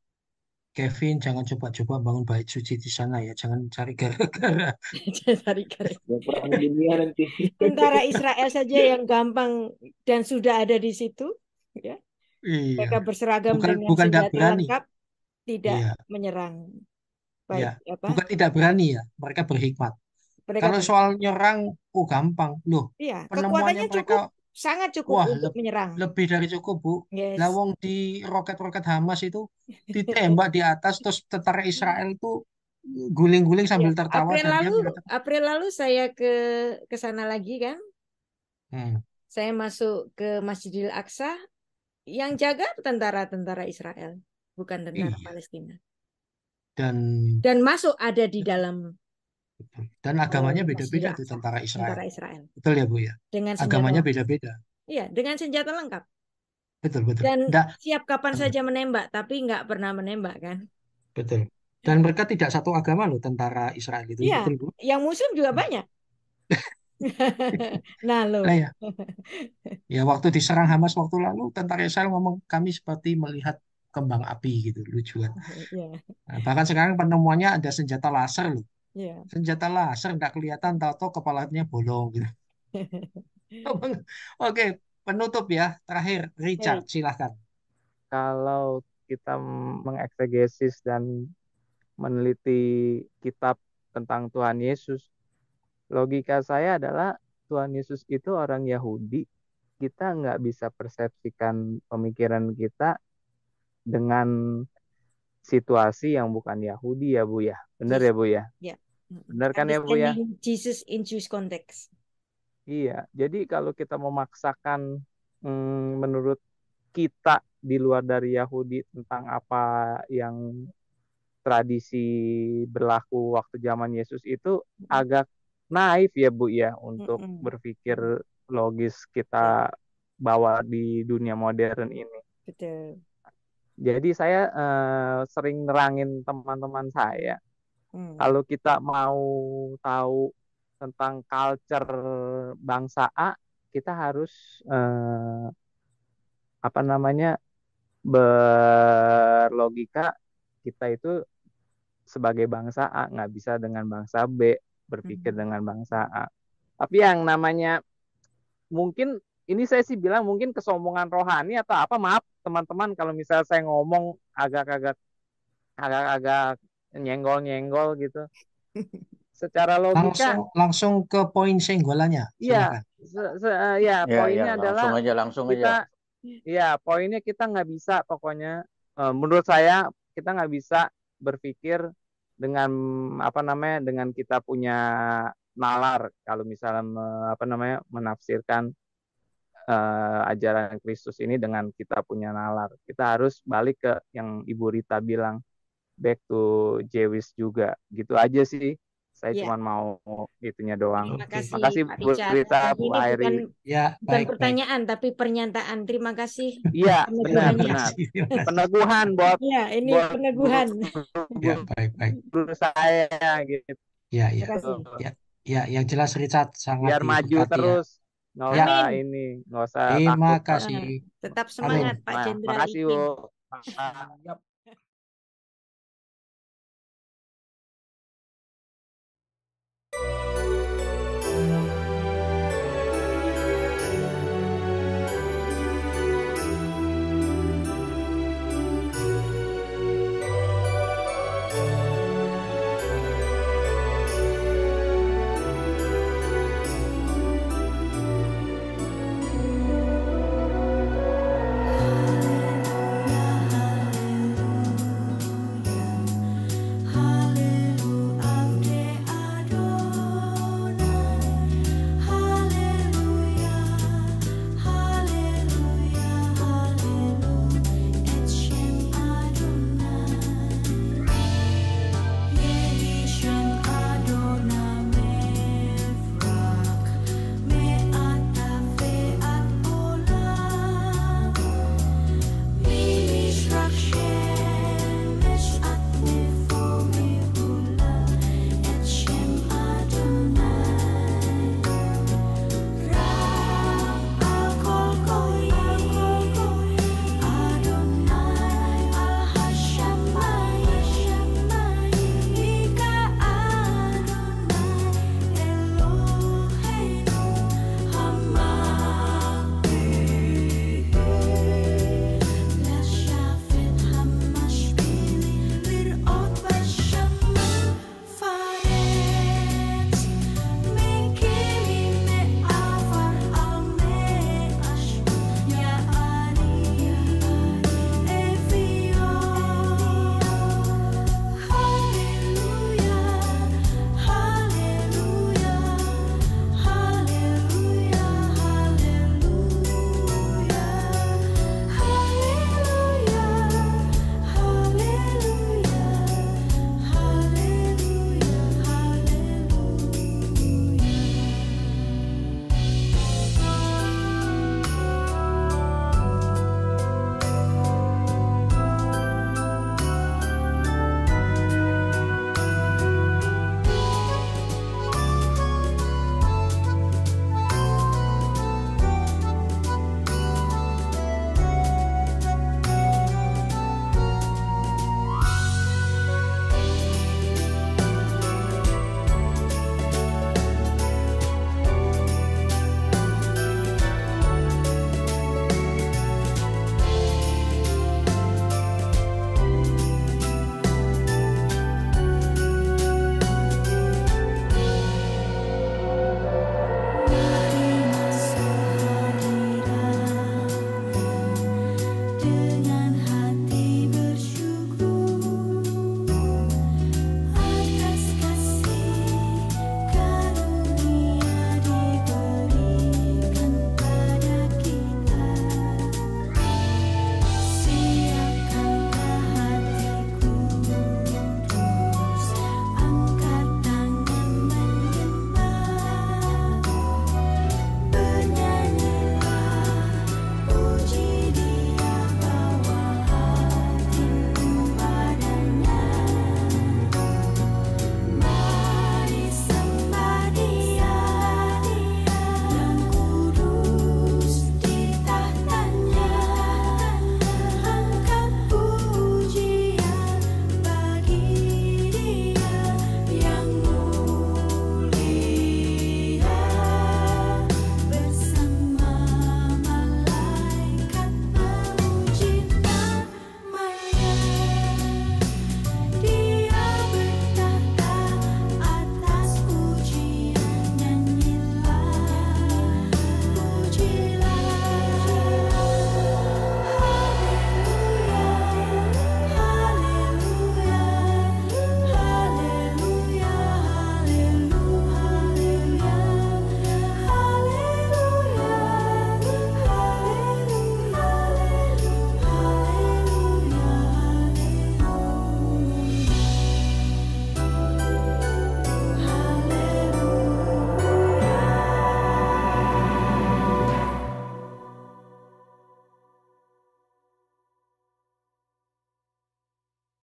Kevin jangan coba-coba bangun bait suci di sana ya, jangan cari gara-gara. jangan cari gara-gara. nanti. Tentara Israel saja yang gampang dan sudah ada di situ, ya. Iya. Mereka berseragam bukan, dengan bukan senjata lengkap, tidak iya. menyerang. Iya. Baik, iya. apa? Bukan tidak berani ya, mereka berhikmat. Mereka Kalau berhikmat. soal nyerang, oh gampang loh. Iya. Kekuatannya mereka cukup sangat cukup Wah, untuk menyerang. Lebih dari cukup, Bu. Yes. Lawang di roket-roket Hamas itu ditembak di atas terus tentara Israel itu guling-guling sambil ya. tertawa April lalu, dia April lalu saya ke ke sana lagi kan. Hmm. Saya masuk ke Masjidil Aqsa yang jaga tentara-tentara Israel, bukan tentara Ih. Iya. Palestina. Dan dan masuk ada di ya. dalam Gitu. Dan agamanya oh, beda-beda itu tentara Israel. Tentara Israel. Betul ya Bu ya. Dengan agamanya beda-beda. Iya, dengan senjata lengkap. Betul betul. Dan nggak, siap kapan betul. saja menembak, tapi nggak pernah menembak kan? Betul. Dan mereka tidak satu agama loh tentara Israel itu. Iya. Betul, Bu. Yang muslim juga banyak. nah lo. Nah, ya. ya waktu diserang Hamas waktu lalu tentara Israel ngomong kami seperti melihat kembang api gitu lucu kan. Oh, iya. Nah, bahkan sekarang penemuannya ada senjata laser loh yeah. senjata laser nggak kelihatan tahu-tahu kepalanya bolong gitu. Oh, Oke, okay, penutup ya. Terakhir Richard, iya. silahkan. Kalau kita mengeksegesis dan meneliti kitab tentang Tuhan Yesus, logika saya adalah Tuhan Yesus itu orang Yahudi. Kita nggak bisa persepsikan pemikiran kita dengan situasi yang bukan Yahudi ya Bu ya. Benar iya. ya Bu ya? Ya. Benar kan ya Bu ya? Jesus in Jewish context. Iya, jadi kalau kita memaksakan hmm, menurut kita di luar dari Yahudi tentang apa yang tradisi berlaku waktu zaman Yesus itu agak naif ya Bu ya untuk mm -hmm. berpikir logis kita bawa di dunia modern ini. Betul. Jadi saya uh, sering nerangin teman-teman saya Hmm. Kalau kita mau tahu tentang culture bangsa A, kita harus eh, apa namanya berlogika kita itu sebagai bangsa A nggak bisa dengan bangsa B berpikir hmm. dengan bangsa A. Tapi yang namanya mungkin ini saya sih bilang mungkin kesombongan rohani atau apa maaf teman-teman kalau misalnya saya ngomong agak-agak agak-agak nyenggol-nyenggol gitu. Secara logika langsung, langsung ke poin senggolannya. Iya, -se ya, ya poinnya ya, adalah langsung aja langsung kita, aja. Iya, poinnya kita nggak bisa pokoknya uh, menurut saya kita nggak bisa berpikir dengan apa namanya dengan kita punya nalar kalau misalnya me, apa namanya menafsirkan uh, ajaran Kristus ini dengan kita punya nalar kita harus balik ke yang Ibu Rita bilang back to Jewis juga. Gitu aja sih. Saya yeah. cuma mau itunya doang. Terima kasih, Makasih Bu Rita, Bu Airi. Bukan, ya, bukan pertanyaan tapi pernyataan. Terima kasih. Iya, benar, benar. Peneguhan buat Iya, ini buat, peneguhan. Iya, baik, baik. Guru saya gitu. Iya, iya. Ya, ya, yang jelas Richard sangat biar maju ya. terus. Ya. Nggak usah ya. ini, nggak usah Terima kasih. Tetap semangat Amin. Pak nah, Jenderal. Terima kasih, Bu. Nah, nah. Música